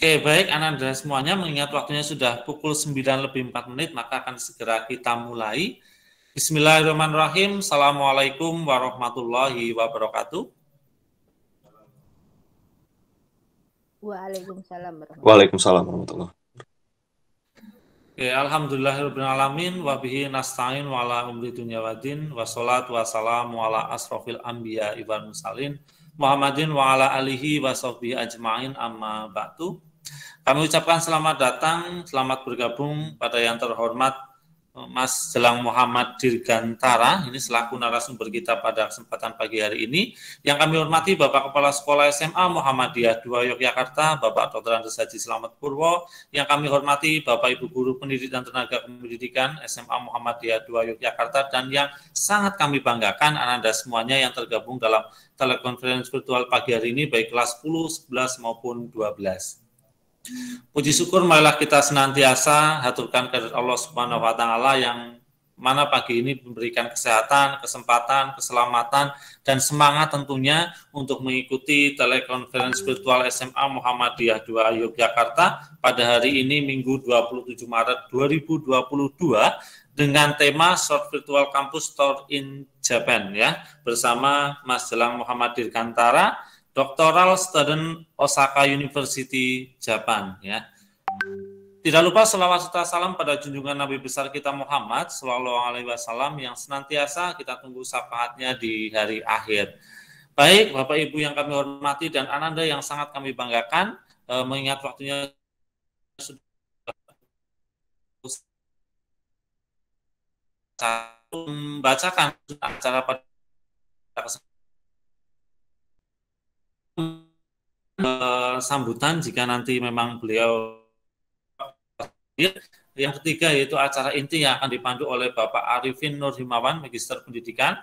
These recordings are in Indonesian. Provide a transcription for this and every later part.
Oke, baik Ananda semuanya mengingat waktunya sudah pukul 9 lebih 4 menit maka akan segera kita mulai. Bismillahirrahmanirrahim. Assalamualaikum warahmatullahi wabarakatuh. Waalaikumsalam warahmatullahi Waalaikumsalam warahmatullahi Oke, Alhamdulillahirrahmanirrahim. Wabihi nasta'in wala umri dunia wadin. Wassalatu wassalamu ala asrofil anbiya iwan musalin. Muhammadin wa ala alihi wa ajma'in amma ba'du. Kami ucapkan selamat datang, selamat bergabung pada yang terhormat eh, Mas Jelang Muhammad Dirgantara, ini selaku narasumber kita pada kesempatan pagi hari ini. Yang kami hormati Bapak Kepala Sekolah SMA Muhammadiyah 2 Yogyakarta, Bapak Dr. Andes Haji Selamat Purwo. Yang kami hormati Bapak Ibu Guru Pendidik dan Tenaga Pendidikan SMA Muhammadiyah 2 Yogyakarta. Dan yang sangat kami banggakan Anda semuanya yang tergabung dalam telekonferensi virtual pagi hari ini, baik kelas 10, 11, maupun 12. Puji syukur malah kita senantiasa haturkan ke Allah Subhanahu wa taala yang mana pagi ini memberikan kesehatan, kesempatan, keselamatan, dan semangat tentunya untuk mengikuti telekonferensi virtual SMA Muhammadiyah 2 Yogyakarta pada hari ini Minggu 27 Maret 2022 dengan tema Short Virtual Campus Tour in Japan ya bersama Mas Jelang Muhammad Dirgantara doctoral student Osaka University, Japan. Ya. Tidak lupa selawat serta salam pada junjungan Nabi besar kita Muhammad Shallallahu Alaihi Wasallam yang senantiasa kita tunggu syafaatnya di hari akhir. Baik, Bapak Ibu yang kami hormati dan ananda yang sangat kami banggakan, eh, mengingat waktunya sudah membacakan acara pada kesempatan uh, sambutan jika nanti memang beliau yang ketiga yaitu acara inti yang akan dipandu oleh Bapak Arifin Nur Himawan, Magister Pendidikan.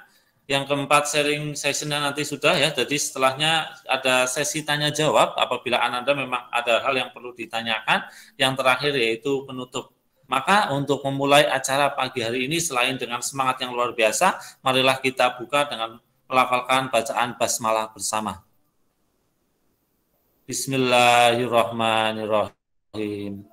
Yang keempat sharing sessionnya nanti sudah ya, jadi setelahnya ada sesi tanya jawab apabila Anda memang ada hal yang perlu ditanyakan. Yang terakhir yaitu penutup. Maka untuk memulai acara pagi hari ini selain dengan semangat yang luar biasa, marilah kita buka dengan melafalkan bacaan basmalah bersama. Bismillahirrahmanirrahim.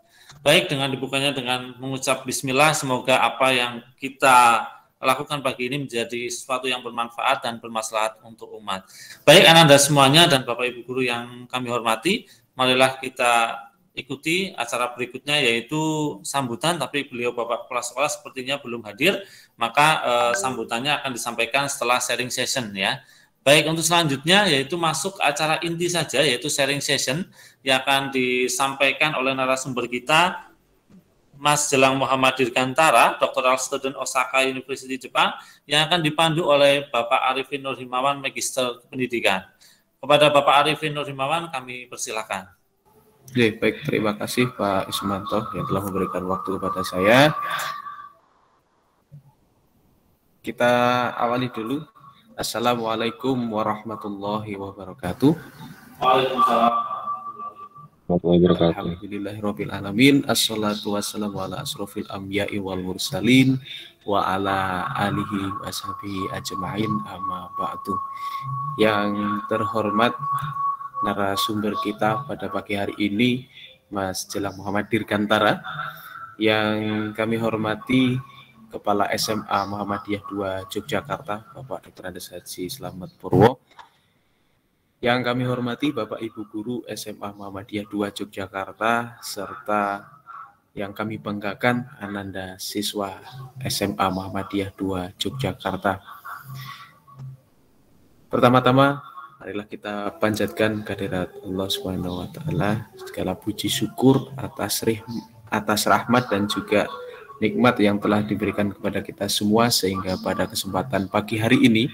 Baik dengan dibukanya dengan mengucap bismillah semoga apa yang kita lakukan pagi ini menjadi sesuatu yang bermanfaat dan bermaslahat untuk umat. Baik Ananda semuanya dan Bapak Ibu guru yang kami hormati, marilah kita ikuti acara berikutnya yaitu sambutan tapi beliau Bapak Kepala Sekolah sepertinya belum hadir, maka eh, sambutannya akan disampaikan setelah sharing session ya. Baik, untuk selanjutnya yaitu masuk acara inti saja yaitu sharing session yang akan disampaikan oleh narasumber kita Mas Jelang Muhammad Dirgantara, Doctoral Student Osaka University Jepang yang akan dipandu oleh Bapak Arifin Nurhimawan, Magister Pendidikan. Kepada Bapak Arifin Nurhimawan kami persilakan. Oke, baik terima kasih Pak Ismanto yang telah memberikan waktu kepada saya. Kita awali dulu Assalamualaikum warahmatullahi wabarakatuh. Waalaikumsalam. Alhamdulillahirabbil alamin. Assalatu wassalamu ala asrofil anbiya'i wal mursalin wa ala alihi washabi ajmain amma ba'du. Yang terhormat narasumber kita pada pagi hari ini Mas Jelang Muhammad Dirgantara yang kami hormati Kepala SMA Muhammadiyah 2 Yogyakarta, Bapak Dr. Andes Haji Selamat Purwo. Yang kami hormati Bapak Ibu Guru SMA Muhammadiyah 2 Yogyakarta, serta yang kami banggakan Ananda siswa SMA Muhammadiyah 2 Yogyakarta. Pertama-tama, marilah kita panjatkan kehadirat Allah Subhanahu wa taala, segala puji syukur atas rahmat dan juga nikmat yang telah diberikan kepada kita semua sehingga pada kesempatan pagi hari ini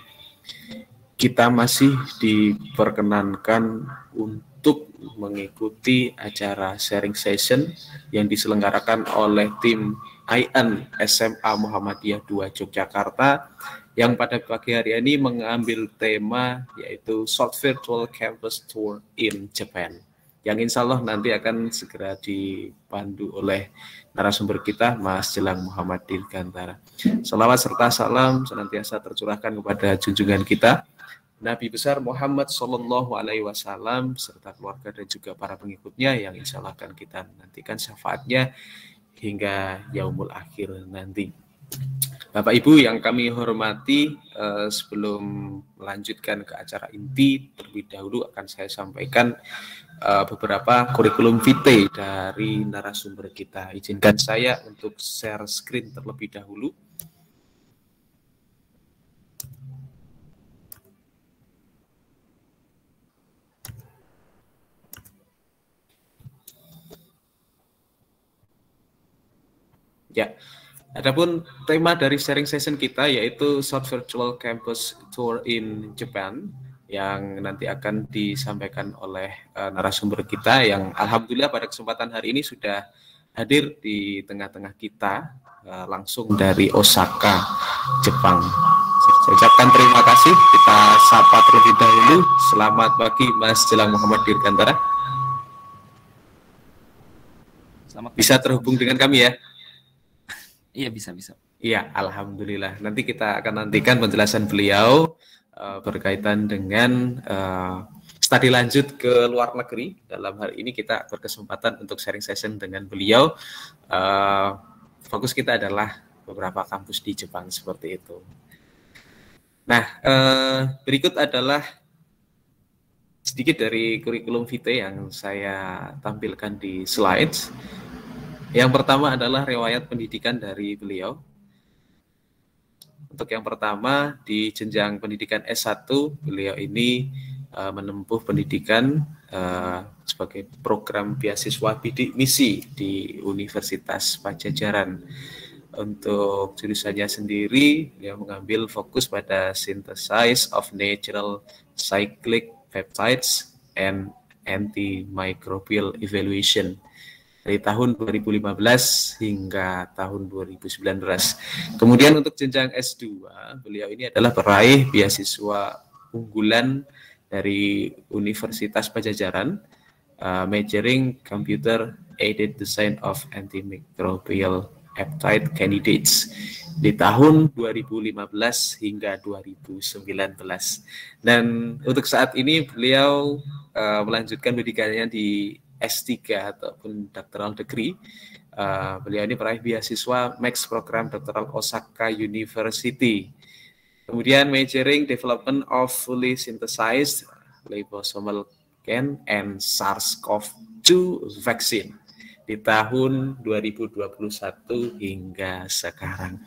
kita masih diperkenankan untuk mengikuti acara sharing session yang diselenggarakan oleh tim IN SMA Muhammadiyah 2 Yogyakarta yang pada pagi hari ini mengambil tema yaitu Short Virtual Campus Tour in Japan yang insya Allah nanti akan segera dipandu oleh narasumber kita Mas Jelang Muhammad Dirgantara. Selamat serta salam senantiasa tercurahkan kepada junjungan kita Nabi besar Muhammad Shallallahu Alaihi Wasallam serta keluarga dan juga para pengikutnya yang insya Allah akan kita nantikan syafaatnya hingga yaumul akhir nanti. Bapak Ibu yang kami hormati, eh, sebelum melanjutkan ke acara inti, terlebih dahulu akan saya sampaikan uh, beberapa kurikulum vitae dari narasumber kita. Izinkan saya untuk share screen terlebih dahulu. Ya. Adapun tema dari sharing session kita yaitu Short Virtual Campus Tour in Japan yang nanti akan disampaikan oleh uh, narasumber kita yang alhamdulillah pada kesempatan hari ini sudah hadir di tengah-tengah kita uh, langsung dari Osaka, Jepang. Saya ucapkan terima kasih. Kita sapa terlebih dahulu. Selamat pagi Mas Jelang Muhammad Dirgantara. Selamat bisa terhubung dengan kami ya? Iya bisa bisa. Iya, alhamdulillah. Nanti kita akan nantikan penjelasan beliau Eh, berkaitan dengan uh, studi lanjut ke luar negeri. Dalam hal ini kita berkesempatan untuk sharing session dengan beliau. Uh, fokus kita adalah beberapa kampus di Jepang seperti itu. Nah, uh, berikut adalah sedikit dari kurikulum vitae yang saya tampilkan di slides. Yang pertama adalah riwayat pendidikan dari beliau. Untuk yang pertama di jenjang pendidikan S1 beliau ini uh, menempuh pendidikan uh, sebagai program beasiswa bidik misi di Universitas Pajajaran. Untuk jurusannya sendiri, dia mengambil fokus pada synthesis of natural cyclic peptides and antimicrobial evaluation dari tahun 2015 hingga tahun 2019. Kemudian untuk jenjang S2, beliau ini adalah peraih beasiswa unggulan dari Universitas Pajajaran, uh, majoring Computer Aided Design of Antimicrobial Peptide Candidates di tahun 2015 hingga 2019. Dan untuk saat ini beliau uh, melanjutkan pendidikannya di S3 ataupun doctoral degree. Uh, beliau ini peraih beasiswa Max Program Doctoral Osaka University. Kemudian majoring development of fully synthesized liposomal CAN and SARS-CoV-2 vaccine di tahun 2021 hingga sekarang.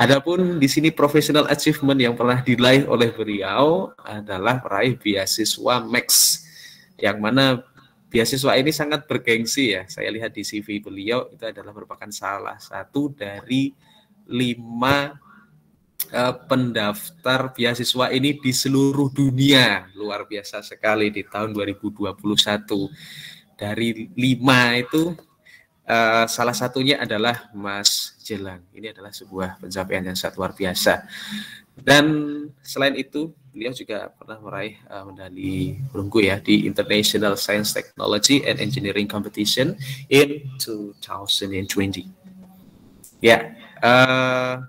Adapun di sini professional achievement yang pernah dilaih oleh beliau adalah peraih beasiswa Max yang mana beasiswa ini sangat bergengsi ya. Saya lihat di CV beliau itu adalah merupakan salah satu dari lima eh, pendaftar beasiswa ini di seluruh dunia. Luar biasa sekali di tahun 2021. Dari lima itu eh, salah satunya adalah Mas Jelang. Ini adalah sebuah pencapaian yang sangat luar biasa. Dan selain itu, beliau juga pernah meraih uh, medali perunggu ya di International Science Technology and Engineering Competition in 2020. Ya, uh,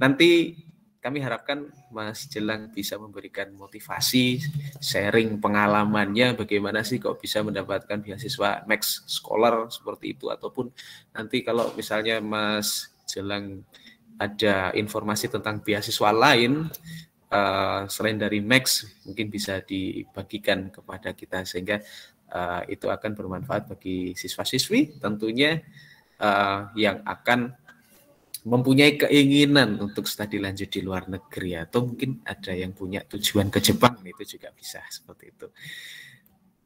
nanti kami harapkan Mas Jelang bisa memberikan motivasi, sharing pengalamannya bagaimana sih kok bisa mendapatkan beasiswa Max Scholar seperti itu ataupun nanti kalau misalnya Mas Jelang ada informasi tentang beasiswa lain uh, selain dari Max mungkin bisa dibagikan kepada kita sehingga uh, itu akan bermanfaat bagi siswa-siswi tentunya uh, yang akan mempunyai keinginan untuk studi lanjut di luar negeri atau mungkin ada yang punya tujuan ke Jepang itu juga bisa seperti itu.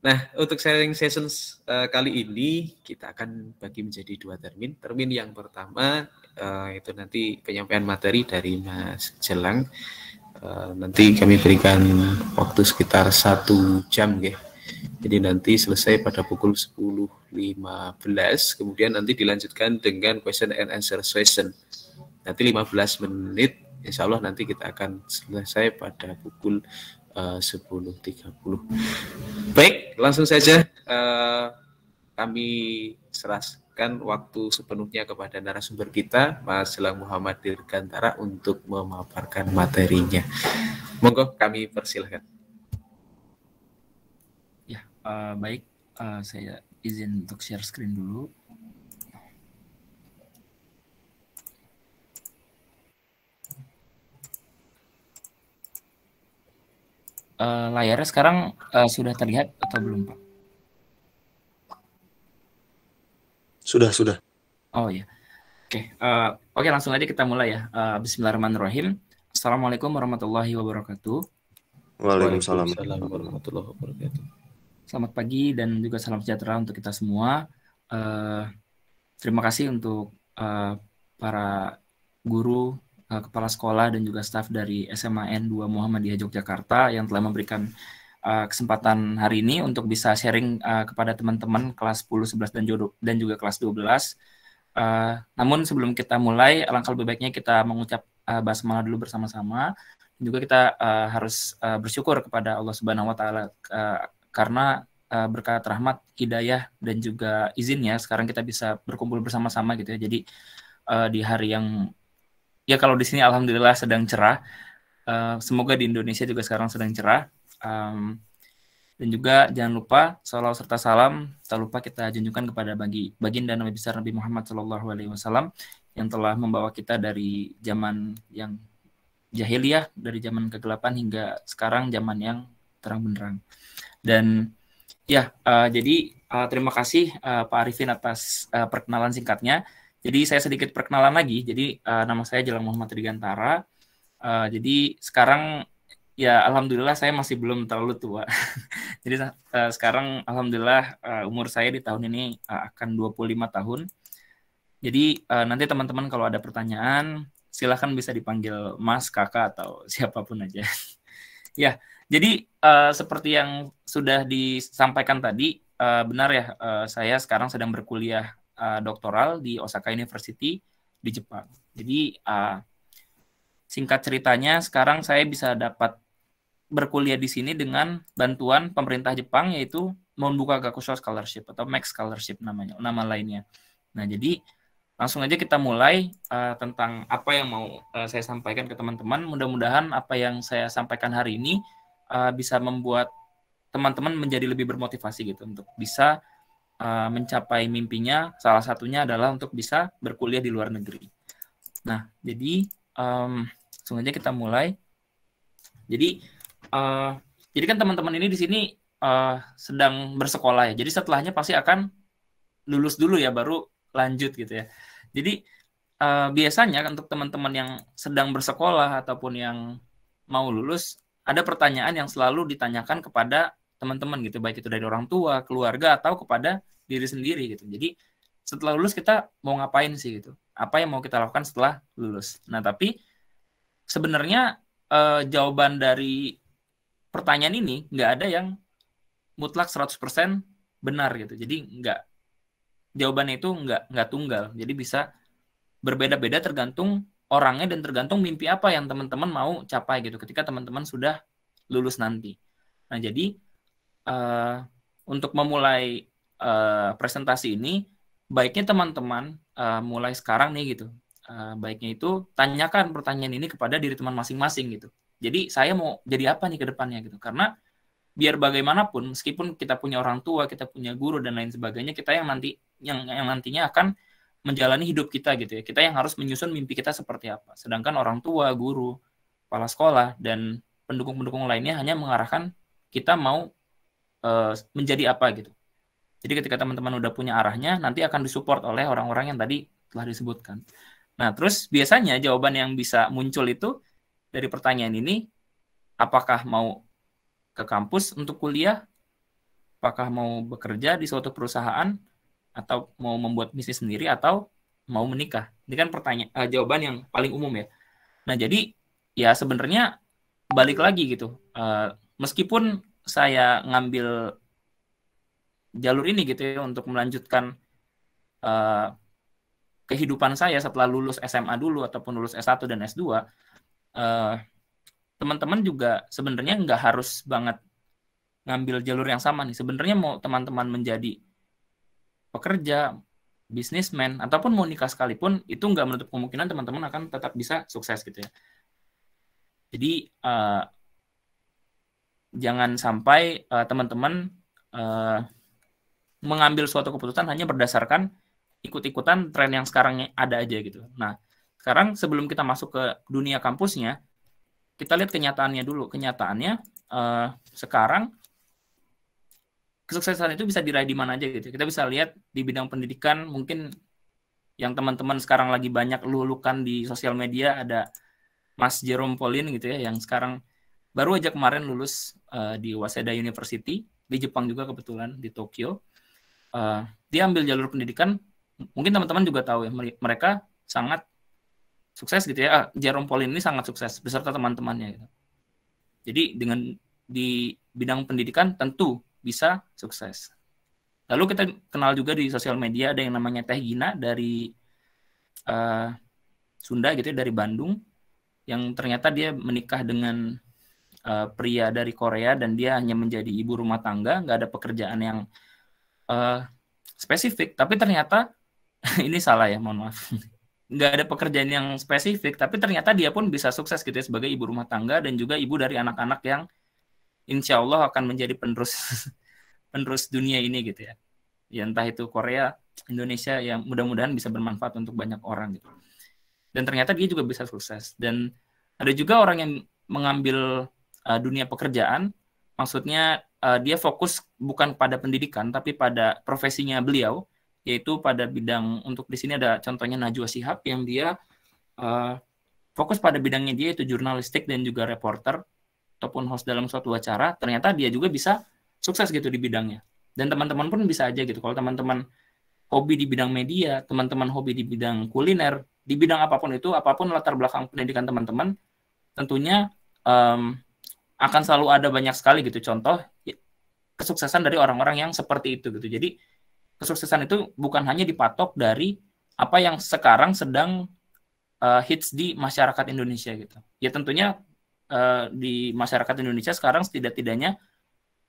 Nah, untuk sharing sessions uh, kali ini kita akan bagi menjadi dua termin. Termin yang pertama uh, itu nanti penyampaian materi dari Mas Jelang uh, nanti kami berikan waktu sekitar satu jam ya jadi nanti selesai pada pukul 10.15 kemudian nanti dilanjutkan dengan question and answer session nanti 15 menit Insya Allah nanti kita akan selesai pada pukul eh, uh, 10.30 baik langsung saja uh, kami serah serahkan waktu sepenuhnya kepada narasumber kita, Mas Silang Muhammad Dirgantara untuk memaparkan materinya. Monggo kami persilahkan. Ya, uh, baik. Uh, saya izin untuk share screen dulu. Uh, layarnya sekarang uh, sudah terlihat atau belum, Pak? Sudah, sudah. Oh ya. Oke, uh, oke okay, langsung aja kita mulai ya. Uh, Bismillahirrahmanirrahim. Assalamualaikum warahmatullahi wabarakatuh. Waalaikumsalam. Waalaikumsalam warahmatullahi wabarakatuh. Selamat pagi dan juga salam sejahtera untuk kita semua. Uh, terima kasih untuk uh, para guru, uh, kepala sekolah dan juga staf dari SMAN 2 Muhammadiyah Yogyakarta yang telah memberikan Eh, kesempatan hari ini untuk bisa sharing uh, kepada teman-teman kelas 10, 11 dan jodoh dan juga kelas 12. Uh, eh, namun sebelum kita mulai alangkah lebih baiknya kita mengucap uh, basmalah dulu bersama-sama juga kita uh, harus uh, bersyukur kepada Allah Subhanahu wa taala uh, karena uh, berkat rahmat, hidayah dan juga izinnya sekarang kita bisa berkumpul bersama-sama gitu ya. Jadi uh, di hari yang ya kalau di sini alhamdulillah sedang cerah. Uh, semoga di Indonesia juga sekarang sedang cerah Um, dan juga jangan lupa salam serta salam tak lupa kita junjungkan kepada bagi baginda Nabi besar Nabi Muhammad Shallallahu Alaihi Wasallam yang telah membawa kita dari zaman yang jahiliyah dari zaman kegelapan hingga sekarang zaman yang terang benderang dan ya uh, jadi uh, terima kasih uh, Pak Arifin atas uh, perkenalan singkatnya jadi saya sedikit perkenalan lagi jadi uh, nama saya Jelang Muhammad Rigantara uh, jadi sekarang ya alhamdulillah saya masih belum terlalu tua. Jadi uh, sekarang alhamdulillah uh, umur saya di tahun ini uh, akan 25 tahun. Jadi uh, nanti teman-teman kalau ada pertanyaan silahkan bisa dipanggil Mas, Kakak atau siapapun aja. ya, jadi uh, seperti yang sudah disampaikan tadi, uh, benar ya uh, saya sekarang sedang berkuliah uh, doktoral di Osaka University di Jepang. Jadi uh, singkat ceritanya sekarang saya bisa dapat berkuliah di sini dengan bantuan pemerintah Jepang yaitu membuka Gakusho Scholarship atau Max Scholarship namanya, nama lainnya. Nah, jadi langsung aja kita mulai uh, tentang apa yang mau uh, saya sampaikan ke teman-teman. Mudah-mudahan apa yang saya sampaikan hari ini uh, bisa membuat teman-teman menjadi lebih bermotivasi gitu untuk bisa uh, mencapai mimpinya. Salah satunya adalah untuk bisa berkuliah di luar negeri. Nah, jadi um, langsung aja kita mulai. Jadi uh, jadi kan teman-teman ini di sini uh, sedang bersekolah ya. Jadi setelahnya pasti akan lulus dulu ya, baru lanjut gitu ya. Jadi uh, biasanya kan untuk teman-teman yang sedang bersekolah ataupun yang mau lulus, ada pertanyaan yang selalu ditanyakan kepada teman-teman gitu, baik itu dari orang tua, keluarga atau kepada diri sendiri gitu. Jadi setelah lulus kita mau ngapain sih gitu? Apa yang mau kita lakukan setelah lulus? Nah tapi sebenarnya uh, jawaban dari pertanyaan ini nggak ada yang mutlak 100% benar gitu. Jadi nggak jawabannya itu nggak nggak tunggal. Jadi bisa berbeda-beda tergantung orangnya dan tergantung mimpi apa yang teman-teman mau capai gitu. Ketika teman-teman sudah lulus nanti. Nah jadi uh, untuk memulai uh, presentasi ini baiknya teman-teman uh, mulai sekarang nih gitu. Uh, baiknya itu tanyakan pertanyaan ini kepada diri teman masing-masing gitu. Jadi saya mau jadi apa nih ke depannya gitu. Karena biar bagaimanapun meskipun kita punya orang tua, kita punya guru dan lain sebagainya, kita yang nanti yang yang nantinya akan menjalani hidup kita gitu ya. Kita yang harus menyusun mimpi kita seperti apa. Sedangkan orang tua, guru, kepala sekolah dan pendukung-pendukung lainnya hanya mengarahkan kita mau e, menjadi apa gitu. Jadi ketika teman-teman udah punya arahnya, nanti akan disupport oleh orang-orang yang tadi telah disebutkan. Nah, terus biasanya jawaban yang bisa muncul itu dari pertanyaan ini, apakah mau ke kampus untuk kuliah, apakah mau bekerja di suatu perusahaan, atau mau membuat bisnis sendiri, atau mau menikah? Ini kan pertanyaan eh, jawaban yang paling umum ya. Nah jadi ya sebenarnya balik lagi gitu, eh, meskipun saya ngambil jalur ini gitu ya untuk melanjutkan eh, kehidupan saya setelah lulus SMA dulu ataupun lulus S1 dan S2 teman eh, teman-teman juga sebenarnya nggak harus banget ngambil jalur yang sama nih. Sebenarnya mau teman-teman menjadi pekerja, bisnismen, ataupun mau nikah sekalipun, itu nggak menutup kemungkinan teman-teman akan tetap bisa sukses gitu ya. Jadi uh, jangan sampai uh, teman-teman uh, mengambil suatu keputusan hanya berdasarkan ikut-ikutan tren yang sekarang ada aja gitu. Nah, sekarang sebelum kita masuk ke dunia kampusnya, kita lihat kenyataannya dulu. Kenyataannya uh, sekarang kesuksesan itu bisa diraih di mana aja gitu. Kita bisa lihat di bidang pendidikan mungkin yang teman-teman sekarang lagi banyak lulukan di sosial media ada Mas Jerome Pauline gitu ya yang sekarang baru aja kemarin lulus uh, di Waseda University di Jepang juga kebetulan di Tokyo. Uh, dia ambil jalur pendidikan, mungkin teman-teman juga tahu ya mereka sangat sukses gitu ya. Ah, Jerome Pauline ini sangat sukses beserta teman-temannya gitu. Jadi dengan di bidang pendidikan tentu bisa sukses. Lalu kita kenal juga di sosial media ada yang namanya Teh Gina dari uh, Sunda gitu ya, dari Bandung yang ternyata dia menikah dengan uh, pria dari Korea dan dia hanya menjadi ibu rumah tangga, nggak ada pekerjaan yang uh, spesifik. Tapi ternyata ini salah ya, mohon maaf nggak ada pekerjaan yang spesifik, tapi ternyata dia pun bisa sukses gitu ya sebagai ibu rumah tangga dan juga ibu dari anak-anak yang insya Allah akan menjadi penerus penerus dunia ini gitu ya. Ya entah itu Korea, Indonesia yang mudah-mudahan bisa bermanfaat untuk banyak orang gitu. Dan ternyata dia juga bisa sukses. Dan ada juga orang yang mengambil uh, dunia pekerjaan, maksudnya uh, dia fokus bukan pada pendidikan tapi pada profesinya beliau yaitu pada bidang untuk di sini ada contohnya Najwa Sihab yang dia uh, fokus pada bidangnya dia itu jurnalistik dan juga reporter ataupun host dalam suatu acara ternyata dia juga bisa sukses gitu di bidangnya dan teman-teman pun bisa aja gitu kalau teman-teman hobi di bidang media teman-teman hobi di bidang kuliner di bidang apapun itu apapun latar belakang pendidikan teman-teman tentunya um, akan selalu ada banyak sekali gitu contoh ya, kesuksesan dari orang-orang yang seperti itu gitu jadi kesuksesan itu bukan hanya dipatok dari apa yang sekarang sedang uh, hits di masyarakat Indonesia gitu. Ya tentunya uh, di masyarakat Indonesia sekarang setidak-tidaknya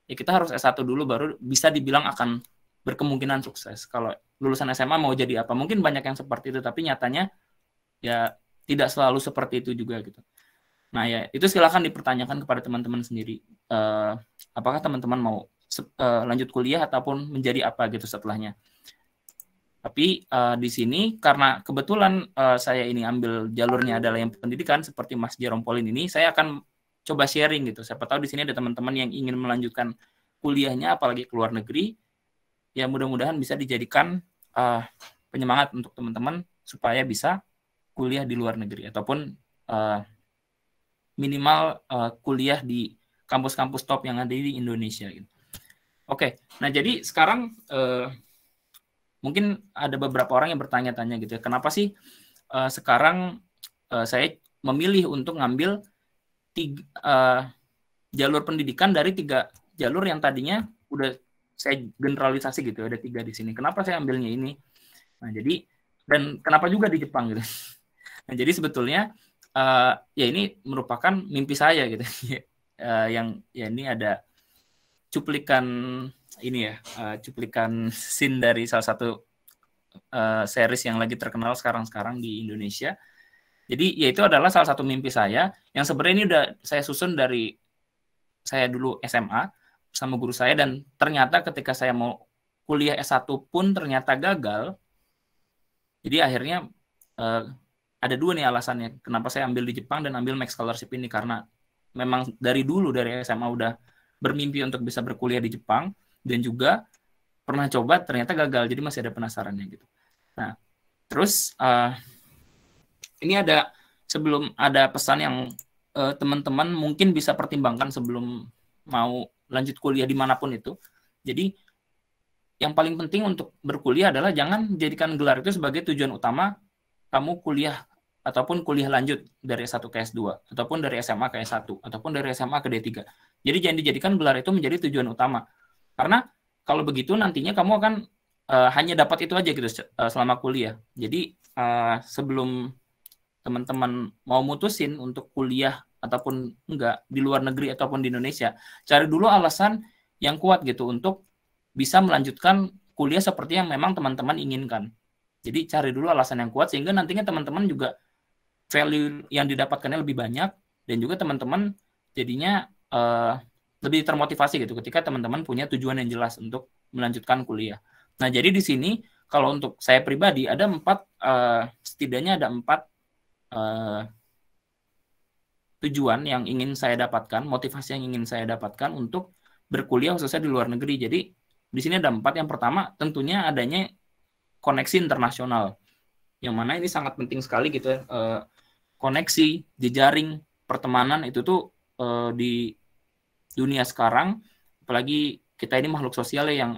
ya kita harus S1 dulu baru bisa dibilang akan berkemungkinan sukses. Kalau lulusan SMA mau jadi apa? Mungkin banyak yang seperti itu tapi nyatanya ya tidak selalu seperti itu juga gitu. Nah ya itu silahkan dipertanyakan kepada teman-teman sendiri. Uh, apakah teman-teman mau Eh, lanjut kuliah ataupun menjadi apa gitu setelahnya. Tapi uh, di sini karena kebetulan uh, saya ini ambil jalurnya adalah yang pendidikan seperti Mas Jerome Polin ini, saya akan coba sharing gitu. Siapa tahu di sini ada teman-teman yang ingin melanjutkan kuliahnya apalagi ke luar negeri. Ya mudah-mudahan bisa dijadikan uh, penyemangat untuk teman-teman supaya bisa kuliah di luar negeri ataupun uh, minimal uh, kuliah di kampus-kampus top yang ada di Indonesia gitu. Oke, nah jadi sekarang uh, mungkin ada beberapa orang yang bertanya-tanya gitu ya, kenapa sih uh, sekarang uh, saya memilih untuk ngambil tiga, uh, jalur pendidikan dari tiga jalur yang tadinya udah saya generalisasi gitu, ya, ada tiga di sini. Kenapa saya ambilnya ini? Nah jadi dan kenapa juga di Jepang gitu. Nah jadi sebetulnya uh, ya ini merupakan mimpi saya gitu, uh, yang ya ini ada cuplikan ini ya, uh, cuplikan scene dari salah satu uh, series yang lagi terkenal sekarang-sekarang di Indonesia. Jadi ya itu adalah salah satu mimpi saya yang sebenarnya ini udah saya susun dari saya dulu SMA sama guru saya dan ternyata ketika saya mau kuliah S1 pun ternyata gagal. Jadi akhirnya uh, ada dua nih alasannya kenapa saya ambil di Jepang dan ambil Max Scholarship ini karena memang dari dulu dari SMA udah bermimpi untuk bisa berkuliah di Jepang dan juga pernah coba ternyata gagal jadi masih ada penasarannya gitu nah terus uh, ini ada sebelum ada pesan yang uh, teman-teman mungkin bisa pertimbangkan sebelum mau lanjut kuliah dimanapun itu jadi yang paling penting untuk berkuliah adalah jangan jadikan gelar itu sebagai tujuan utama kamu kuliah ataupun kuliah lanjut dari S1 ke S2 ataupun dari SMA ke S1 ataupun dari SMA ke D3. Jadi jangan dijadikan gelar itu menjadi tujuan utama. Karena kalau begitu nantinya kamu akan uh, hanya dapat itu aja gitu uh, selama kuliah. Jadi uh, sebelum teman-teman mau mutusin untuk kuliah ataupun enggak di luar negeri ataupun di Indonesia, cari dulu alasan yang kuat gitu untuk bisa melanjutkan kuliah seperti yang memang teman-teman inginkan. Jadi cari dulu alasan yang kuat sehingga nantinya teman-teman juga value yang didapatkannya lebih banyak dan juga teman-teman jadinya uh, lebih termotivasi gitu ketika teman-teman punya tujuan yang jelas untuk melanjutkan kuliah. Nah jadi di sini kalau untuk saya pribadi ada empat uh, setidaknya ada empat uh, tujuan yang ingin saya dapatkan, motivasi yang ingin saya dapatkan untuk berkuliah khususnya di luar negeri. Jadi di sini ada empat. Yang pertama tentunya adanya koneksi internasional, yang mana ini sangat penting sekali gitu. Ya koneksi, jejaring pertemanan itu tuh uh, di dunia sekarang, apalagi kita ini makhluk sosial ya, yang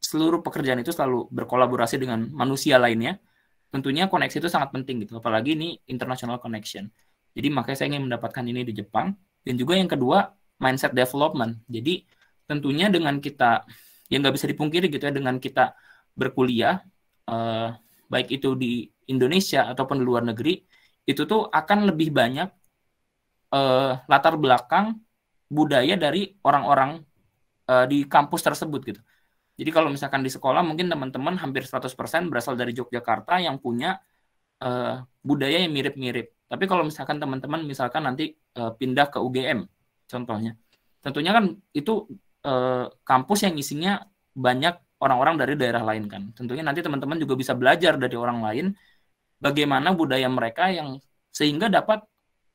seluruh pekerjaan itu selalu berkolaborasi dengan manusia lainnya. Tentunya koneksi itu sangat penting gitu, apalagi ini international connection. Jadi makanya saya ingin mendapatkan ini di Jepang. Dan juga yang kedua, mindset development. Jadi tentunya dengan kita, yang nggak bisa dipungkiri gitu ya, dengan kita berkuliah, eh, baik itu di Indonesia ataupun di luar negeri, itu tuh akan lebih banyak uh, latar belakang budaya dari orang-orang uh, di kampus tersebut gitu. Jadi kalau misalkan di sekolah mungkin teman-teman hampir 100% berasal dari Yogyakarta yang punya uh, budaya yang mirip-mirip. Tapi kalau misalkan teman-teman misalkan nanti uh, pindah ke UGM contohnya. Tentunya kan itu uh, kampus yang isinya banyak orang-orang dari daerah lain kan. Tentunya nanti teman-teman juga bisa belajar dari orang lain bagaimana budaya mereka yang sehingga dapat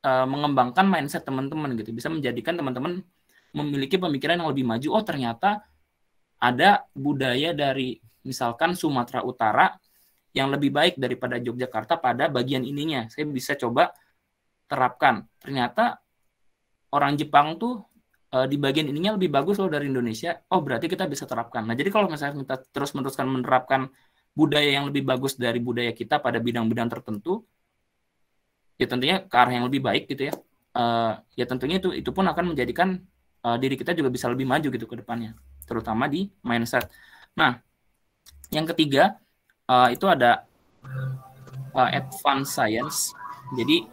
uh, mengembangkan mindset teman-teman gitu bisa menjadikan teman-teman memiliki pemikiran yang lebih maju oh ternyata ada budaya dari misalkan Sumatera Utara yang lebih baik daripada Yogyakarta pada bagian ininya saya bisa coba terapkan ternyata orang Jepang tuh eh, di bagian ininya lebih bagus loh dari Indonesia oh berarti kita bisa terapkan nah jadi kalau misalnya kita terus meneruskan menerapkan budaya yang lebih bagus dari budaya kita pada bidang-bidang tertentu, ya tentunya ke arah yang lebih baik gitu ya. Uh, ya tentunya itu itu pun akan menjadikan uh, diri kita juga bisa lebih maju gitu ke depannya, terutama di mindset. Nah, yang ketiga uh, itu ada uh, advanced science. Jadi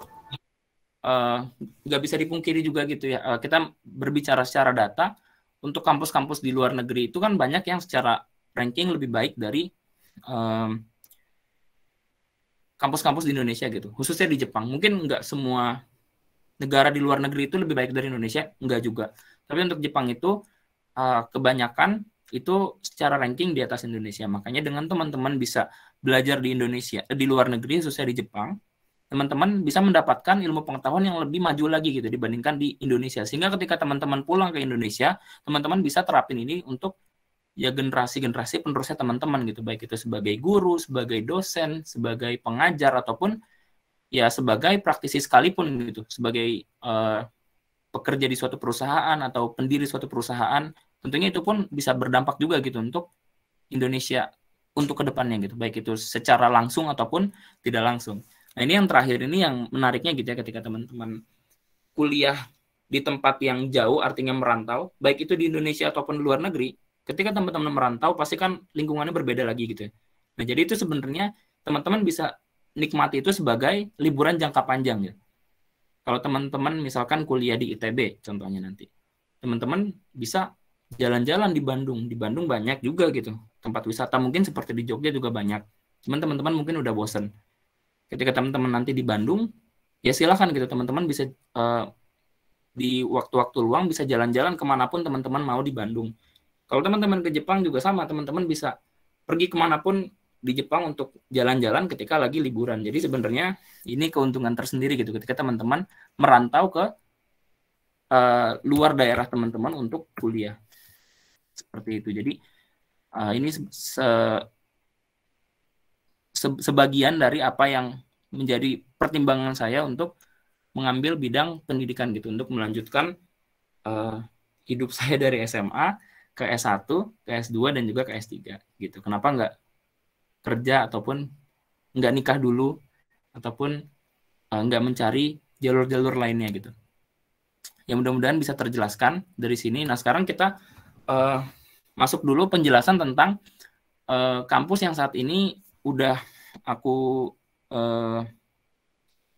nggak uh, bisa dipungkiri juga gitu ya. Uh, kita berbicara secara data untuk kampus-kampus di luar negeri itu kan banyak yang secara ranking lebih baik dari kampus-kampus um, di Indonesia gitu, khususnya di Jepang. Mungkin nggak semua negara di luar negeri itu lebih baik dari Indonesia, nggak juga. Tapi untuk Jepang itu uh, kebanyakan itu secara ranking di atas Indonesia. Makanya dengan teman-teman bisa belajar di Indonesia, eh, di luar negeri khususnya di Jepang, teman-teman bisa mendapatkan ilmu pengetahuan yang lebih maju lagi gitu dibandingkan di Indonesia. Sehingga ketika teman-teman pulang ke Indonesia, teman-teman bisa terapin ini untuk ya generasi-generasi penerusnya teman-teman gitu baik itu sebagai guru, sebagai dosen, sebagai pengajar ataupun ya sebagai praktisi sekalipun gitu sebagai uh, pekerja di suatu perusahaan atau pendiri suatu perusahaan tentunya itu pun bisa berdampak juga gitu untuk Indonesia untuk kedepannya gitu baik itu secara langsung ataupun tidak langsung nah ini yang terakhir ini yang menariknya gitu ya ketika teman-teman kuliah di tempat yang jauh artinya merantau baik itu di Indonesia ataupun di luar negeri Ketika teman-teman merantau, pasti kan lingkungannya berbeda lagi gitu. Ya. Nah, jadi itu sebenarnya teman-teman bisa nikmati itu sebagai liburan jangka panjang ya. Kalau teman-teman misalkan kuliah di ITB contohnya nanti, teman-teman bisa jalan-jalan di Bandung. Di Bandung banyak juga gitu tempat wisata mungkin seperti di Jogja juga banyak. Cuman teman-teman mungkin udah bosen. Ketika teman-teman nanti di Bandung, ya silahkan gitu teman-teman bisa uh, di waktu-waktu luang bisa jalan-jalan kemanapun teman-teman mau di Bandung. Kalau teman-teman ke Jepang juga sama, teman-teman bisa pergi kemanapun di Jepang untuk jalan-jalan ketika lagi liburan. Jadi sebenarnya ini keuntungan tersendiri gitu ketika teman-teman merantau ke uh, luar daerah teman-teman untuk kuliah. Seperti itu. Jadi uh, ini se, se, se sebagian dari apa yang menjadi pertimbangan saya untuk mengambil bidang pendidikan gitu untuk melanjutkan uh, hidup saya dari SMA ke S1, ke S2, dan juga ke S3 gitu. Kenapa nggak kerja ataupun nggak nikah dulu ataupun uh, nggak mencari jalur-jalur lainnya gitu. Ya mudah-mudahan bisa terjelaskan dari sini. Nah sekarang kita uh, masuk dulu penjelasan tentang uh, kampus yang saat ini udah aku uh,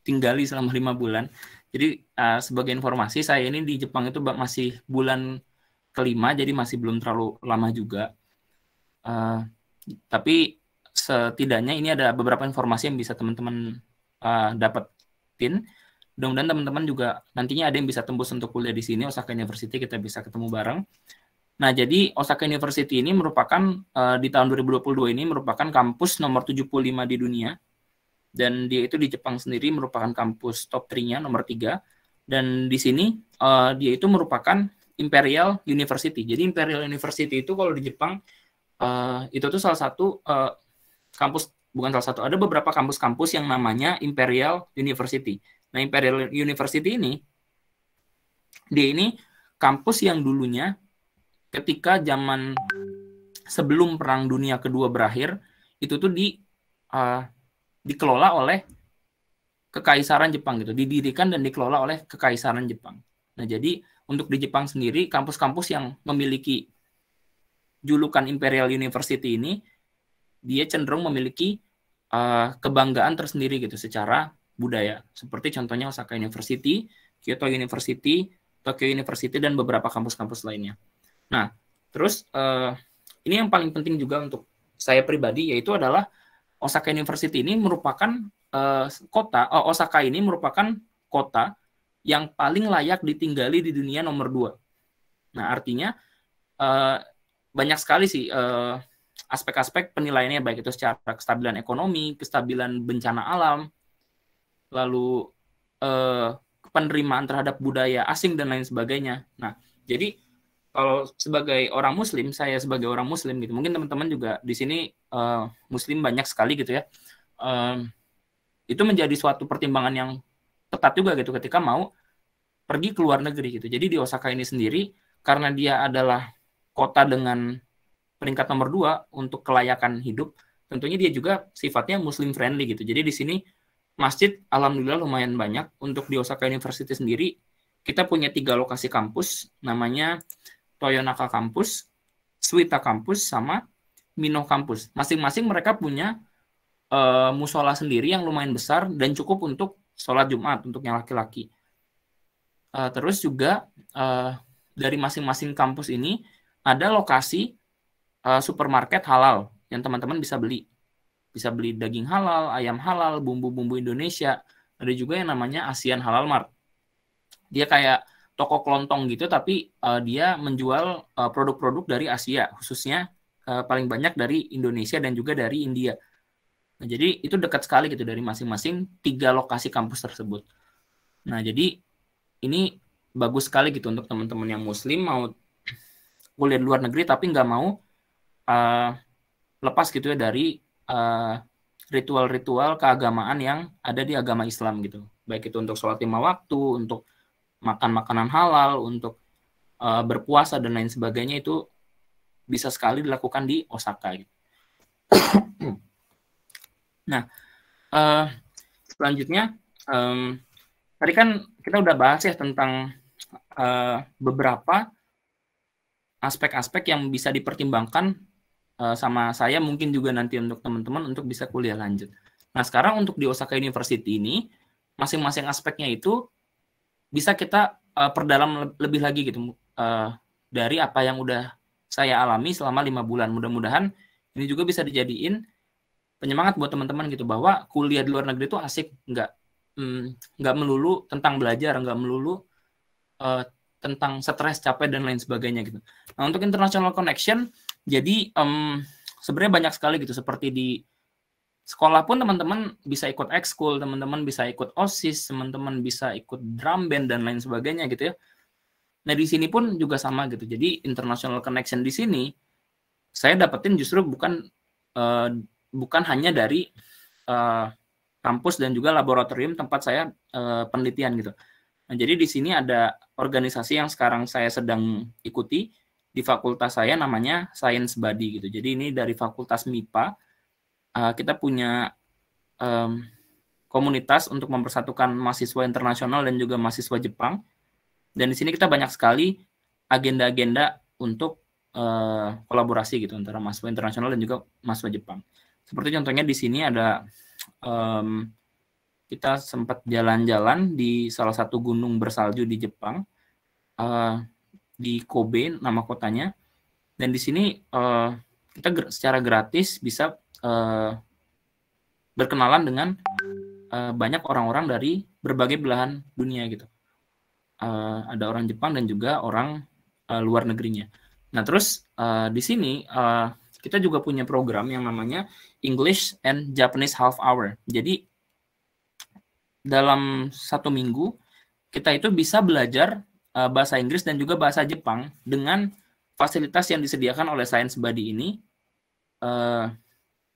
tinggali selama lima bulan. Jadi uh, sebagai informasi saya ini di Jepang itu masih bulan kelima jadi masih belum terlalu lama juga uh, tapi setidaknya ini ada beberapa informasi yang bisa teman-teman uh, dapetin mudah-mudahan teman-teman juga nantinya ada yang bisa tembus untuk kuliah di sini Osaka University kita bisa ketemu bareng nah jadi Osaka University ini merupakan uh, di tahun 2022 ini merupakan kampus nomor 75 di dunia dan dia itu di Jepang sendiri merupakan kampus top 3-nya nomor 3 dan di sini uh, dia itu merupakan Imperial University. Jadi Imperial University itu kalau di Jepang uh, itu tuh salah satu uh, kampus bukan salah satu ada beberapa kampus-kampus yang namanya Imperial University. Nah Imperial University ini dia ini kampus yang dulunya ketika zaman sebelum Perang Dunia Kedua berakhir itu tuh di uh, dikelola oleh kekaisaran Jepang gitu, didirikan dan dikelola oleh kekaisaran Jepang. Nah jadi untuk di Jepang sendiri kampus-kampus yang memiliki julukan Imperial University ini dia cenderung memiliki uh, kebanggaan tersendiri gitu secara budaya. Seperti contohnya Osaka University, Kyoto University, Tokyo University dan beberapa kampus-kampus lainnya. Nah, terus uh, ini yang paling penting juga untuk saya pribadi yaitu adalah Osaka University ini merupakan uh, kota uh, Osaka ini merupakan kota yang paling layak ditinggali di dunia nomor dua. Nah, artinya uh, banyak sekali sih aspek eh, aspek-aspek penilaiannya baik itu secara kestabilan ekonomi, kestabilan bencana alam, lalu uh, penerimaan terhadap budaya asing dan lain sebagainya. Nah, jadi kalau sebagai orang Muslim, saya sebagai orang Muslim gitu, mungkin teman-teman juga di sini uh, Muslim banyak sekali gitu ya. Uh, itu menjadi suatu pertimbangan yang ketat juga gitu ketika mau pergi ke luar negeri gitu. Jadi di Osaka ini sendiri karena dia adalah kota dengan peringkat nomor dua untuk kelayakan hidup, tentunya dia juga sifatnya muslim friendly gitu. Jadi di sini masjid alhamdulillah lumayan banyak untuk di Osaka University sendiri kita punya tiga lokasi kampus namanya Toyonaka Campus, Suita Campus sama Mino Campus. Masing-masing mereka punya uh, musola sendiri yang lumayan besar dan cukup untuk sholat Jumat untuk yang laki-laki. Uh, terus juga uh, dari masing-masing kampus ini ada lokasi uh, supermarket halal yang teman-teman bisa beli. Bisa beli daging halal, ayam halal, bumbu-bumbu Indonesia. Ada juga yang namanya ASEAN Halal Mart. Dia kayak toko kelontong gitu, tapi uh, dia menjual produk-produk uh, dari Asia, khususnya uh, paling banyak dari Indonesia dan juga dari India. Nah, jadi itu dekat sekali gitu dari masing-masing tiga lokasi kampus tersebut. Nah, jadi ini bagus sekali gitu untuk teman-teman yang muslim mau kuliah di luar negeri tapi nggak mau uh, lepas gitu ya dari eh, ritual-ritual uh, keagamaan yang ada di agama Islam gitu. Baik itu untuk sholat lima waktu, untuk makan makanan halal, untuk uh, berpuasa dan lain sebagainya itu bisa sekali dilakukan di Osaka gitu. Nah, uh, selanjutnya um, tadi kan kita udah bahas ya tentang uh, beberapa aspek-aspek yang bisa dipertimbangkan uh, sama saya mungkin juga nanti untuk teman-teman untuk bisa kuliah lanjut. Nah, sekarang untuk di Osaka University ini masing-masing aspeknya itu bisa kita uh, perdalam lebih lagi gitu uh, dari apa yang udah saya alami selama lima bulan. Mudah-mudahan ini juga bisa dijadiin penyemangat buat teman-teman gitu bahwa kuliah di luar negeri itu asik nggak mm, nggak melulu tentang belajar nggak melulu uh, tentang stres capek dan lain sebagainya gitu nah untuk international connection jadi um, sebenarnya banyak sekali gitu seperti di sekolah pun teman-teman bisa ikut ekskul teman-teman bisa ikut osis teman-teman bisa ikut drum band dan lain sebagainya gitu ya nah di sini pun juga sama gitu jadi international connection di sini saya dapetin justru bukan uh, bukan hanya dari uh, kampus dan juga laboratorium tempat saya uh, penelitian gitu. Nah, jadi di sini ada organisasi yang sekarang saya sedang ikuti di fakultas saya namanya Science Body gitu. Jadi ini dari fakultas MIPA uh, eh, kita punya um, komunitas untuk mempersatukan mahasiswa internasional dan juga mahasiswa Jepang. Dan di sini kita banyak sekali agenda-agenda untuk uh, kolaborasi gitu antara mahasiswa internasional dan juga mahasiswa Jepang. Seperti contohnya di sini ada um, kita sempat jalan-jalan di salah satu gunung bersalju di Jepang uh, di Kobe nama kotanya dan di sini uh, kita secara gratis bisa uh, berkenalan dengan uh, banyak orang-orang dari berbagai belahan dunia gitu. Uh, ada orang Jepang dan juga orang uh, luar negerinya. Nah terus uh, di sini uh, kita juga punya program yang namanya English and Japanese half hour. Jadi dalam satu minggu kita itu bisa belajar uh, bahasa Inggris dan juga bahasa Jepang dengan fasilitas yang disediakan oleh Science Buddy ini. Uh,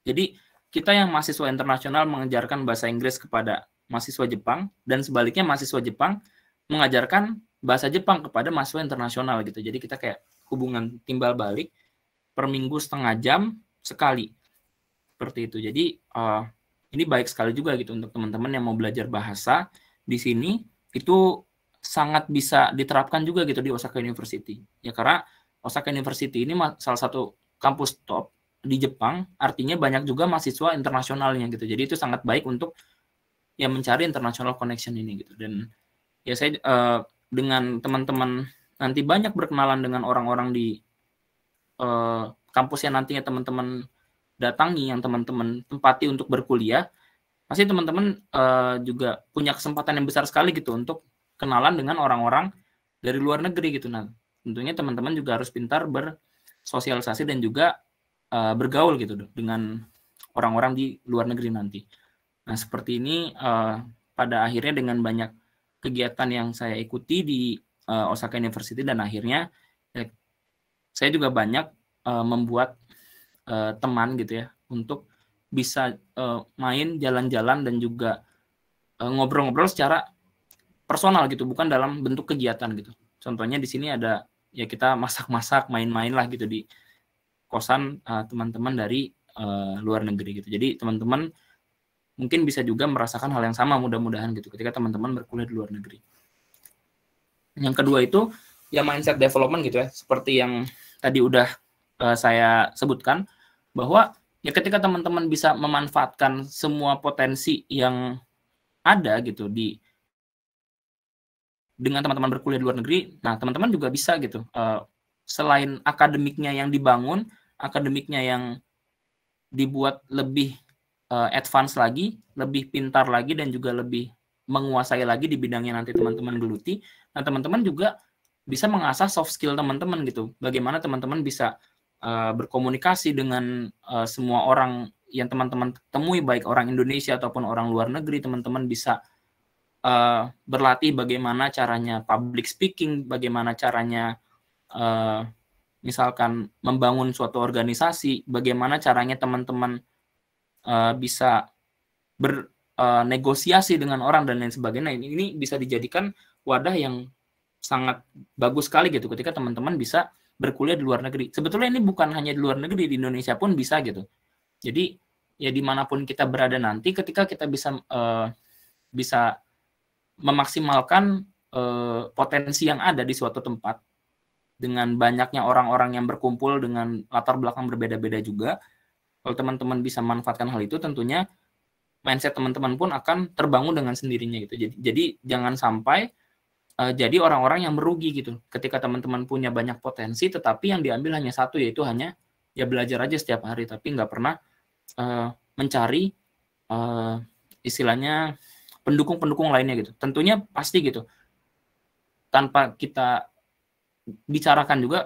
jadi kita yang mahasiswa internasional mengajarkan bahasa Inggris kepada mahasiswa Jepang dan sebaliknya mahasiswa Jepang mengajarkan bahasa Jepang kepada mahasiswa internasional gitu. Jadi kita kayak hubungan timbal balik per minggu setengah jam sekali seperti itu. Jadi uh, ini baik sekali juga gitu untuk teman-teman yang mau belajar bahasa di sini itu sangat bisa diterapkan juga gitu di Osaka University. Ya karena Osaka University ini salah satu kampus top di Jepang, artinya banyak juga mahasiswa internasionalnya gitu. Jadi itu sangat baik untuk ya mencari international connection ini gitu. Dan ya saya uh, dengan teman-teman nanti banyak berkenalan dengan orang-orang di uh, kampus yang nantinya teman-teman datangi, yang teman-teman tempati untuk berkuliah, pasti teman-teman uh, juga punya kesempatan yang besar sekali gitu untuk kenalan dengan orang-orang dari luar negeri gitu. Nah, tentunya teman-teman juga harus pintar bersosialisasi dan juga uh, bergaul gitu dengan orang-orang di luar negeri nanti. Nah, seperti ini uh, pada akhirnya dengan banyak kegiatan yang saya ikuti di uh, Osaka University dan akhirnya saya juga banyak uh, membuat uh, teman gitu ya untuk bisa uh, main jalan-jalan dan juga eh, ngobrol-ngobrol uh, secara personal gitu bukan dalam bentuk kegiatan gitu contohnya di sini ada ya kita masak-masak main-main lah gitu di kosan teman-teman uh, dari uh, luar negeri gitu jadi teman-teman mungkin bisa juga merasakan hal yang sama mudah-mudahan gitu ketika teman-teman berkuliah di luar negeri yang kedua itu ya mindset development gitu ya seperti yang tadi udah uh, saya sebutkan bahwa ya ketika teman-teman bisa memanfaatkan semua potensi yang ada gitu di dengan teman-teman berkuliah di luar negeri, nah teman-teman juga bisa gitu uh, selain akademiknya yang dibangun, akademiknya yang dibuat lebih uh, advance lagi, lebih pintar lagi dan juga lebih menguasai lagi di bidangnya nanti teman-teman geluti. Nah teman-teman juga bisa mengasah soft skill teman-teman gitu, bagaimana teman-teman bisa Eh, berkomunikasi dengan uh, semua orang yang teman-teman temui baik orang Indonesia ataupun orang luar negeri teman-teman bisa uh, berlatih bagaimana caranya public speaking bagaimana caranya uh, misalkan membangun suatu organisasi bagaimana caranya teman-teman uh, bisa bernegosiasi uh, dengan orang dan lain sebagainya nah, ini, ini bisa dijadikan wadah yang sangat bagus sekali gitu ketika teman-teman bisa berkuliah di luar negeri. Sebetulnya ini bukan hanya di luar negeri, di Indonesia pun bisa gitu. Jadi ya dimanapun kita berada nanti, ketika kita bisa uh, bisa memaksimalkan uh, potensi yang ada di suatu tempat dengan banyaknya orang-orang yang berkumpul dengan latar belakang berbeda-beda juga, kalau teman-teman bisa manfaatkan hal itu, tentunya mindset teman-teman pun akan terbangun dengan sendirinya gitu. Jadi, jadi jangan sampai uh, jadi orang-orang yang merugi gitu ketika teman-teman punya banyak potensi tetapi yang diambil hanya satu yaitu hanya ya belajar aja setiap hari tapi nggak pernah uh, mencari uh, istilahnya pendukung-pendukung lainnya gitu tentunya pasti gitu tanpa kita bicarakan juga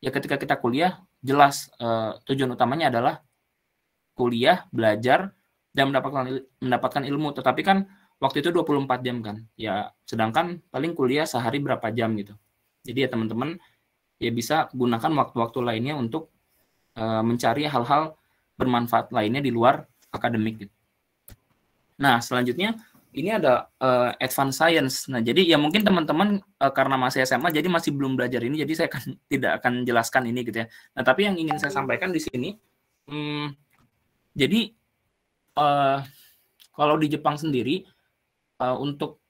ya ketika kita kuliah jelas uh, tujuan utamanya adalah kuliah belajar dan mendapatkan mendapatkan ilmu tetapi kan waktu itu 24 jam kan. Ya sedangkan paling kuliah sehari berapa jam gitu. Jadi ya teman-teman ya bisa gunakan waktu-waktu lainnya untuk uh, mencari hal-hal bermanfaat lainnya di luar akademik gitu. Nah, selanjutnya ini ada uh, advanced science. Nah, jadi ya mungkin teman-teman uh, karena masih SMA jadi masih belum belajar ini jadi saya akan tidak akan jelaskan ini gitu ya. Nah, tapi yang ingin saya sampaikan di sini hmm, jadi uh, kalau di Jepang sendiri uh, untuk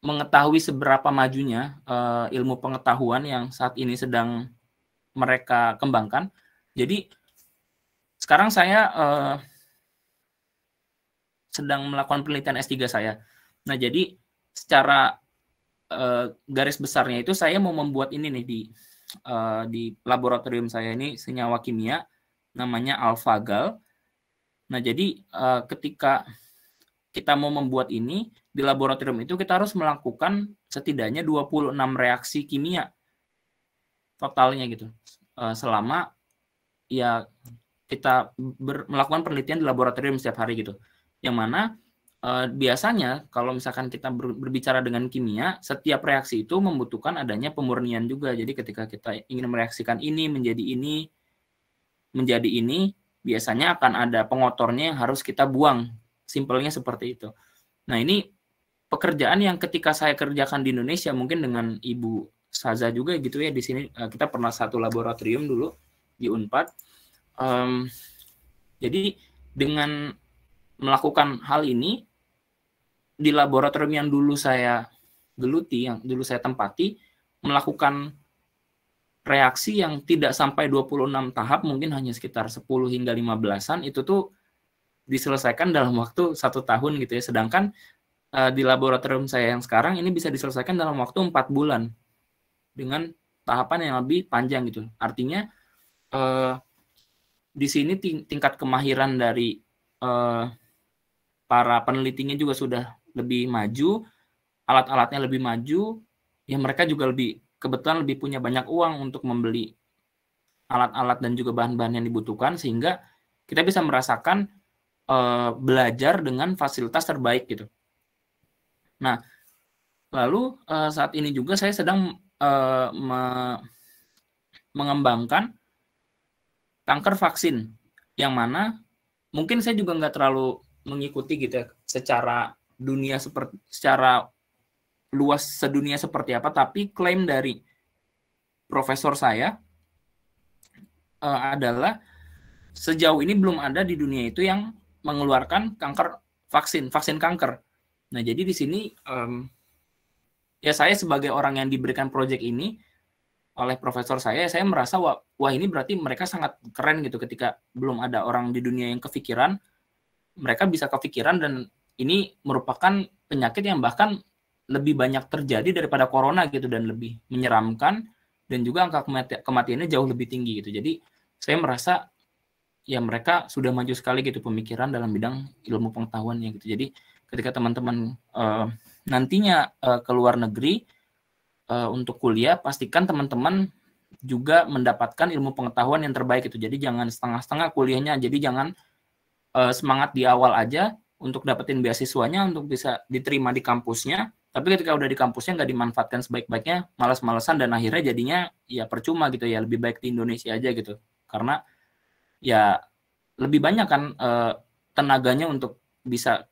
mengetahui seberapa majunya uh, ilmu pengetahuan yang saat ini sedang mereka kembangkan. Jadi sekarang saya uh, sedang melakukan penelitian S3 saya. Nah, jadi secara uh, garis besarnya itu saya mau membuat ini nih di uh, di laboratorium saya ini senyawa kimia namanya alfagal. Nah, jadi uh, ketika kita mau membuat ini di laboratorium itu kita harus melakukan setidaknya 26 reaksi kimia totalnya gitu eh, selama ya kita ber, melakukan penelitian di laboratorium setiap hari gitu yang mana eh, biasanya kalau misalkan kita berbicara dengan kimia setiap reaksi itu membutuhkan adanya pemurnian juga jadi ketika kita ingin mereaksikan ini menjadi ini menjadi ini biasanya akan ada pengotornya yang harus kita buang Simpelnya seperti itu. Nah, ini pekerjaan yang ketika saya kerjakan di Indonesia mungkin dengan Ibu Saza juga gitu ya di sini eh, kita pernah satu laboratorium dulu di Unpad. Um, jadi dengan melakukan hal ini di laboratorium yang dulu saya geluti, yang dulu saya tempati, melakukan reaksi yang tidak sampai 26 tahap, mungkin hanya sekitar 10 hingga 15-an, itu tuh diselesaikan dalam waktu satu tahun gitu ya. Sedangkan uh, di laboratorium saya yang sekarang ini bisa diselesaikan dalam waktu empat bulan dengan tahapan yang lebih panjang gitu. Artinya uh, di sini tingkat kemahiran dari uh, para penelitinya juga sudah lebih maju, alat-alatnya lebih maju, ya mereka juga lebih kebetulan lebih punya banyak uang untuk membeli alat-alat dan juga bahan-bahan yang dibutuhkan sehingga kita bisa merasakan uh, belajar dengan fasilitas terbaik gitu. Nah, lalu uh, saat ini juga saya sedang uh, me mengembangkan kanker vaksin yang mana mungkin saya juga nggak terlalu mengikuti gitu ya secara dunia seperti secara luas sedunia seperti apa tapi klaim dari profesor saya uh, adalah sejauh ini belum ada di dunia itu yang mengeluarkan kanker vaksin, vaksin kanker. Nah, jadi di sini um, ya saya sebagai orang yang diberikan proyek ini oleh profesor saya, saya merasa wah, wah ini berarti mereka sangat keren gitu ketika belum ada orang di dunia yang kepikiran, mereka bisa kepikiran dan ini merupakan penyakit yang bahkan lebih banyak terjadi daripada corona gitu dan lebih menyeramkan dan juga angka kematiannya jauh lebih tinggi gitu. Jadi saya merasa ya mereka sudah maju sekali gitu pemikiran dalam bidang ilmu pengetahuan yang gitu. Jadi ketika teman-teman uh, nantinya uh, ke luar negeri uh, untuk kuliah pastikan teman-teman juga mendapatkan ilmu pengetahuan yang terbaik itu. Jadi jangan setengah-setengah kuliahnya. Jadi jangan uh, semangat di awal aja untuk dapetin beasiswanya untuk bisa diterima di kampusnya. Tapi ketika udah di kampusnya nggak dimanfaatkan sebaik-baiknya, malas-malesan dan akhirnya jadinya ya percuma gitu ya. Lebih baik di Indonesia aja gitu. Karena ya lebih banyak kan uh, tenaganya untuk bisa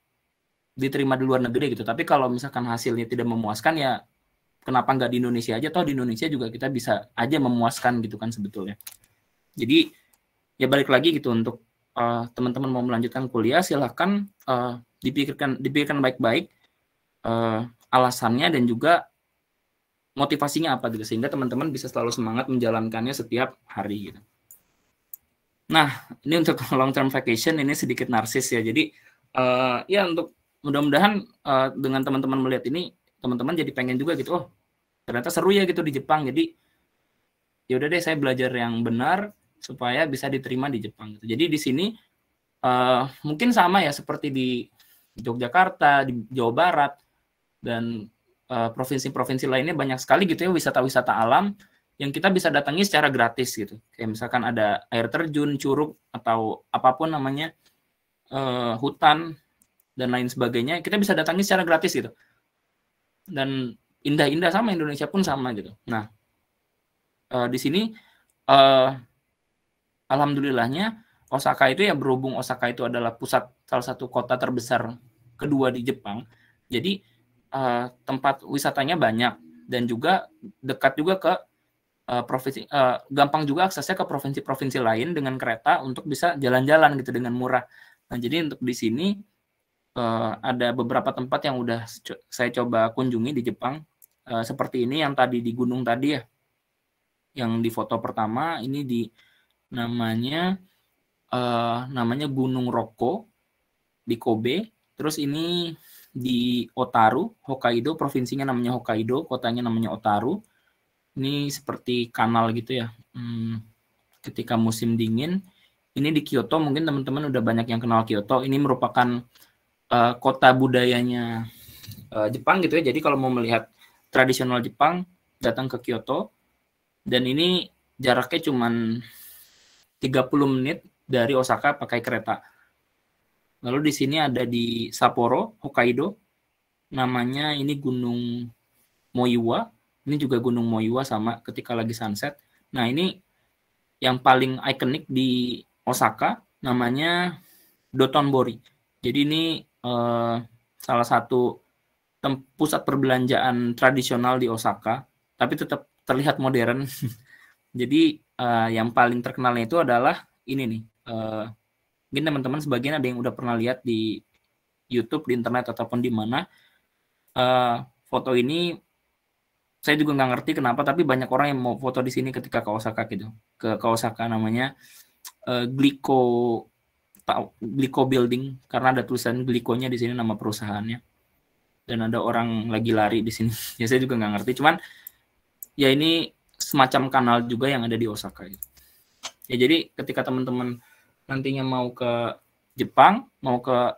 diterima di luar negeri gitu. Tapi kalau misalkan hasilnya tidak memuaskan ya kenapa nggak di Indonesia aja? Toh di Indonesia juga kita bisa aja memuaskan gitu kan sebetulnya. Jadi ya balik lagi gitu untuk eh, teman-teman uh, mau melanjutkan kuliah silahkan uh, dipikirkan dipikirkan baik-baik uh, alasannya dan juga motivasinya apa gitu sehingga teman-teman bisa selalu semangat menjalankannya setiap hari gitu. Nah, ini untuk long term vacation ini sedikit narsis ya. Jadi uh, ya untuk mudah-mudahan uh, dengan teman-teman melihat ini teman-teman jadi pengen juga gitu. Oh, ternyata seru ya gitu di Jepang. Jadi ya udah deh saya belajar yang benar supaya bisa diterima di Jepang gitu. Jadi di sini uh, mungkin sama ya seperti di Yogyakarta, di Jawa Barat dan provinsi-provinsi uh, provinsi -provinsi lainnya banyak sekali gitu ya wisata-wisata alam yang kita bisa datangi secara gratis gitu. Kayak misalkan ada air terjun, curug atau apapun namanya uh, hutan dan lain sebagainya, kita bisa datangi secara gratis gitu. Dan indah-indah sama Indonesia pun sama gitu. Nah, uh, di sini uh, alhamdulillahnya Osaka itu ya berhubung Osaka itu adalah pusat salah satu kota terbesar kedua di Jepang. Jadi uh, tempat wisatanya banyak dan juga dekat juga ke Eh, provinsi uh, gampang juga aksesnya ke provinsi-provinsi lain dengan kereta untuk bisa jalan-jalan gitu dengan murah. Nah, jadi untuk di sini uh, ada beberapa tempat yang udah saya coba kunjungi di Jepang uh, seperti ini yang tadi di gunung tadi ya. Yang di foto pertama ini di namanya uh, namanya Gunung Roko di Kobe. Terus ini di Otaru, Hokkaido, provinsinya namanya Hokkaido, kotanya namanya Otaru. Ini seperti kanal gitu ya. Hmm, ketika musim dingin, ini di Kyoto mungkin teman-teman udah banyak yang kenal Kyoto. Ini merupakan uh, kota budayanya uh, Jepang gitu ya. Jadi kalau mau melihat tradisional Jepang, datang ke Kyoto. Dan ini jaraknya cuma 30 menit dari Osaka pakai kereta. Lalu di sini ada di Sapporo, Hokkaido. Namanya ini Gunung Moiwa. Ini juga Gunung Moyua sama ketika lagi sunset. Nah, ini yang paling ikonik di Osaka namanya Dotonbori. Jadi ini eh, salah satu pusat perbelanjaan tradisional di Osaka, tapi tetap terlihat modern. Jadi eh, yang paling terkenalnya itu adalah ini nih. Eh, mungkin teman-teman sebagian ada yang udah pernah lihat di YouTube, di internet ataupun di mana. Eh, foto ini saya juga nggak ngerti kenapa tapi banyak orang yang mau foto di sini ketika ke Osaka gitu ke ke Osaka namanya uh, Glico Glico Building karena ada tulisan Glikonya di sini nama perusahaannya dan ada orang lagi lari di sini ya saya juga nggak ngerti cuman ya ini semacam kanal juga yang ada di Osaka gitu. ya jadi ketika teman-teman nantinya mau ke Jepang mau ke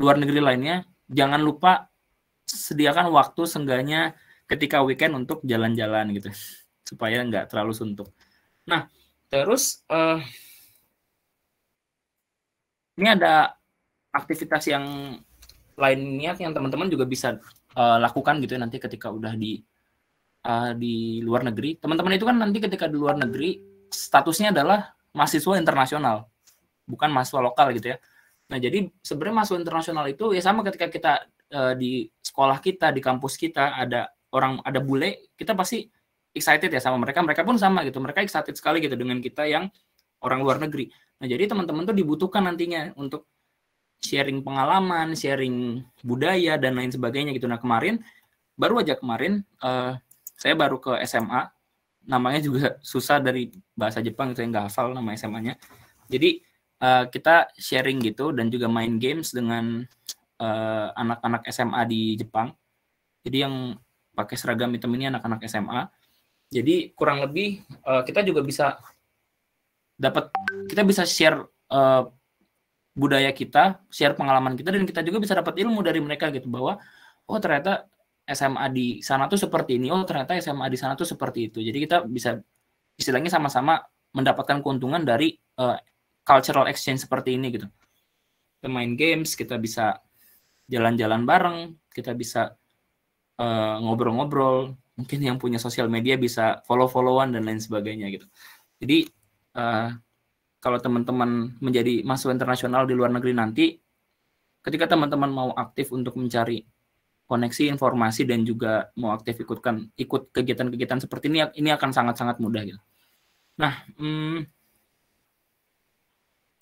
luar negeri lainnya jangan lupa sediakan waktu sengganya ketika weekend untuk jalan-jalan gitu supaya nggak terlalu suntuk. Nah terus uh, ini ada aktivitas yang lainnya yang teman-teman juga bisa uh, lakukan gitu ya nanti ketika udah di uh, di luar negeri. Teman-teman itu kan nanti ketika di luar negeri statusnya adalah mahasiswa internasional, bukan mahasiswa lokal gitu ya. Nah, jadi sebenarnya mahasiswa internasional itu ya sama ketika kita di sekolah kita, di kampus kita ada orang ada bule, kita pasti excited ya sama mereka. Mereka pun sama gitu. Mereka excited sekali gitu dengan kita yang orang luar negeri. Nah, jadi teman-teman tuh dibutuhkan nantinya untuk sharing pengalaman, sharing budaya dan lain sebagainya gitu. Nah, kemarin baru aja kemarin uh, saya baru ke SMA. Namanya juga susah dari bahasa Jepang, saya gitu, nggak hafal nama SMA-nya. Jadi uh, kita sharing gitu dan juga main games dengan eh, anak-anak uh, anak -anak SMA di Jepang. Jadi yang pakai seragam hitam ini anak-anak SMA. Jadi kurang lebih uh, kita juga bisa dapat kita bisa share uh, budaya kita, share pengalaman kita dan kita juga bisa dapat ilmu dari mereka gitu bahwa oh ternyata SMA di sana tuh seperti ini, oh ternyata SMA di sana tuh seperti itu. Jadi kita bisa istilahnya sama-sama mendapatkan keuntungan dari uh, cultural exchange seperti ini gitu. Kita main games, kita bisa jalan-jalan bareng, kita bisa ngobrol eh, ngobrol-ngobrol mungkin yang punya sosial media bisa follow-followan dan lain sebagainya gitu jadi uh, kalau teman-teman menjadi mahasiswa internasional di luar negeri nanti ketika teman-teman mau aktif untuk mencari koneksi informasi dan juga mau aktif ikutkan ikut kegiatan-kegiatan seperti ini ini akan sangat-sangat mudah gitu nah hmm,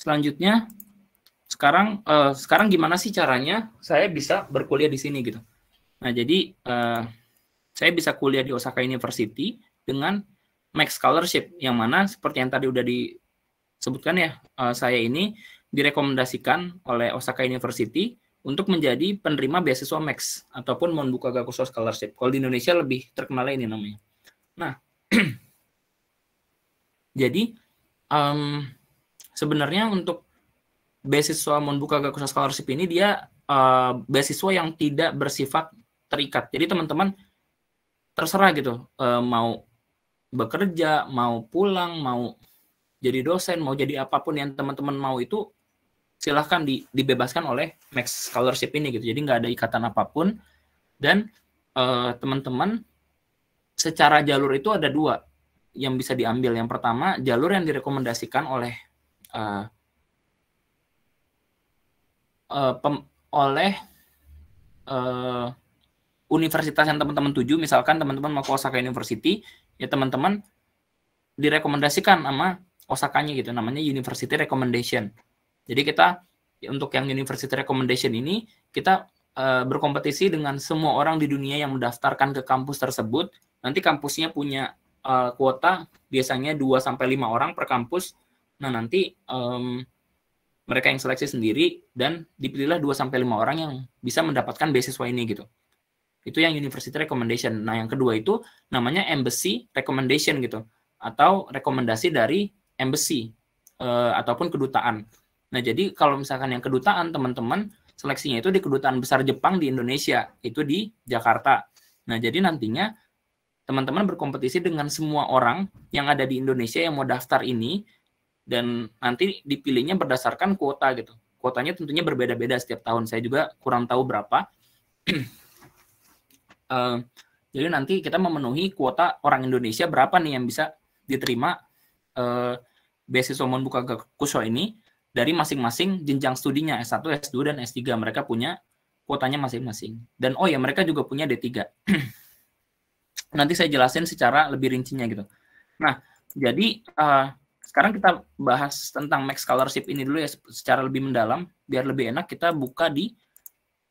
selanjutnya sekarang uh, sekarang gimana sih caranya saya bisa berkuliah di sini gitu Nah, jadi uh, saya bisa kuliah di Osaka University dengan Max Scholarship, yang mana seperti yang tadi sudah disebutkan ya, uh, saya ini direkomendasikan oleh Osaka University untuk menjadi penerima beasiswa Max ataupun membuka Gakuso Scholarship. Kalau di Indonesia lebih terkenal ini namanya. Nah, jadi um, sebenarnya untuk beasiswa membuka Gakuso Scholarship ini dia uh, beasiswa yang tidak bersifat terikat. Jadi teman-teman terserah gitu eh, mau bekerja, mau pulang, mau jadi dosen, mau jadi apapun yang teman-teman mau itu silahkan di, dibebaskan oleh Max Scholarship ini gitu. Jadi nggak ada ikatan apapun dan eh, teman-teman secara jalur itu ada dua yang bisa diambil. Yang pertama jalur yang direkomendasikan oleh eh, pem, oleh universitas yang teman-teman tuju, misalkan teman-teman mau ke Osaka University, ya teman-teman direkomendasikan sama Osakanya gitu, namanya University Recommendation. Jadi kita ya untuk yang University Recommendation ini, kita uh, berkompetisi dengan semua orang di dunia yang mendaftarkan ke kampus tersebut. Nanti kampusnya punya uh, kuota biasanya 2 sampai 5 orang per kampus. Nah, nanti um, mereka yang seleksi sendiri dan dipilihlah 2 sampai 5 orang yang bisa mendapatkan beasiswa ini gitu. Itu yang university recommendation. Nah, yang kedua itu namanya embassy recommendation gitu atau rekomendasi dari embassy e, ataupun kedutaan. Nah, jadi kalau misalkan yang kedutaan teman-teman seleksinya itu di kedutaan besar Jepang di Indonesia, itu di Jakarta. Nah, jadi nantinya teman-teman berkompetisi dengan semua orang yang ada di Indonesia yang mau daftar ini dan nanti dipilihnya berdasarkan kuota gitu. Kuotanya tentunya berbeda-beda setiap tahun. Saya juga kurang tahu berapa jadi nanti kita memenuhi kuota orang Indonesia berapa nih yang bisa diterima uh, beasiswa Monbuka Gakusho ini dari masing-masing jenjang studinya S1, S2 dan S3 mereka punya kuotanya masing-masing. Dan oh ya mereka juga punya D3. nanti saya jelasin secara lebih rincinya gitu. Nah, jadi uh, sekarang kita bahas tentang Max Scholarship ini dulu ya secara lebih mendalam biar lebih enak kita buka di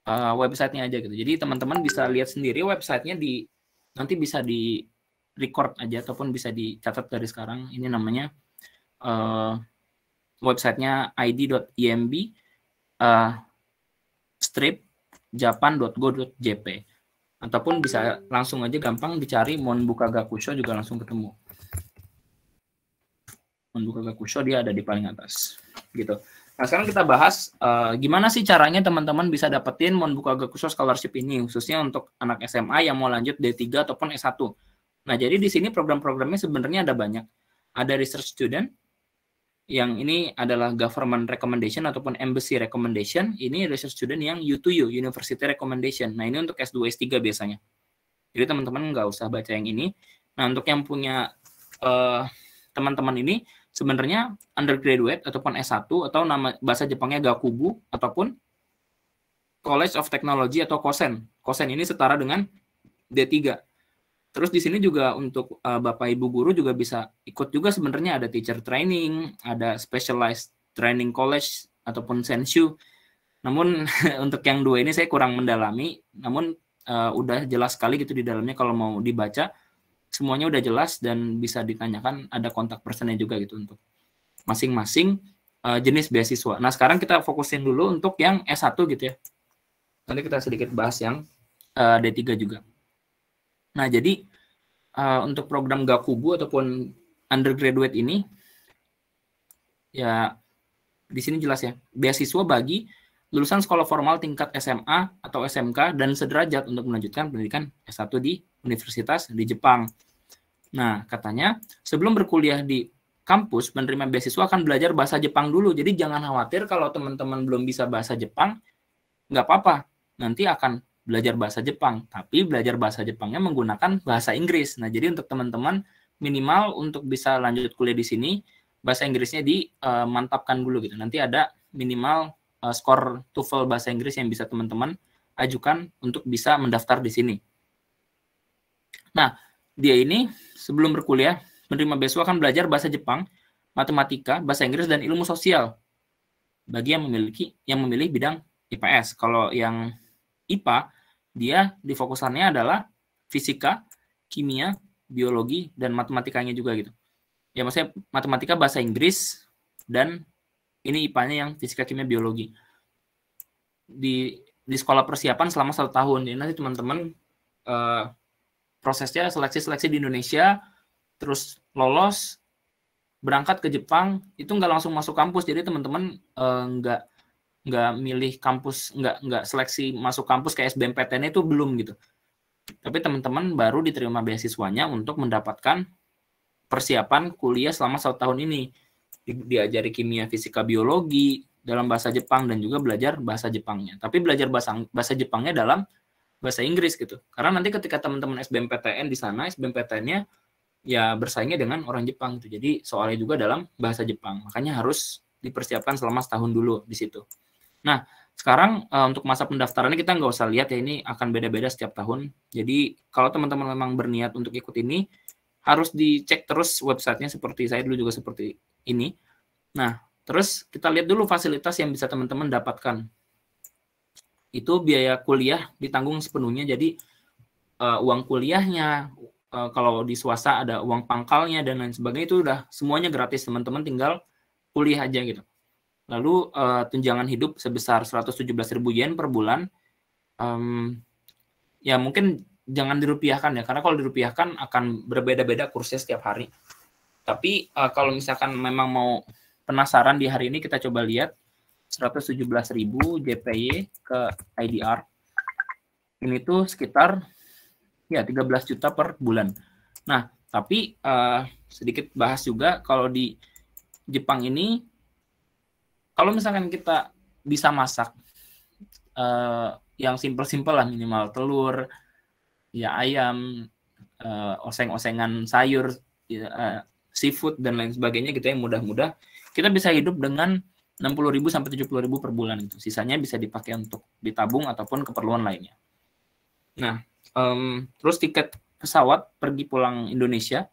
uh, eh, nya aja gitu. Jadi teman-teman bisa lihat sendiri websitenya di nanti bisa di record aja ataupun bisa dicatat dari sekarang. Ini namanya uh, websitenya id.imb uh, eh, strip japan.go.jp ataupun bisa langsung aja gampang dicari Monbuka Gakusho juga langsung ketemu. Monbuka Gakusho dia ada di paling atas gitu. Nah, sekarang kita bahas uh, gimana sih caranya teman-teman bisa dapetin Monbukaga khusus Scholarship ini, khususnya untuk anak SMA yang mau lanjut D3 ataupun S1. Nah, jadi di sini program-programnya sebenarnya ada banyak. Ada research student, yang ini adalah government recommendation ataupun embassy recommendation. Ini research student yang U2U, University Recommendation. Nah, ini untuk S2, S3 biasanya. Jadi teman-teman nggak usah baca yang ini. Nah, untuk yang punya eh, teman-teman uh, teman -teman ini, sebenarnya undergraduate ataupun S1 atau nama bahasa Jepangnya Gakubu ataupun College of Technology atau Kosen. Kosen ini setara dengan D3. Terus di sini juga untuk uh, Bapak Ibu guru juga bisa ikut juga sebenarnya ada teacher training, ada specialized training college ataupun sensu Namun untuk yang dua ini saya kurang mendalami, namun uh, udah jelas sekali gitu di dalamnya kalau mau dibaca semuanya udah jelas dan bisa ditanyakan ada kontak personnya juga gitu untuk masing-masing uh, jenis beasiswa. Nah sekarang kita fokusin dulu untuk yang S1 gitu ya. Nanti kita sedikit bahas yang uh, eh, D3 juga. Nah jadi uh, untuk program Gakubu ataupun undergraduate ini ya di sini jelas ya beasiswa bagi lulusan sekolah formal tingkat SMA atau SMK dan sederajat untuk melanjutkan pendidikan S1 di universitas di Jepang. Nah, katanya sebelum berkuliah di kampus, penerima beasiswa akan belajar bahasa Jepang dulu. Jadi jangan khawatir kalau teman-teman belum bisa bahasa Jepang, nggak apa-apa. Nanti akan belajar bahasa Jepang, tapi belajar bahasa Jepangnya menggunakan bahasa Inggris. Nah, jadi untuk teman-teman minimal untuk bisa lanjut kuliah di sini, bahasa Inggrisnya dimantapkan eh, dulu gitu. Nanti ada minimal uh, skor TOEFL bahasa Inggris yang bisa teman-teman ajukan untuk bisa mendaftar di sini. Nah, dia ini sebelum berkuliah menerima beasiswa akan belajar bahasa Jepang, matematika, bahasa Inggris dan ilmu sosial. Bagi yang memiliki yang memilih bidang IPS. Kalau yang IPA, dia difokusannya adalah fisika, kimia, biologi dan matematikanya juga gitu. Ya maksudnya matematika bahasa Inggris dan ini IPA-nya yang fisika kimia biologi di di sekolah persiapan selama satu tahun jadi nanti teman-teman uh, prosesnya seleksi-seleksi di Indonesia terus lolos berangkat ke Jepang itu nggak langsung masuk kampus jadi teman-teman uh, nggak nggak milih kampus nggak nggak seleksi masuk kampus kayak SBMPTN itu belum gitu tapi teman-teman baru diterima beasiswanya untuk mendapatkan persiapan kuliah selama satu tahun ini diajari kimia, fisika, biologi dalam bahasa Jepang dan juga belajar bahasa Jepangnya. Tapi belajar bahasa bahasa Jepangnya dalam bahasa Inggris gitu. Karena nanti ketika teman-teman SBMPTN di sana, SBMPTN-nya ya bersaingnya dengan orang Jepang gitu. Jadi soalnya juga dalam bahasa Jepang. Makanya harus dipersiapkan selama setahun dulu di situ. Nah, sekarang uh, untuk masa pendaftarannya kita nggak usah lihat ya ini akan beda-beda setiap tahun. Jadi kalau teman-teman memang berniat untuk ikut ini harus dicek terus websitenya seperti saya dulu juga seperti ini. Nah, terus kita lihat dulu fasilitas yang bisa teman-teman dapatkan. Itu biaya kuliah ditanggung sepenuhnya, jadi uh, uang kuliahnya, uh, kalau di swasta ada uang pangkalnya dan lain sebagainya itu udah semuanya gratis teman-teman tinggal kuliah aja gitu. Lalu uh, tunjangan hidup sebesar 117.000 yen per bulan. Um, ya mungkin jangan dirupiahkan ya karena kalau dirupiahkan akan berbeda-beda kursnya setiap hari. Tapi uh, kalau misalkan memang mau penasaran di hari ini kita coba lihat 117.000 JPY ke IDR. Ini tuh sekitar ya 13 juta per bulan. Nah, tapi uh, sedikit bahas juga kalau di Jepang ini kalau misalkan kita bisa masak uh, yang simpel-simpel lah minimal telur, ya ayam, uh, oseng-osengan sayur, uh, seafood dan lain sebagainya gitu ya mudah-mudah kita bisa hidup dengan ribu sampai ribu per bulan itu Sisanya bisa dipakai untuk ditabung ataupun keperluan lainnya. Nah, um, terus tiket pesawat pergi pulang Indonesia.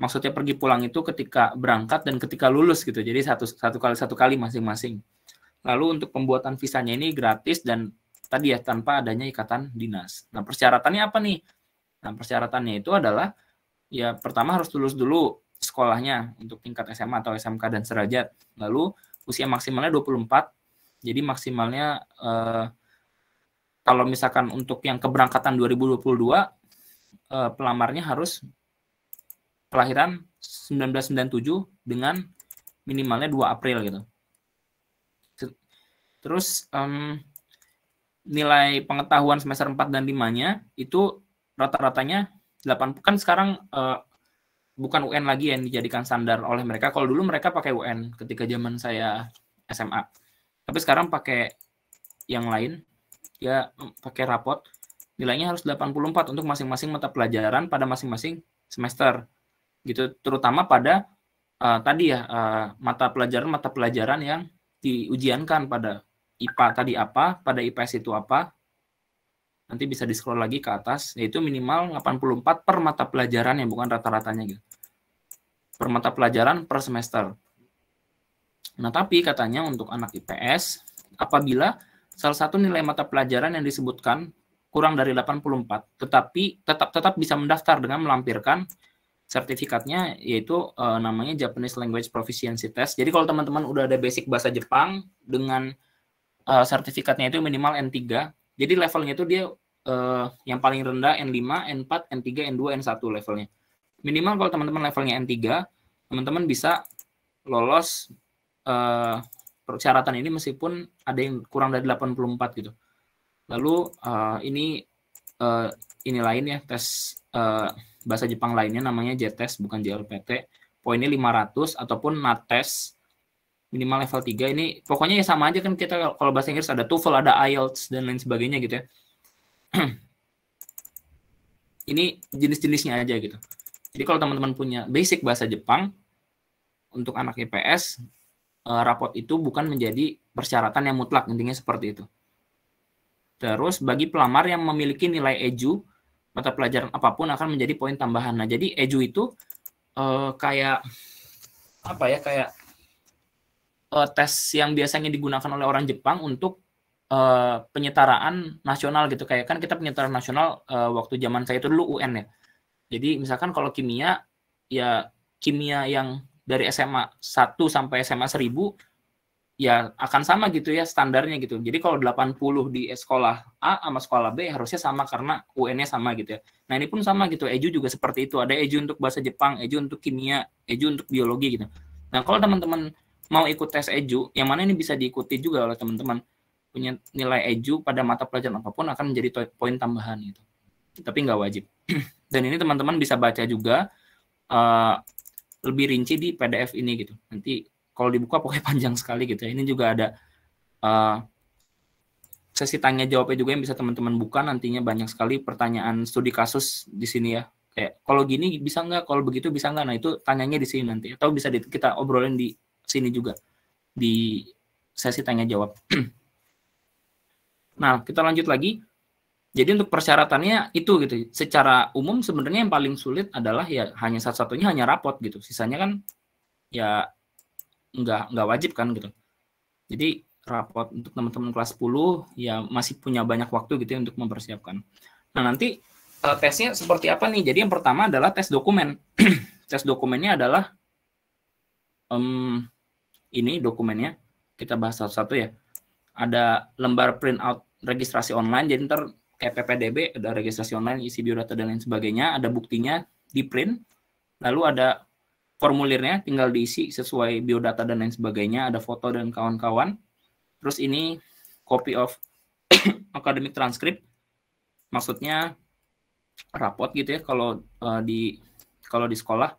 Maksudnya pergi pulang itu ketika berangkat dan ketika lulus gitu. Jadi satu satu kali satu kali masing-masing. Lalu untuk pembuatan visanya ini gratis dan tadi ya tanpa adanya ikatan dinas. Nah, persyaratannya apa nih? Nah, persyaratannya itu adalah ya pertama harus lulus dulu sekolahnya untuk tingkat SMA atau SMK dan serajat. Lalu usia maksimalnya 24. Jadi maksimalnya eh, kalau misalkan untuk yang keberangkatan 2022 eh, pelamarnya harus kelahiran 1997 dengan minimalnya 2 April gitu. Terus um, nilai pengetahuan semester 4 dan 5-nya itu rata-ratanya 8 kan sekarang uh, bukan UN lagi yang dijadikan standar oleh mereka. Kalau dulu mereka pakai UN ketika zaman saya SMA. Tapi sekarang pakai yang lain, ya pakai rapot. Nilainya harus 84 untuk masing-masing mata pelajaran pada masing-masing semester. Gitu terutama pada uh, tadi ya uh, mata pelajaran mata pelajaran yang diujiankan pada IPA tadi apa, pada IPS itu apa. Nanti bisa di-scroll lagi ke atas, yaitu minimal 84 per mata pelajaran yang bukan rata-ratanya gitu per mata pelajaran per semester. Nah, tapi katanya untuk anak IPS, apabila salah satu nilai mata pelajaran yang disebutkan kurang dari 84, tetapi tetap tetap bisa mendaftar dengan melampirkan sertifikatnya yaitu e, namanya Japanese Language Proficiency Test. Jadi kalau teman-teman udah ada basic bahasa Jepang dengan e, sertifikatnya itu minimal N3. Jadi levelnya itu dia e, yang paling rendah N5, N4, N3, N2, N1 levelnya minimal kalau teman-teman levelnya N3, teman-teman bisa lolos uh, persyaratan ini meskipun ada yang kurang dari 84 gitu. Lalu uh, ini uh, ini lain ya tes uh, bahasa Jepang lainnya namanya test bukan JLPT. Poinnya 500 ataupun NATES minimal level 3 ini pokoknya ya sama aja kan kita kalau bahasa Inggris ada TOEFL, ada IELTS dan lain sebagainya gitu ya. ini jenis-jenisnya aja gitu. Jadi kalau teman-teman punya basic bahasa Jepang untuk anak IPS, eh, rapot itu bukan menjadi persyaratan yang mutlak, intinya seperti itu. Terus bagi pelamar yang memiliki nilai EJU, mata pelajaran apapun akan menjadi poin tambahan. Nah, jadi EJU itu uh, kayak apa ya? Kayak uh, tes yang biasanya digunakan oleh orang Jepang untuk uh, penyetaraan nasional gitu. Kayak kan kita penyetaraan nasional uh, waktu zaman saya itu dulu UN ya. Jadi misalkan kalau kimia ya kimia yang dari SMA 1 sampai SMA 1000 ya akan sama gitu ya standarnya gitu. Jadi kalau 80 di sekolah A sama sekolah B harusnya sama karena UN-nya sama gitu ya. Nah, ini pun sama gitu. Eju juga seperti itu. Ada eju untuk bahasa Jepang, eju untuk kimia, eju untuk biologi gitu. Nah, kalau teman-teman mau ikut tes eju, yang mana ini bisa diikuti juga oleh teman-teman punya nilai eju pada mata pelajaran apapun akan menjadi poin tambahan gitu tapi nggak wajib. Dan ini teman-teman bisa baca juga uh, lebih rinci di PDF ini gitu. Nanti kalau dibuka pokoknya panjang sekali gitu. Ya. Ini juga ada uh, sesi tanya jawabnya juga yang bisa teman-teman buka nantinya banyak sekali pertanyaan studi kasus di sini ya. Kayak kalau gini bisa nggak, kalau begitu bisa nggak. Nah itu tanyanya di sini nanti atau bisa kita obrolin di sini juga di sesi tanya jawab. nah kita lanjut lagi jadi untuk persyaratannya itu gitu. Secara umum sebenarnya yang paling sulit adalah ya hanya satu-satunya hanya rapot gitu. Sisanya kan ya nggak nggak wajib kan gitu. Jadi rapot untuk teman-teman kelas 10 ya masih punya banyak waktu gitu ya untuk mempersiapkan. Nah nanti eh, tesnya seperti apa nih? Jadi yang pertama adalah tes dokumen. tes dokumennya adalah um, ini dokumennya kita bahas satu-satu ya. Ada lembar print out registrasi online. Jadi ntar EPPDB, ada registrasi online, isi biodata dan lain sebagainya, ada buktinya di print, lalu ada formulirnya tinggal diisi sesuai biodata dan lain sebagainya, ada foto dan kawan-kawan. Terus ini copy of academic transcript, maksudnya rapot gitu ya kalau uh, di kalau di sekolah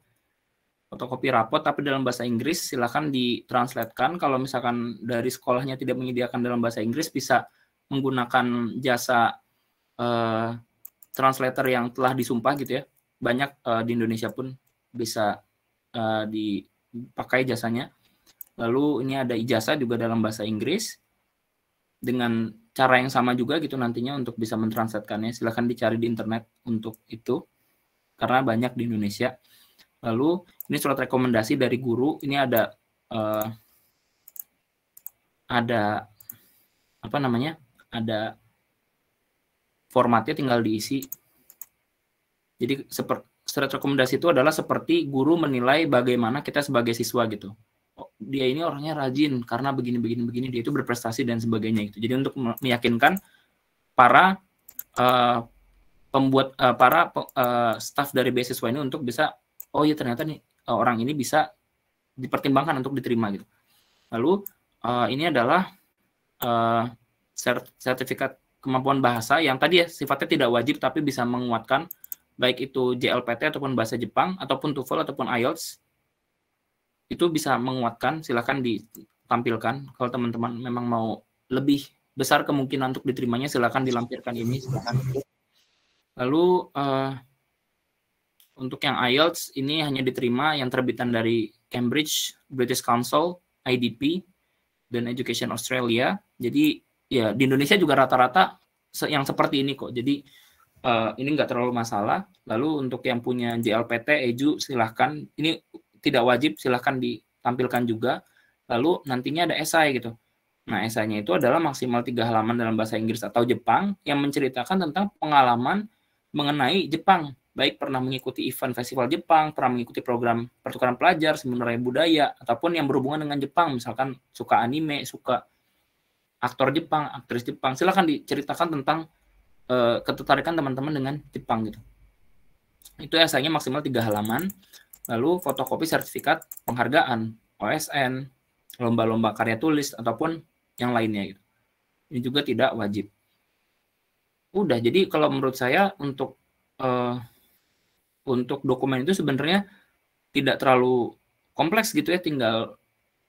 fotokopi rapot tapi dalam bahasa Inggris silahkan ditranslatekan kalau misalkan dari sekolahnya tidak menyediakan dalam bahasa Inggris bisa menggunakan jasa Eh, translator yang telah disumpah gitu ya banyak uh, di Indonesia pun bisa uh, dipakai jasanya lalu ini ada ijazah juga dalam bahasa Inggris dengan cara yang sama juga gitu nantinya untuk bisa mentranslatkannya silahkan dicari di internet untuk itu karena banyak di Indonesia lalu ini surat rekomendasi dari guru ini ada uh, ada apa namanya ada formatnya tinggal diisi. Jadi seperti surat rekomendasi itu adalah seperti guru menilai bagaimana kita sebagai siswa gitu. Oh, dia ini orangnya rajin karena begini begini begini dia itu berprestasi dan sebagainya gitu. Jadi untuk meyakinkan para uh, pembuat uh, para uh, staff dari beasiswa ini untuk bisa oh iya ternyata nih uh, orang ini bisa dipertimbangkan untuk diterima gitu. Lalu uh, ini adalah uh, sertifikat kemampuan bahasa yang tadi ya sifatnya tidak wajib tapi bisa menguatkan baik itu JLPT ataupun bahasa Jepang ataupun TOEFL ataupun IELTS itu bisa menguatkan silahkan ditampilkan kalau teman-teman memang mau lebih besar kemungkinan untuk diterimanya silahkan dilampirkan ini silahkan lalu uh, untuk yang IELTS ini hanya diterima yang terbitan dari Cambridge British Council IDP dan Education Australia jadi ya di Indonesia juga rata-rata yang seperti ini kok. Jadi uh, ini nggak terlalu masalah. Lalu untuk yang punya JLPT, EJU silahkan. Ini tidak wajib, silahkan ditampilkan juga. Lalu nantinya ada esai gitu. Nah, esainya itu adalah maksimal tiga halaman dalam bahasa Inggris atau Jepang yang menceritakan tentang pengalaman mengenai Jepang. Baik pernah mengikuti event festival Jepang, pernah mengikuti program pertukaran pelajar, sebenarnya budaya, ataupun yang berhubungan dengan Jepang, misalkan suka anime, suka aktor Jepang, aktris Jepang. Silahkan diceritakan tentang uh, ketertarikan teman-teman dengan Jepang gitu. Itu esainya maksimal tiga halaman. Lalu fotokopi sertifikat penghargaan, OSN, lomba-lomba karya tulis ataupun yang lainnya gitu. Ini juga tidak wajib. Udah, jadi kalau menurut saya untuk uh, untuk dokumen itu sebenarnya tidak terlalu kompleks gitu ya, tinggal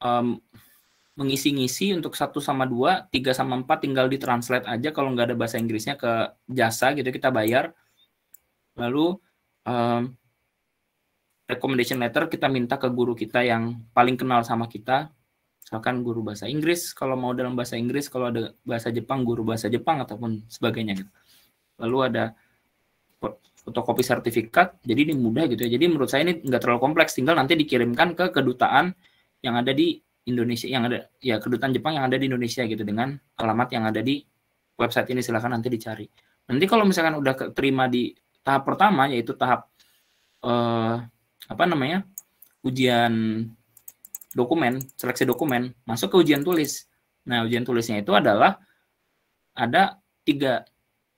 um, mengisi-ngisi untuk satu sama dua, tiga sama empat tinggal ditranslate aja kalau nggak ada bahasa Inggrisnya ke jasa gitu kita bayar. Lalu um, recommendation letter kita minta ke guru kita yang paling kenal sama kita. Misalkan guru bahasa Inggris, kalau mau dalam bahasa Inggris, kalau ada bahasa Jepang, guru bahasa Jepang ataupun sebagainya gitu. Lalu ada fotokopi sertifikat, jadi ini mudah gitu ya. Jadi menurut saya ini nggak terlalu kompleks, tinggal nanti dikirimkan ke kedutaan yang ada di Indonesia yang ada ya kedutaan Jepang yang ada di Indonesia gitu dengan alamat yang ada di website ini silahkan nanti dicari. Nanti kalau misalkan udah terima di tahap pertama yaitu tahap eh, apa namanya ujian dokumen seleksi dokumen masuk ke ujian tulis. Nah ujian tulisnya itu adalah ada tiga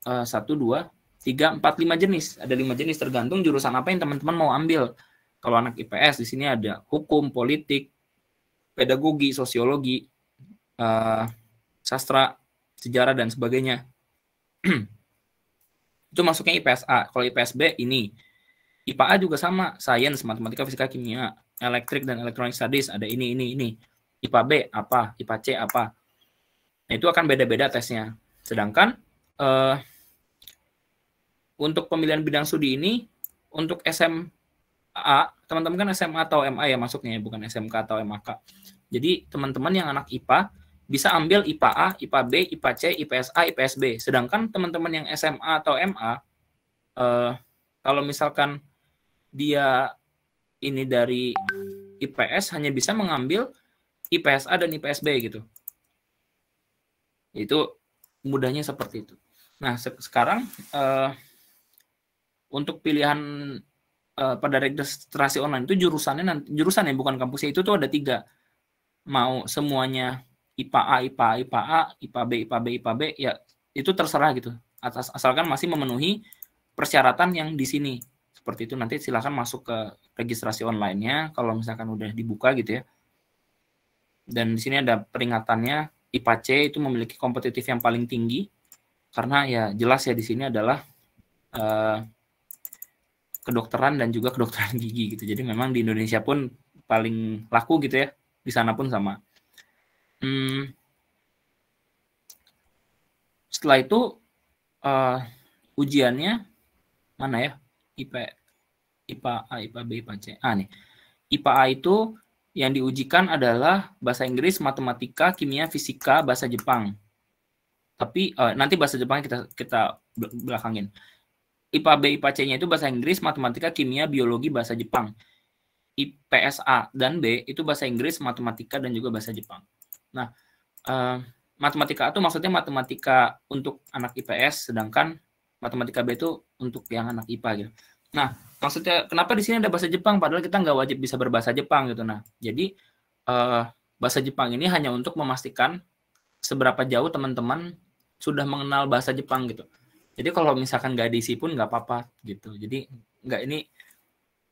eh, satu dua tiga empat lima jenis ada lima jenis tergantung jurusan apa yang teman-teman mau ambil. Kalau anak IPS di sini ada hukum, politik, pedagogi, sosiologi, uh, sastra, sejarah dan sebagainya. itu masuknya IPS A. Kalau IPS B ini IPA A juga sama, sains, matematika, fisika, kimia, elektrik dan Elektronik studies ada ini ini ini. IPA B apa, IPA C apa. Nah, itu akan beda-beda tesnya. Sedangkan uh, untuk pemilihan bidang studi ini untuk SM A, teman-teman kan SMA atau MA ya masuknya, ya, bukan SMK atau MAK. Jadi teman-teman yang anak IPA bisa ambil IPA A, IPA B, IPA C, IPS A, IPS B. Sedangkan teman-teman yang SMA atau MA, eh, kalau misalkan dia ini dari IPS hanya bisa mengambil IPS A dan IPS B gitu. Itu mudahnya seperti itu. Nah se sekarang eh, untuk pilihan Eh, pada registrasi online itu jurusannya nanti jurusan ya bukan kampusnya itu tuh ada tiga mau semuanya IPA A IPA IPA A IPA B IPA B IPA B ya itu terserah gitu atas asalkan masih memenuhi persyaratan yang di sini seperti itu nanti silahkan masuk ke registrasi onlinenya kalau misalkan udah dibuka gitu ya dan di sini ada peringatannya IPA C itu memiliki kompetitif yang paling tinggi karena ya jelas ya di sini adalah eh, kedokteran dan juga kedokteran gigi gitu. Jadi memang di Indonesia pun paling laku gitu ya. Di sana pun sama. Hmm. Setelah itu uh, ujiannya mana ya? IP IPA A, IPA B, IPA C. Ah nih. IPA A itu yang diujikan adalah bahasa Inggris, matematika, kimia, fisika, bahasa Jepang. Tapi uh, nanti bahasa Jepang kita kita belakangin. IPA B, IPA C-nya itu bahasa Inggris, matematika, kimia, biologi, bahasa Jepang. IPS A dan B itu bahasa Inggris, matematika, dan juga bahasa Jepang. Nah, uh, matematika A itu maksudnya matematika untuk anak IPS, sedangkan matematika B itu untuk yang anak IPA gitu. Nah, maksudnya kenapa di sini ada bahasa Jepang padahal kita nggak wajib bisa berbahasa Jepang gitu. Nah, jadi uh, bahasa Jepang ini hanya untuk memastikan seberapa jauh teman-teman sudah mengenal bahasa Jepang gitu. Jadi kalau misalkan nggak diisi pun nggak apa-apa gitu. Jadi nggak ini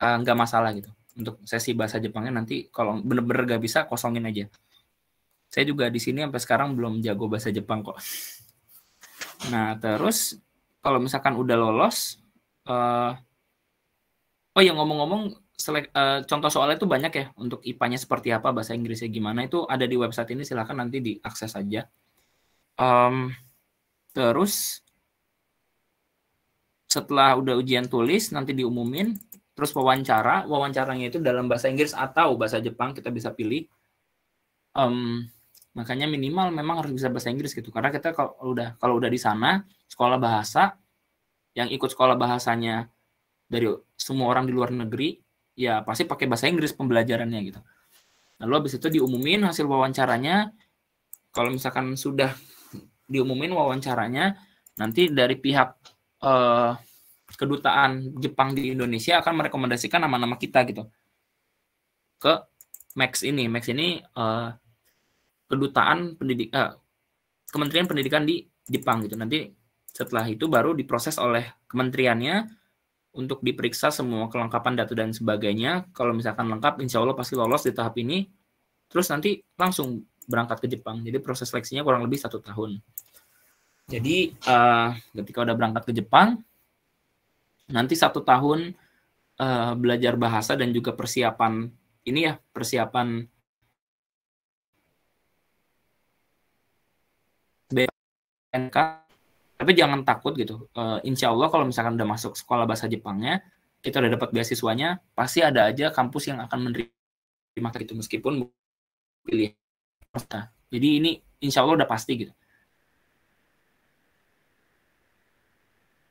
eh, nggak uh, masalah gitu. Untuk sesi bahasa Jepangnya nanti kalau bener-bener nggak bisa kosongin aja. Saya juga di sini sampai sekarang belum jago bahasa Jepang kok. Nah terus kalau misalkan udah lolos, uh, oh ya ngomong-ngomong uh, contoh soalnya itu banyak ya untuk IPA-nya seperti apa bahasa Inggrisnya gimana itu ada di website ini silahkan nanti diakses aja um, terus setelah udah ujian tulis nanti diumumin terus wawancara wawancaranya itu dalam bahasa Inggris atau bahasa Jepang kita bisa pilih um, makanya minimal memang harus bisa bahasa Inggris gitu karena kita kalau udah kalau udah di sana sekolah bahasa yang ikut sekolah bahasanya dari semua orang di luar negeri ya pasti pakai bahasa Inggris pembelajarannya gitu lalu habis itu diumumin hasil wawancaranya kalau misalkan sudah diumumin wawancaranya nanti dari pihak uh, kedutaan Jepang di Indonesia akan merekomendasikan nama-nama kita gitu ke Max ini. Max ini uh, kedutaan pendidik uh, Kementerian Pendidikan di Jepang gitu. Nanti setelah itu baru diproses oleh kementeriannya untuk diperiksa semua kelengkapan data dan sebagainya. Kalau misalkan lengkap, insya Allah pasti lolos di tahap ini. Terus nanti langsung berangkat ke Jepang. Jadi proses seleksinya kurang lebih satu tahun. Jadi uh, ketika udah berangkat ke Jepang, nanti satu tahun uh, belajar bahasa dan juga persiapan ini ya persiapan BNK tapi jangan takut gitu uh, insya Allah kalau misalkan udah masuk sekolah bahasa Jepangnya kita udah dapat beasiswanya pasti ada aja kampus yang akan menerima itu meskipun pilih nah, jadi ini insya Allah udah pasti gitu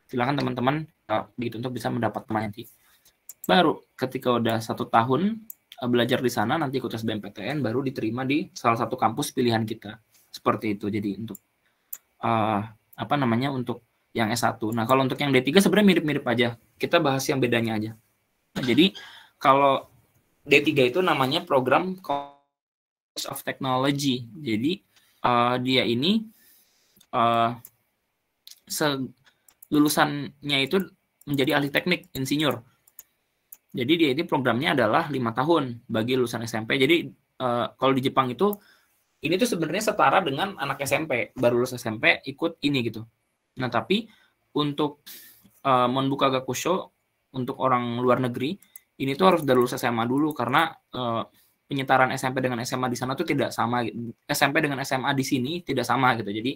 silakan teman-teman begitu untuk bisa mendapat nanti. Baru ketika udah satu tahun eh, belajar di sana nanti ikut SBMPTN baru diterima di salah satu kampus pilihan kita seperti itu. Jadi untuk uh, apa namanya untuk yang S1. Nah, kalau untuk yang D3 sebenarnya mirip-mirip aja. Kita bahas yang bedanya aja. Nah, jadi kalau D3 itu namanya program course of Technology. Jadi uh, dia ini uh, se lulusannya itu menjadi ahli teknik, insinyur. Jadi dia ini programnya adalah lima tahun bagi lulusan SMP. Jadi uh, kalau di Jepang itu ini tuh sebenarnya setara dengan anak SMP baru lulus SMP ikut ini gitu. Nah tapi untuk uh, eh, membuka gakusho untuk orang luar negeri ini tuh harus dari lulus SMA dulu karena uh, eh, penyetaraan SMP dengan SMA di sana tuh tidak sama SMP dengan SMA di sini tidak sama gitu jadi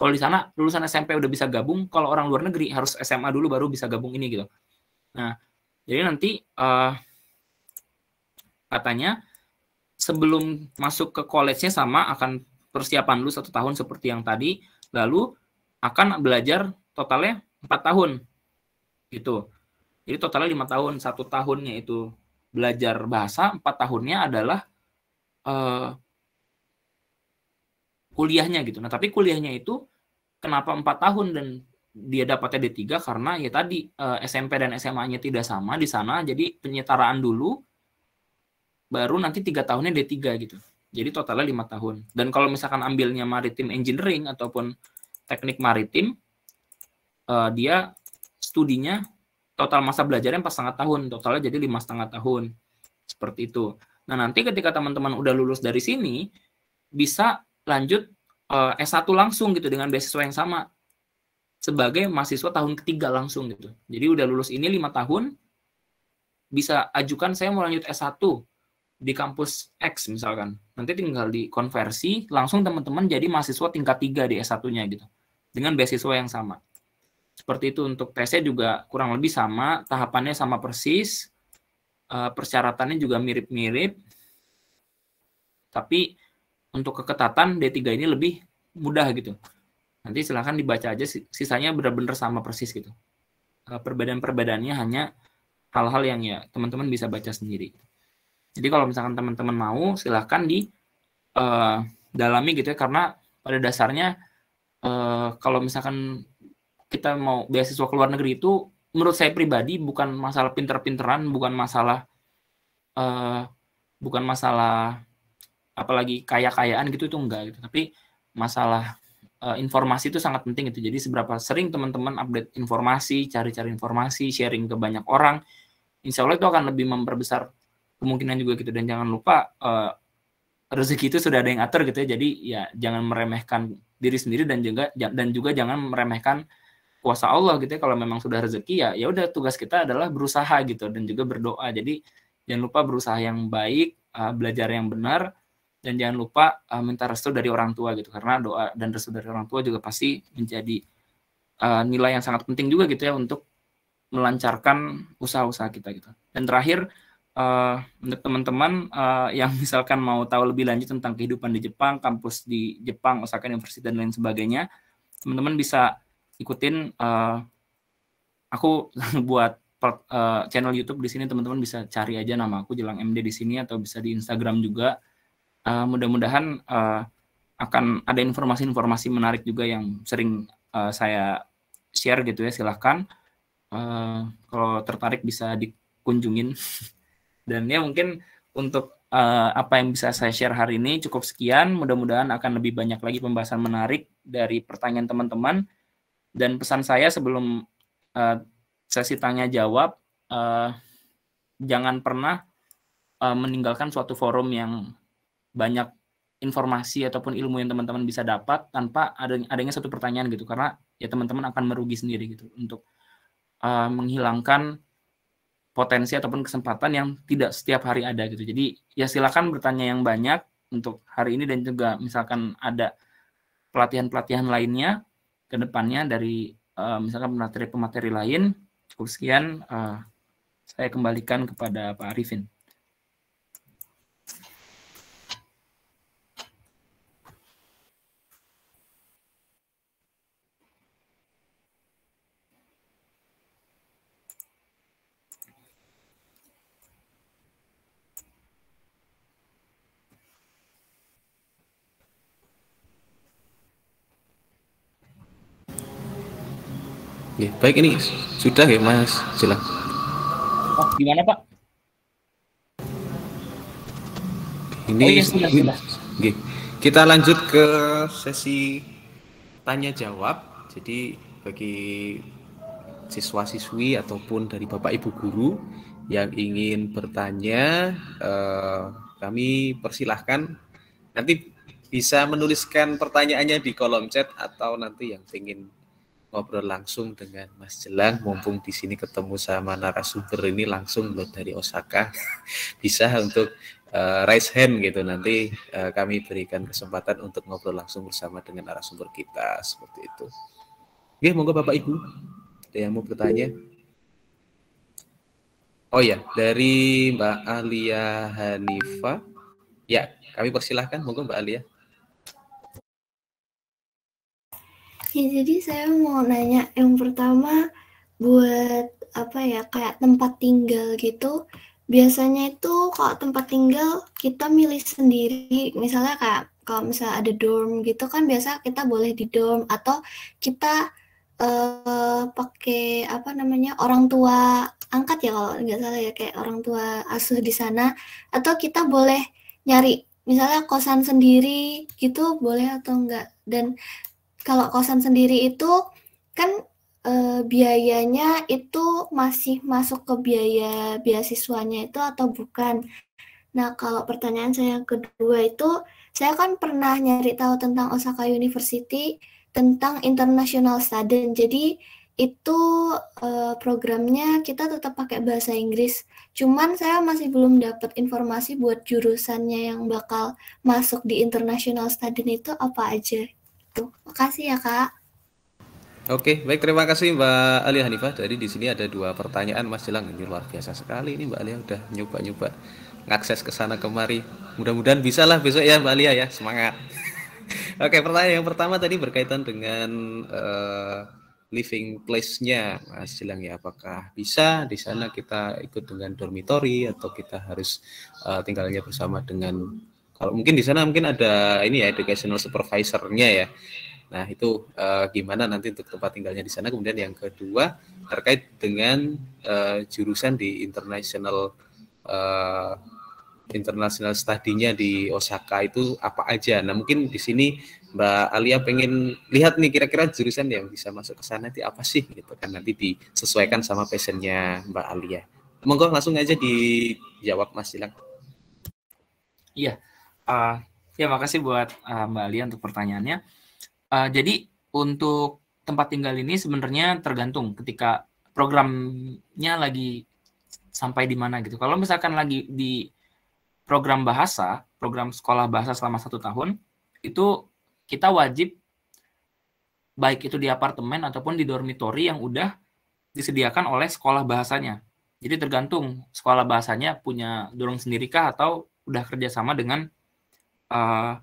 kalau di sana lulusan SMP udah bisa gabung, kalau orang luar negeri harus SMA dulu baru bisa gabung ini gitu. Nah, jadi nanti uh, katanya sebelum masuk ke college-nya sama akan persiapan lu satu tahun seperti yang tadi, lalu akan belajar totalnya empat tahun gitu. Jadi totalnya lima tahun, satu tahunnya itu belajar bahasa, empat tahunnya adalah uh, kuliahnya gitu. Nah, tapi kuliahnya itu kenapa empat tahun dan dia dapatnya D3 karena ya tadi eh, SMP dan SMA-nya tidak sama di sana, jadi penyetaraan dulu baru nanti tiga tahunnya D3 gitu. Jadi totalnya lima tahun. Dan kalau misalkan ambilnya maritim engineering ataupun teknik maritim, eh, dia studinya total masa belajarnya empat setengah tahun, totalnya jadi lima setengah tahun seperti itu. Nah nanti ketika teman-teman udah lulus dari sini bisa lanjut uh, eh, S1 langsung gitu dengan beasiswa yang sama sebagai mahasiswa tahun ketiga langsung gitu. Jadi udah lulus ini lima tahun bisa ajukan saya mau lanjut S1 di kampus X misalkan. Nanti tinggal dikonversi langsung teman-teman jadi mahasiswa tingkat tiga di S1-nya gitu. Dengan beasiswa yang sama. Seperti itu untuk tesnya juga kurang lebih sama, tahapannya sama persis. Eh, persyaratannya juga mirip-mirip. Tapi untuk keketatan D3 ini lebih mudah gitu. Nanti silahkan dibaca aja sisanya benar-benar sama persis gitu. Eh, perbedaan-perbedaannya hanya hal-hal yang ya teman-teman bisa baca sendiri. Jadi kalau misalkan teman-teman mau silahkan di uh, dalami gitu ya karena pada dasarnya uh, kalau misalkan kita mau beasiswa ke luar negeri itu menurut saya pribadi bukan masalah pinter-pinteran, bukan masalah uh, bukan masalah apalagi kaya-kayaan gitu itu enggak gitu. Tapi masalah uh, informasi itu sangat penting gitu. Jadi seberapa sering teman-teman update informasi, cari-cari informasi, sharing ke banyak orang, insya Allah itu akan lebih memperbesar kemungkinan juga gitu. Dan jangan lupa uh, rezeki itu sudah ada yang atur gitu ya. Jadi ya jangan meremehkan diri sendiri dan juga dan juga jangan meremehkan kuasa Allah gitu ya. Kalau memang sudah rezeki ya ya udah tugas kita adalah berusaha gitu dan juga berdoa. Jadi jangan lupa berusaha yang baik, uh, belajar yang benar dan jangan lupa uh, minta restu dari orang tua gitu karena doa dan restu dari orang tua juga pasti menjadi uh, nilai yang sangat penting juga gitu ya untuk melancarkan usaha-usaha kita gitu dan terakhir uh, untuk teman-teman uh, yang misalkan mau tahu lebih lanjut tentang kehidupan di Jepang kampus di Jepang Osaka University dan lain sebagainya teman-teman bisa ikutin uh, aku buat per, uh, channel YouTube di sini teman-teman bisa cari aja nama aku Jelang MD di sini atau bisa di Instagram juga uh, mudah-mudahan uh, akan ada informasi-informasi menarik juga yang sering uh, saya share gitu ya silahkan uh, kalau tertarik bisa dikunjungin dan ya mungkin untuk uh, apa yang bisa saya share hari ini cukup sekian mudah-mudahan akan lebih banyak lagi pembahasan menarik dari pertanyaan teman-teman dan pesan saya sebelum uh, sesi tanya jawab uh, jangan pernah uh, meninggalkan suatu forum yang banyak informasi ataupun ilmu yang teman-teman bisa dapat tanpa adanya, adanya satu pertanyaan gitu karena ya teman-teman akan merugi sendiri gitu untuk uh, menghilangkan potensi ataupun kesempatan yang tidak setiap hari ada gitu jadi ya silakan bertanya yang banyak untuk hari ini dan juga misalkan ada pelatihan-pelatihan lainnya ke depannya dari uh, misalkan materi pemateri lain cukup sekian uh, saya kembalikan kepada Pak Arifin. Ya, baik ini sudah ya Mas Jelang. Oh, gimana Pak? Ini, oh, iya, sudah, sudah. Oke. Kita lanjut ke sesi tanya jawab. Jadi bagi siswa-siswi ataupun dari Bapak Ibu guru yang ingin bertanya eh, kami persilahkan nanti bisa menuliskan pertanyaannya di kolom chat atau nanti yang ingin ngobrol langsung dengan Mas Jelang mumpung di sini ketemu sama narasumber ini langsung loh dari Osaka bisa untuk uh, raise hand gitu nanti uh, kami berikan kesempatan untuk ngobrol langsung bersama dengan narasumber kita seperti itu. Oke, monggo Bapak Ibu ada yang mau bertanya? Oh ya, dari Mbak Alia Hanifa. Ya, kami persilahkan monggo Mbak Alia. Ya, jadi saya mau nanya yang pertama buat apa ya kayak tempat tinggal gitu. Biasanya itu kalau tempat tinggal kita milih sendiri, misalnya kayak kalau misalnya ada dorm gitu kan biasa kita boleh di dorm atau kita uh, pakai apa namanya orang tua angkat ya kalau nggak salah ya kayak orang tua asuh di sana atau kita boleh nyari misalnya kosan sendiri gitu boleh atau enggak dan kalau kosan sendiri itu kan e, biayanya itu masih masuk ke biaya beasiswanya itu atau bukan? Nah, kalau pertanyaan saya yang kedua itu, saya kan pernah nyari tahu tentang Osaka University tentang international student. Jadi itu e, programnya kita tetap pakai bahasa Inggris. Cuman saya masih belum dapat informasi buat jurusannya yang bakal masuk di international student itu apa aja gitu. Makasih ya kak. Oke, baik terima kasih Mbak Alia Hanifah. Jadi di sini ada dua pertanyaan Mas Jelang. Ini luar biasa sekali ini Mbak Alia udah nyoba-nyoba ngakses ke sana kemari. Mudah-mudahan bisa lah besok ya Mbak Alia ya, semangat. Oke, pertanyaan yang pertama tadi berkaitan dengan uh, living place-nya Mas Jelang ya. Apakah bisa di sana kita ikut dengan dormitory atau kita harus uh, tinggalnya bersama dengan kalau mungkin di sana mungkin ada ini ya educational supervisornya ya. Nah itu uh, gimana nanti untuk tempat tinggalnya di sana. Kemudian yang kedua terkait dengan uh, jurusan di international uh, international studinya di Osaka itu apa aja. Nah mungkin di sini Mbak Alia pengen lihat nih kira-kira jurusan yang bisa masuk ke sana itu apa sih gitu kan nanti disesuaikan sama passionnya Mbak Alia. Monggo langsung aja dijawab Mas Silang. Iya, uh, ya makasih buat uh, Mbak Alia untuk pertanyaannya. Uh, jadi untuk tempat tinggal ini sebenarnya tergantung ketika programnya lagi sampai di mana gitu. Kalau misalkan lagi di program bahasa, program sekolah bahasa selama satu tahun, itu kita wajib baik itu di apartemen ataupun di dormitori yang udah disediakan oleh sekolah bahasanya. Jadi tergantung sekolah bahasanya punya dorong sendirikah atau udah kerjasama dengan uh,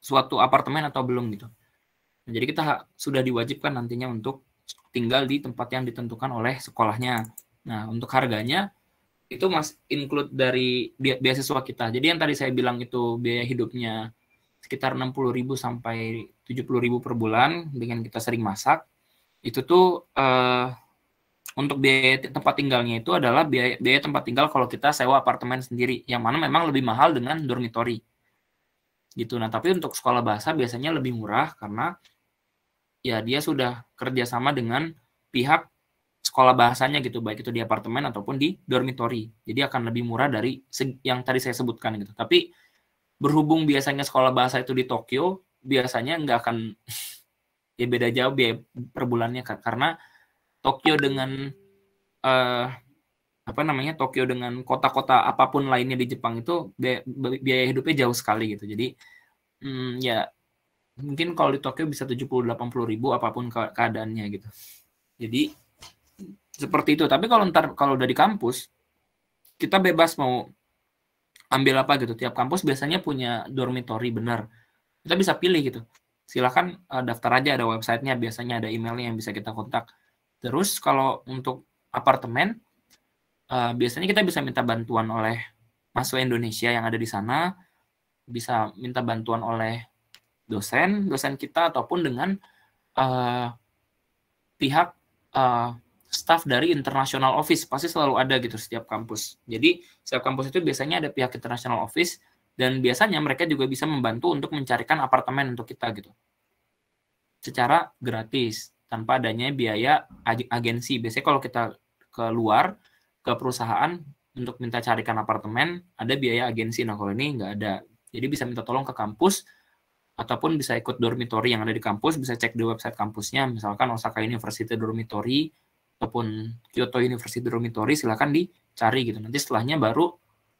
suatu apartemen atau belum gitu. Nah, jadi kita sudah diwajibkan nantinya untuk tinggal di tempat yang ditentukan oleh sekolahnya. Nah, untuk harganya itu mas include dari beasiswa kita. Jadi yang tadi saya bilang itu biaya hidupnya sekitar 60.000 sampai 70.000 per bulan dengan kita sering masak. Itu tuh uh, untuk biaya tempat tinggalnya itu adalah biaya, biaya tempat tinggal kalau kita sewa apartemen sendiri yang mana memang lebih mahal dengan dormitory gitu. Nah, tapi untuk sekolah bahasa biasanya lebih murah karena ya dia sudah kerjasama dengan pihak sekolah bahasanya gitu, baik itu di apartemen ataupun di dormitory. Jadi akan lebih murah dari yang tadi saya sebutkan gitu. Tapi berhubung biasanya sekolah bahasa itu di Tokyo, biasanya nggak akan ya beda jauh biaya per bulannya karena Tokyo dengan uh, apa namanya Tokyo dengan kota-kota apapun lainnya di Jepang itu biaya, hidupnya jauh sekali gitu. Jadi hmm, ya mungkin kalau di Tokyo bisa 70-80 ribu apapun keadaannya gitu. Jadi seperti itu. Tapi kalau ntar kalau udah di kampus kita bebas mau ambil apa gitu. Tiap kampus biasanya punya dormitory benar. Kita bisa pilih gitu. Silahkan uh, eh, daftar aja ada websitenya, biasanya ada emailnya yang bisa kita kontak. Terus kalau untuk apartemen uh, biasanya kita bisa minta bantuan oleh mahasiswa Indonesia yang ada di sana, bisa minta bantuan oleh dosen, dosen kita ataupun dengan uh, pihak uh, staff dari international office pasti selalu ada gitu setiap kampus. Jadi setiap kampus itu biasanya ada pihak international office dan biasanya mereka juga bisa membantu untuk mencarikan apartemen untuk kita gitu. Secara gratis tanpa adanya biaya agensi. Biasanya kalau kita keluar ke perusahaan untuk minta carikan apartemen, ada biaya agensi. Nah, kalau ini nggak ada. Jadi bisa minta tolong ke kampus, ataupun bisa ikut dormitory yang ada di kampus, bisa cek di website kampusnya, misalkan Osaka University Dormitory, ataupun Kyoto University Dormitory, silahkan dicari gitu. Nanti setelahnya baru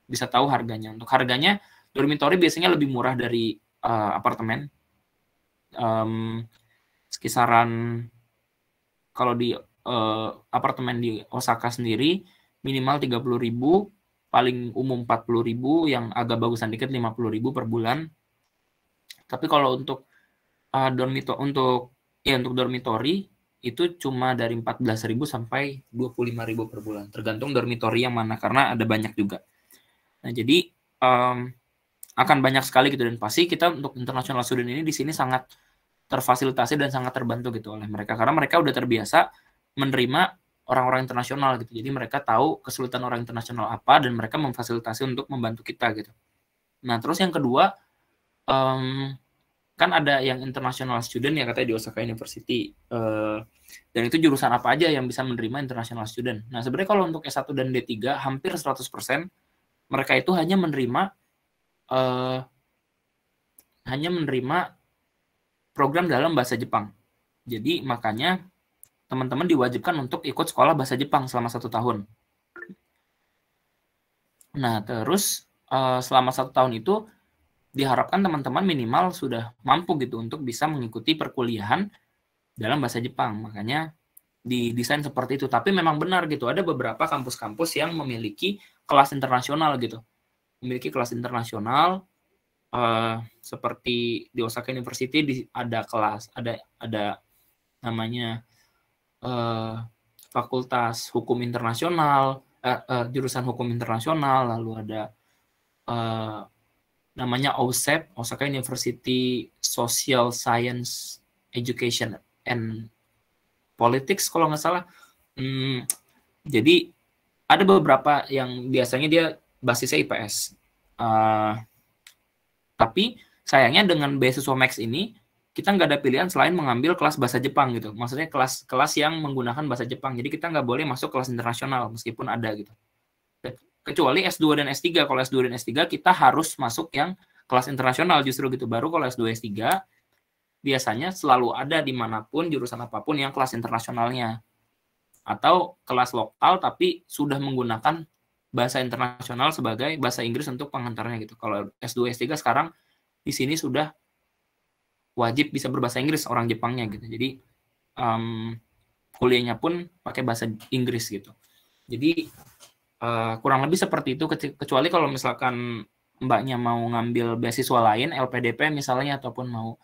bisa tahu harganya. Untuk harganya, dormitory biasanya lebih murah dari uh, apartemen. Um, kisaran kalau di uh, apartemen di Osaka sendiri minimal puluh ribu, paling umum puluh ribu, yang agak bagusan dikit puluh ribu per bulan. Tapi kalau untuk uh, dormito untuk ya untuk dormitori itu cuma dari 14.000 sampai 25.000 per bulan, tergantung dormitori yang mana karena ada banyak juga. Nah, jadi um, akan banyak sekali gitu dan pasti kita untuk internasional student ini di sini sangat terfasilitasi dan sangat terbantu gitu oleh mereka karena mereka udah terbiasa menerima orang-orang internasional gitu. Jadi mereka tahu kesulitan orang internasional apa dan mereka memfasilitasi untuk membantu kita gitu. Nah terus yang kedua um, kan ada yang internasional student yang katanya di Osaka University uh, dan itu jurusan apa aja yang bisa menerima internasional student. Nah sebenarnya kalau untuk S1 dan D3 hampir 100% mereka itu hanya menerima uh, hanya menerima program dalam bahasa Jepang. Jadi makanya teman-teman diwajibkan untuk ikut sekolah bahasa Jepang selama satu tahun. Nah, terus eh, selama satu tahun itu diharapkan teman-teman minimal sudah mampu gitu untuk bisa mengikuti perkuliahan dalam bahasa Jepang. Makanya didesain seperti itu. Tapi memang benar gitu, ada beberapa kampus-kampus yang memiliki kelas internasional gitu. Memiliki kelas internasional uh, seperti di Osaka University di, ada kelas, ada ada namanya Eh, fakultas hukum internasional, uh, uh, jurusan hukum internasional, lalu ada uh, namanya OSEP, Osaka e University Social Science Education and Politics kalau nggak salah. Hmm, jadi ada beberapa yang biasanya dia basisnya IPS. Uh, tapi sayangnya dengan beasiswa Max ini kita nggak ada pilihan selain mengambil kelas bahasa Jepang gitu. Maksudnya kelas kelas yang menggunakan bahasa Jepang. Jadi kita nggak boleh masuk kelas internasional meskipun ada gitu. Kecuali S2 dan S3. Kalau S2 dan S3 kita harus masuk yang kelas internasional justru gitu. Baru kalau S2 S3 biasanya selalu ada dimanapun jurusan apapun yang kelas internasionalnya. Atau kelas lokal tapi sudah menggunakan bahasa internasional sebagai bahasa Inggris untuk pengantarnya gitu. Kalau S2 S3 sekarang di sini sudah wajib bisa berbahasa Inggris orang Jepangnya gitu. Jadi um, kuliahnya pun pakai bahasa Inggris gitu. Jadi uh, kurang lebih seperti itu kecuali kalau misalkan mbaknya mau ngambil beasiswa lain LPDP misalnya ataupun mau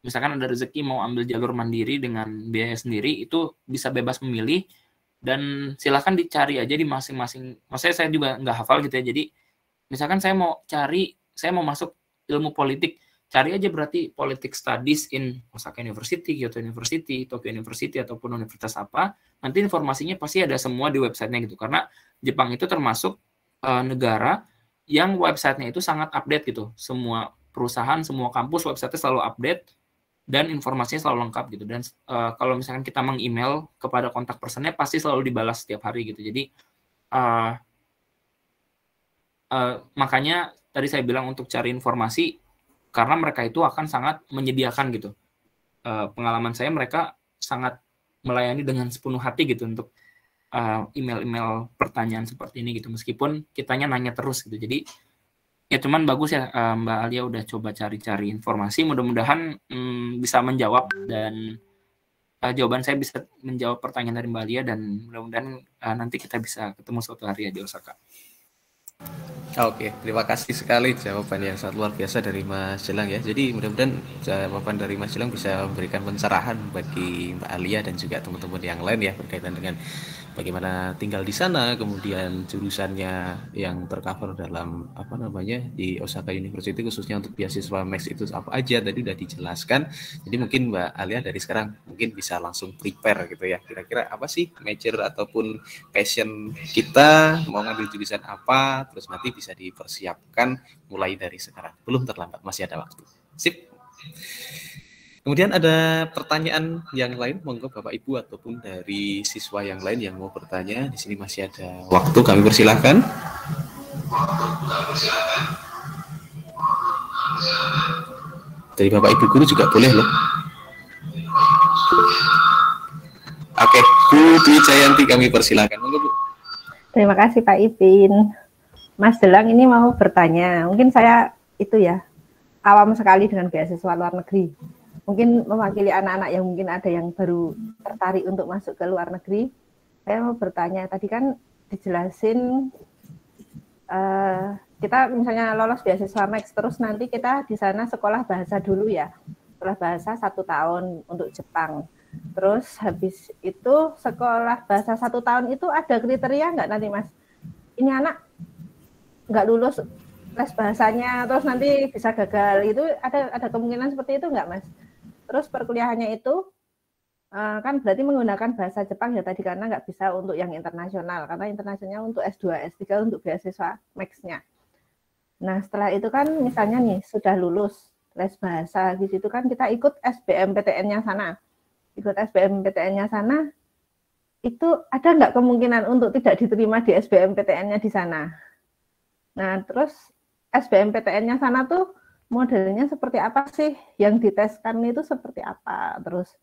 misalkan ada rezeki mau ambil jalur mandiri dengan biaya sendiri itu bisa bebas memilih dan silahkan dicari aja di masing-masing maksudnya saya juga nggak hafal gitu ya jadi misalkan saya mau cari saya mau masuk ilmu politik cari aja berarti politik studies in Osaka University, Kyoto University, Tokyo University ataupun universitas apa, nanti informasinya pasti ada semua di websitenya gitu karena Jepang itu termasuk uh, negara yang websitenya itu sangat update gitu, semua perusahaan, semua kampus websitenya selalu update dan informasinya selalu lengkap gitu dan uh, kalau misalkan kita meng-email kepada kontak personnya pasti selalu dibalas setiap hari gitu jadi uh, uh, makanya tadi saya bilang untuk cari informasi karena mereka itu akan sangat menyediakan gitu. Uh, pengalaman saya mereka sangat melayani dengan sepenuh hati gitu untuk uh, email-email pertanyaan seperti ini gitu meskipun kitanya nanya terus gitu. Jadi ya cuman bagus ya uh, Mbak Alia udah coba cari-cari informasi mudah-mudahan um, bisa menjawab dan uh, jawaban saya bisa menjawab pertanyaan dari Mbak Alia dan mudah-mudahan uh, nanti kita bisa ketemu suatu hari ya di Osaka. Oke, terima kasih sekali jawaban yang sangat luar biasa dari Mas Jelang ya. Jadi mudah-mudahan jawaban dari Mas Jelang bisa memberikan pencerahan bagi Mbak Alia dan juga teman-teman yang lain ya berkaitan dengan bagaimana tinggal di sana, kemudian jurusannya yang tercover dalam apa namanya di Osaka University khususnya untuk beasiswa Max itu apa aja tadi sudah dijelaskan. Jadi mungkin Mbak Alia dari sekarang mungkin bisa langsung prepare gitu ya. Kira-kira apa sih major ataupun passion kita mau ngambil jurusan apa, terus nanti bisa dipersiapkan mulai dari sekarang. Belum terlambat, masih ada waktu. Sip. Kemudian ada pertanyaan yang lain, monggo Bapak Ibu ataupun dari siswa yang lain yang mau bertanya. Di sini masih ada waktu, kami persilahkan. Dari Bapak Ibu guru juga boleh loh. Oke, Bu Dwi Jayanti kami persilahkan. Monggo Bu. Terima kasih Pak Ipin. Mas Delang ini mau bertanya, mungkin saya itu ya, awam sekali dengan beasiswa luar negeri mungkin mewakili anak-anak yang mungkin ada yang baru tertarik untuk masuk ke luar negeri. Saya mau bertanya, tadi kan dijelasin uh, kita misalnya lolos beasiswa Max, terus nanti kita di sana sekolah bahasa dulu ya, sekolah bahasa satu tahun untuk Jepang. Terus habis itu sekolah bahasa satu tahun itu ada kriteria nggak nanti mas? Ini anak nggak lulus les bahasanya, terus nanti bisa gagal itu ada ada kemungkinan seperti itu nggak mas? terus perkuliahannya itu eh, kan berarti menggunakan bahasa Jepang ya tadi karena nggak bisa untuk yang internasional karena internasionalnya untuk S2, S3 untuk beasiswa max Nah, setelah itu kan misalnya nih sudah lulus les bahasa di situ kan kita ikut SBMPTN-nya sana. Ikut SBMPTN-nya sana itu ada nggak kemungkinan untuk tidak diterima di SBMPTN-nya di sana? Nah, terus SBMPTN-nya sana tuh modelnya seperti apa sih yang diteskan itu seperti apa terus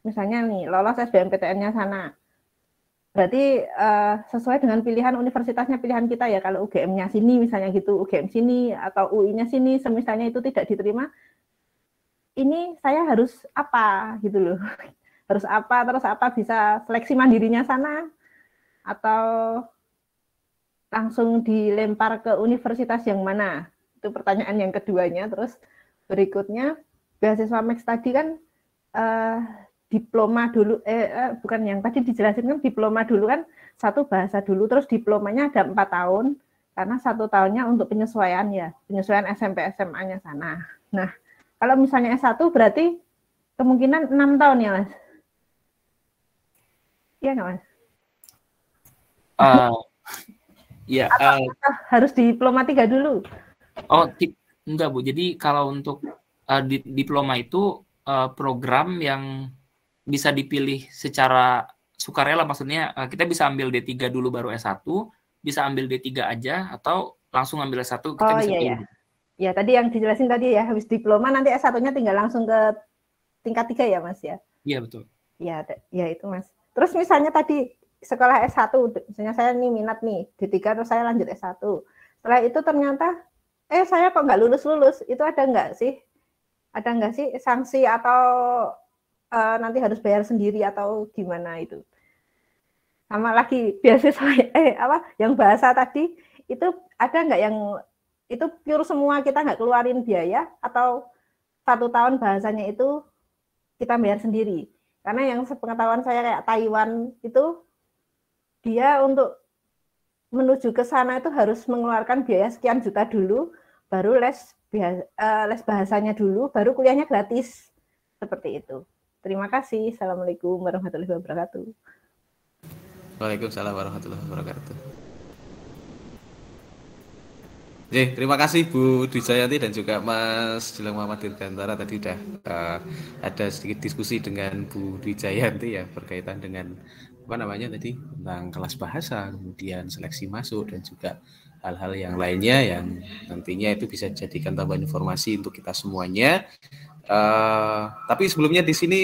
misalnya nih lolos SBMPTN-nya sana berarti uh, sesuai dengan pilihan universitasnya pilihan kita ya kalau UGM-nya sini misalnya gitu UGM sini atau UI-nya sini semisalnya itu tidak diterima ini saya harus apa gitu loh harus apa terus apa bisa seleksi mandirinya sana atau langsung dilempar ke universitas yang mana itu pertanyaan yang keduanya. Terus berikutnya beasiswa Max tadi kan eh, diploma dulu eh, eh bukan yang tadi dijelasin kan diploma dulu kan satu bahasa dulu terus diplomanya ada empat tahun karena satu tahunnya untuk penyesuaian ya penyesuaian SMP SMA-nya sana. Nah kalau misalnya S1 berarti kemungkinan enam tahun ya mas? Iya nggak mas? Uh, ya. uh, harus diploma tiga dulu? Oh, tip enggak Bu. Jadi kalau untuk uh, di, diploma itu uh, program yang bisa dipilih secara sukarela maksudnya uh, kita bisa ambil D3 dulu baru S1, bisa ambil D3 aja atau langsung ambil S1 kita oh, bisa iya, Iya. Ya, tadi yang dijelasin tadi ya, habis diploma nanti S1-nya tinggal langsung ke tingkat 3 ya, Mas ya. Iya, betul. Iya, ya itu Mas. Terus misalnya tadi sekolah S1, misalnya saya nih minat nih D3 terus saya lanjut S1. Setelah itu ternyata eh saya kok nggak lulus lulus itu ada nggak sih ada nggak sih sanksi atau uh, nanti harus bayar sendiri atau gimana itu sama lagi saya eh apa yang bahasa tadi itu ada nggak yang itu pure semua kita nggak keluarin biaya atau satu tahun bahasanya itu kita bayar sendiri karena yang sepengetahuan saya kayak Taiwan itu dia untuk menuju ke sana itu harus mengeluarkan biaya sekian juta dulu, baru les eh, les bahasanya dulu, baru kuliahnya gratis. Seperti itu. Terima kasih. Assalamualaikum warahmatullahi wabarakatuh. Waalaikumsalam warahmatullahi wabarakatuh. Oke, terima kasih Bu Dwi Jayanti dan juga Mas Jilang Muhammad Dirgantara tadi sudah uh, eh, ada sedikit diskusi dengan Bu Dwi Jayanti ya berkaitan dengan apa namanya tadi tentang kelas bahasa, kemudian seleksi masuk dan juga hal-hal yang lainnya yang nantinya itu bisa jadikan tambahan informasi untuk kita semuanya. Uh, tapi sebelumnya di sini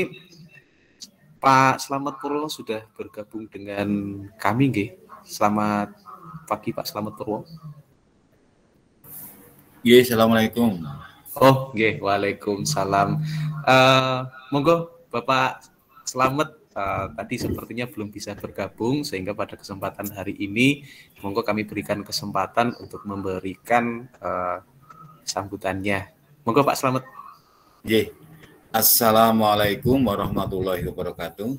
Pak Selamat Purwo sudah bergabung dengan kami, G. Selamat pagi Pak Selamat Purwo. ya assalamualaikum. Oh, G, waalaikumsalam. Uh, monggo Bapak Selamat Eh, tadi sepertinya belum bisa bergabung sehingga pada kesempatan hari ini monggo kami berikan kesempatan untuk memberikan uh, sambutannya. Monggo Pak selamat. Ye. Assalamualaikum warahmatullahi wabarakatuh.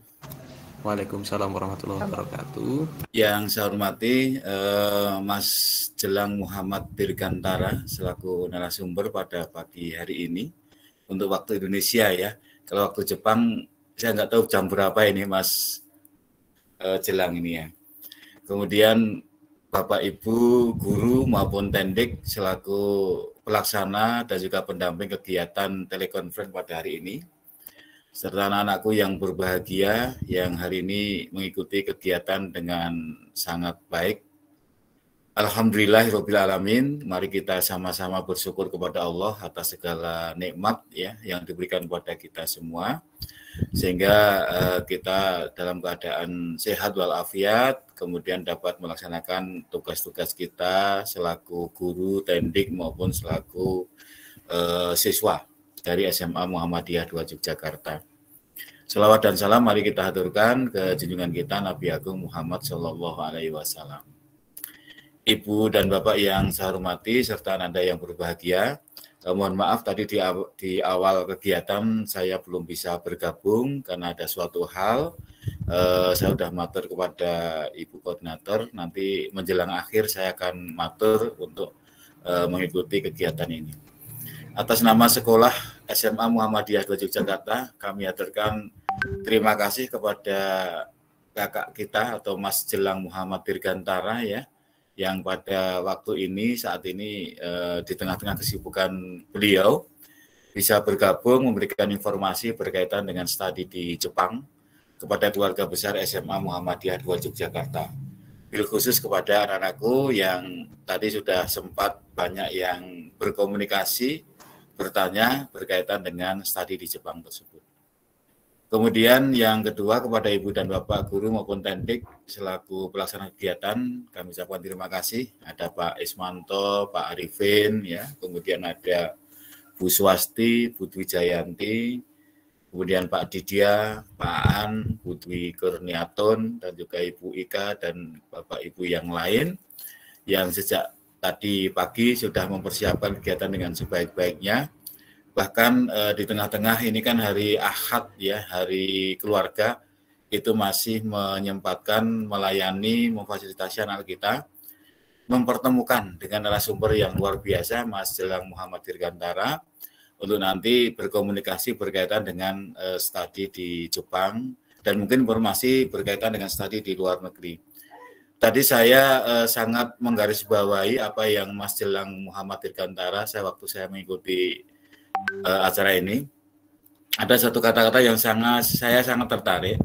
Waalaikumsalam warahmatullahi wabarakatuh. Yang saya hormati eh, Mas Jelang Muhammad Dirgantara selaku narasumber pada pagi hari ini untuk waktu Indonesia ya. Kalau waktu Jepang saya nggak tahu jam berapa ini Mas uh, Jelang ini ya. Kemudian Bapak Ibu guru maupun tendik selaku pelaksana dan juga pendamping kegiatan telekonferensi pada hari ini serta anak-anakku yang berbahagia yang hari ini mengikuti kegiatan dengan sangat baik alamin. Mari kita sama-sama bersyukur kepada Allah atas segala nikmat ya yang diberikan kepada kita semua. Sehingga uh, kita dalam keadaan sehat walafiat, kemudian dapat melaksanakan tugas-tugas kita selaku guru, tendik maupun selaku uh, siswa dari SMA Muhammadiyah 2 Yogyakarta. Selawat dan salam mari kita haturkan ke junjungan kita Nabi Agung Muhammad Shallallahu Alaihi Wasallam Ibu dan Bapak yang saya hormati serta Anda yang berbahagia. Eh, mohon maaf tadi di, di awal kegiatan saya belum bisa bergabung karena ada suatu hal. Eh, saya sudah matur kepada Ibu Koordinator, nanti menjelang akhir saya akan matur untuk eh, mengikuti kegiatan ini. Atas nama sekolah SMA Muhammadiyah 2 Yogyakarta, kami aturkan terima kasih kepada kakak kita atau Mas Jelang Muhammad Dirgantara ya, yang pada waktu ini saat ini eh, di tengah-tengah kesibukan beliau bisa bergabung memberikan informasi berkaitan dengan studi di Jepang kepada keluarga besar SMA Muhammadiyah 2 Yogyakarta. Bil khusus kepada anak-anakku yang tadi sudah sempat banyak yang berkomunikasi, bertanya berkaitan dengan studi di Jepang tersebut. Kemudian yang kedua kepada Ibu dan Bapak guru maupun tendik selaku pelaksana kegiatan kami ucapkan terima kasih. Ada Pak Ismanto, Pak Arifin, ya, kemudian ada Bu Swasti, Bu Dwi Jayanti, kemudian Pak Didia, Pak An, Bu Dwi Kurniaton, dan juga Ibu Ika dan Bapak Ibu yang lain yang sejak tadi pagi sudah mempersiapkan kegiatan dengan sebaik-baiknya bahkan uh, di tengah-tengah ini kan hari Ahad ya, hari keluarga itu masih menyempatkan melayani memfasilitasi anak kita mempertemukan dengan narasumber yang luar biasa Mas Jelang Muhammad Dirgantara untuk nanti berkomunikasi berkaitan dengan uh, studi di Jepang dan mungkin informasi berkaitan dengan studi di luar negeri. Tadi saya uh, sangat menggarisbawahi apa yang Mas Jelang Muhammad Dirgantara saya waktu saya mengikuti uh, acara ini ada satu kata-kata yang sangat saya sangat tertarik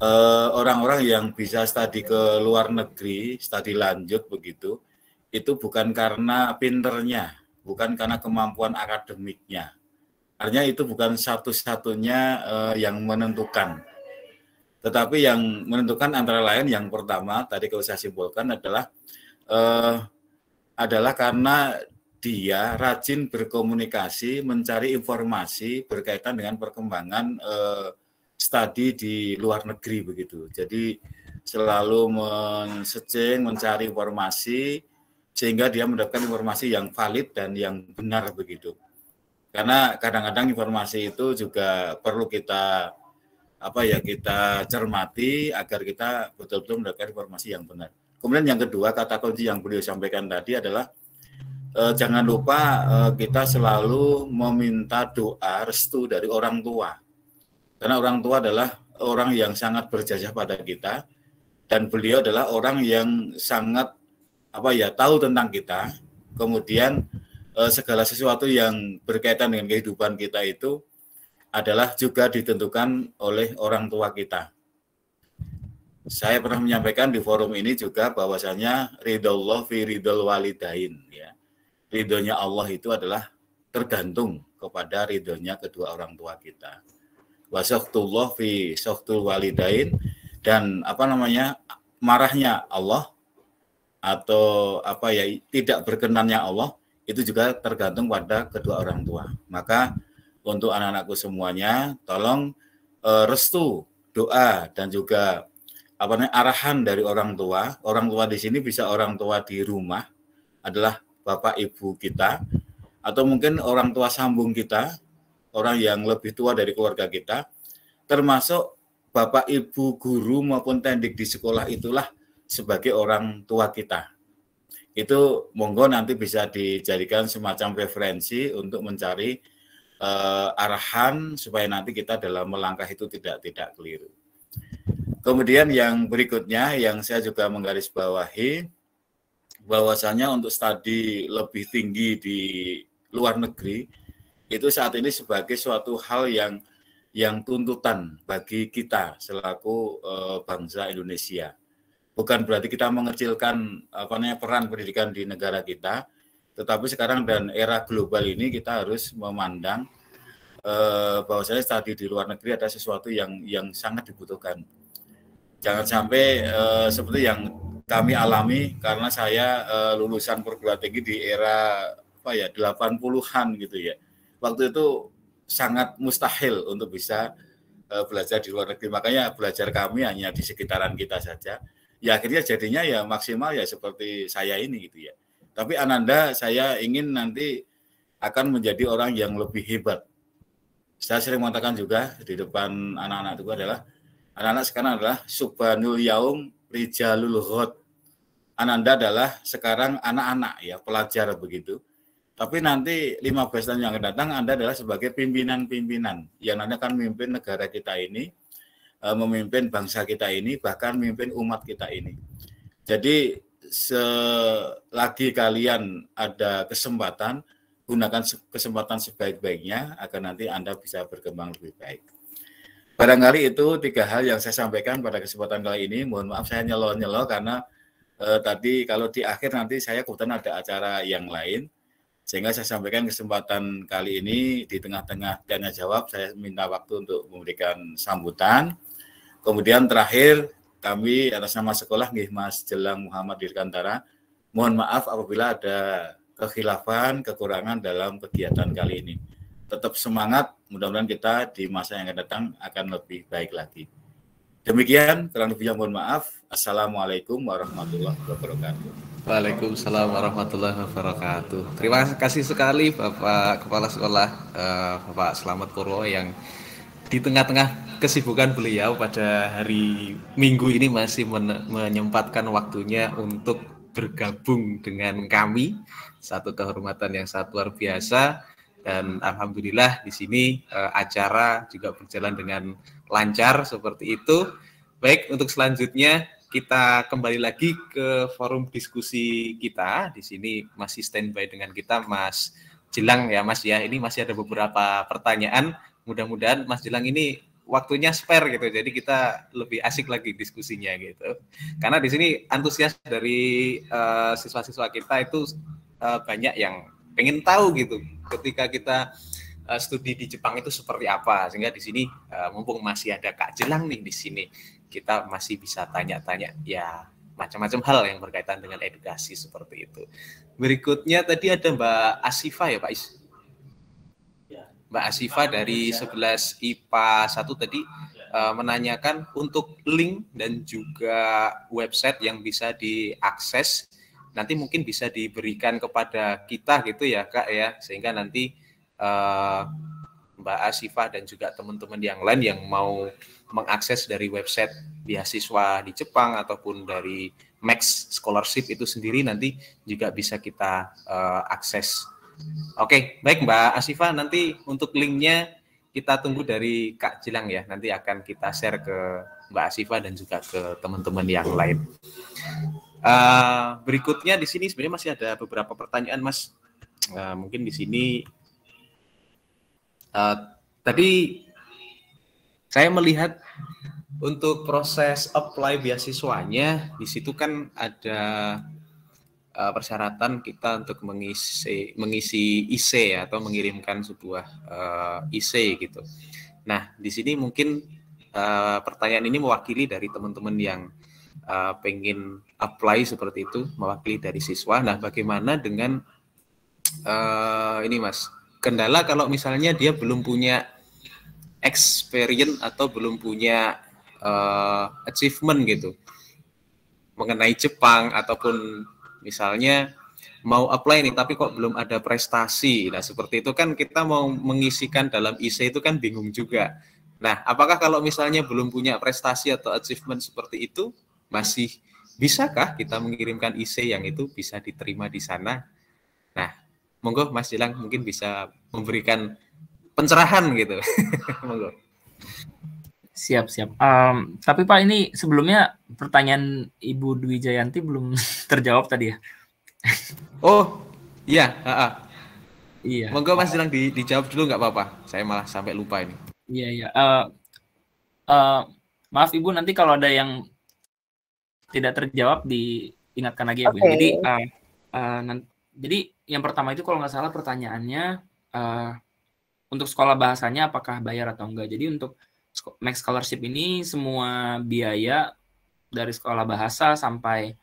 eh, orang-orang uh, yang bisa studi ke luar negeri, studi lanjut begitu, itu bukan karena pinternya, bukan karena kemampuan akademiknya. Artinya itu bukan satu-satunya uh, yang menentukan. Tetapi yang menentukan antara lain yang pertama tadi kalau saya simpulkan adalah uh, adalah karena dia rajin berkomunikasi, mencari informasi berkaitan dengan perkembangan eh, studi di luar negeri begitu. Jadi selalu mensecing, mencari informasi sehingga dia mendapatkan informasi yang valid dan yang benar begitu. Karena kadang-kadang informasi itu juga perlu kita apa ya kita cermati agar kita betul-betul mendapatkan informasi yang benar. Kemudian yang kedua kata kunci yang beliau sampaikan tadi adalah eh, jangan lupa eh, kita selalu meminta doa restu dari orang tua. Karena orang tua adalah orang yang sangat berjasa pada kita dan beliau adalah orang yang sangat apa ya tahu tentang kita. Kemudian eh, segala sesuatu yang berkaitan dengan kehidupan kita itu adalah juga ditentukan oleh orang tua kita. Saya pernah menyampaikan di forum ini juga bahwasanya ridho Allah fi ridho walidain ya ridhonya Allah itu adalah tergantung kepada ridhonya kedua orang tua kita. Wasaktullah fi saktul walidain dan apa namanya marahnya Allah atau apa ya tidak berkenannya Allah itu juga tergantung pada kedua orang tua. Maka untuk anak-anakku semuanya tolong uh, restu, doa dan juga apa namanya arahan dari orang tua. Orang tua di sini bisa orang tua di rumah adalah bapak ibu kita atau mungkin orang tua sambung kita, orang yang lebih tua dari keluarga kita, termasuk bapak ibu guru maupun tendik di sekolah itulah sebagai orang tua kita. Itu monggo nanti bisa dijadikan semacam referensi untuk mencari uh, arahan supaya nanti kita dalam melangkah itu tidak tidak keliru. Kemudian yang berikutnya yang saya juga menggarisbawahi bahwasannya untuk studi lebih tinggi di luar negeri itu saat ini sebagai suatu hal yang yang tuntutan bagi kita selaku e, bangsa Indonesia. Bukan berarti kita mengecilkan apa namanya peran pendidikan di negara kita, tetapi sekarang dan era global ini kita harus memandang e, eh, bahwasanya studi di luar negeri ada sesuatu yang yang sangat dibutuhkan. Jangan sampai e, seperti yang kami alami karena saya uh, lulusan perguruan tinggi di era apa ya 80-an gitu ya. Waktu itu sangat mustahil untuk bisa uh, belajar di luar negeri. Makanya belajar kami hanya di sekitaran kita saja. Ya akhirnya jadinya ya maksimal ya seperti saya ini gitu ya. Tapi Ananda saya ingin nanti akan menjadi orang yang lebih hebat. Saya sering mengatakan juga di depan anak-anak itu adalah anak-anak sekarang adalah Subhanul Yaum Rijalul ghot. Ananda adalah sekarang anak-anak ya, pelajar begitu. Tapi nanti 15 tahun yang akan datang Anda adalah sebagai pimpinan-pimpinan yang nanti akan memimpin negara kita ini, e, memimpin bangsa kita ini, bahkan memimpin umat kita ini. Jadi selagi kalian ada kesempatan, gunakan kesempatan sebaik-baiknya agar nanti Anda bisa berkembang lebih baik. Barangkali itu tiga hal yang saya sampaikan pada kesempatan kali ini. Mohon maaf saya nyelon nyelon karena eh, tadi kalau di akhir nanti saya kebetulan ada acara yang lain sehingga saya sampaikan kesempatan kali ini di tengah-tengah tanya jawab saya minta waktu untuk memberikan sambutan. Kemudian terakhir kami atas nama sekolah nih Mas Jelang Muhammad Dirgantara mohon maaf apabila ada kekhilafan, kekurangan dalam kegiatan kali ini. Tetap semangat, mudah-mudahan kita di masa yang akan datang akan lebih baik lagi. Demikian terang lebihnya mohon maaf. Assalamualaikum warahmatullahi wabarakatuh. Waalaikumsalam warahmatullahi wabarakatuh. Terima kasih sekali Bapak Kepala Sekolah eh, Bapak Selamat Purwo yang di tengah-tengah kesibukan beliau pada hari Minggu ini masih men menyempatkan waktunya untuk bergabung dengan kami. Satu kehormatan yang sangat luar biasa dan alhamdulillah di sini eh, acara juga berjalan dengan lancar seperti itu. Baik, untuk selanjutnya kita kembali lagi ke forum diskusi kita. Di sini masih standby dengan kita Mas Jelang ya Mas ya. Ini masih ada beberapa pertanyaan. Mudah-mudahan Mas Jelang ini waktunya spare gitu. Jadi kita lebih asik lagi diskusinya gitu. Karena di sini antusias dari eh, siswa-siswa uh, kita itu uh, banyak yang pengen tahu gitu ketika kita Eh, studi di Jepang itu seperti apa sehingga di sini uh, mumpung masih ada Kak Jelang nih di sini kita masih bisa tanya-tanya ya macam-macam hal yang berkaitan dengan edukasi seperti itu. Berikutnya tadi ada Mbak Asifa ya Pak Is. Ya. Mbak Asifa dari 11 IPA 1 tadi uh, menanyakan untuk link dan juga website yang bisa diakses nanti mungkin bisa diberikan kepada kita gitu ya Kak ya sehingga nanti uh, Mbak Asifah dan juga teman-teman yang lain yang mau mengakses dari website beasiswa di Jepang ataupun dari Max Scholarship itu sendiri nanti juga bisa kita uh, akses. Oke, okay, baik Mbak Asifa, nanti untuk linknya kita tunggu dari Kak Jilang ya. Nanti akan kita share ke Mbak Asifa dan juga ke teman-teman yang lain. Uh, berikutnya di sini sebenarnya masih ada beberapa pertanyaan Mas. Uh, mungkin di sini Uh, eh, tadi saya melihat untuk proses apply beasiswanya di situ kan ada uh, persyaratan kita untuk mengisi mengisi IC ya, atau mengirimkan sebuah uh, eh, IC gitu. Nah, di sini mungkin uh, pertanyaan ini mewakili dari teman-teman yang uh, pengen apply seperti itu, mewakili dari siswa. Nah, bagaimana dengan uh, ini Mas? kendala kalau misalnya dia belum punya experience atau belum punya uh, achievement gitu mengenai Jepang ataupun misalnya mau apply nih tapi kok belum ada prestasi. Nah, seperti itu kan kita mau mengisikan dalam IC itu kan bingung juga. Nah, apakah kalau misalnya belum punya prestasi atau achievement seperti itu masih bisakah kita mengirimkan IC yang itu bisa diterima di sana? monggo Mas Jilang mungkin bisa memberikan pencerahan gitu. monggo. Siap, siap. Um, tapi Pak ini sebelumnya pertanyaan Ibu Dwi Jayanti belum terjawab tadi ya. oh, iya, uh, uh. Iya. Monggo Mas Jilang di, dijawab dulu nggak apa-apa. Saya malah sampai lupa ini. Iya, iya. Uh, uh, maaf Ibu nanti kalau ada yang tidak terjawab diingatkan lagi ya, Bu. Okay. Jadi uh, uh, jadi yang pertama itu kalau nggak salah pertanyaannya uh, untuk sekolah bahasanya apakah bayar atau enggak. Jadi untuk Max Scholarship ini semua biaya dari sekolah bahasa sampai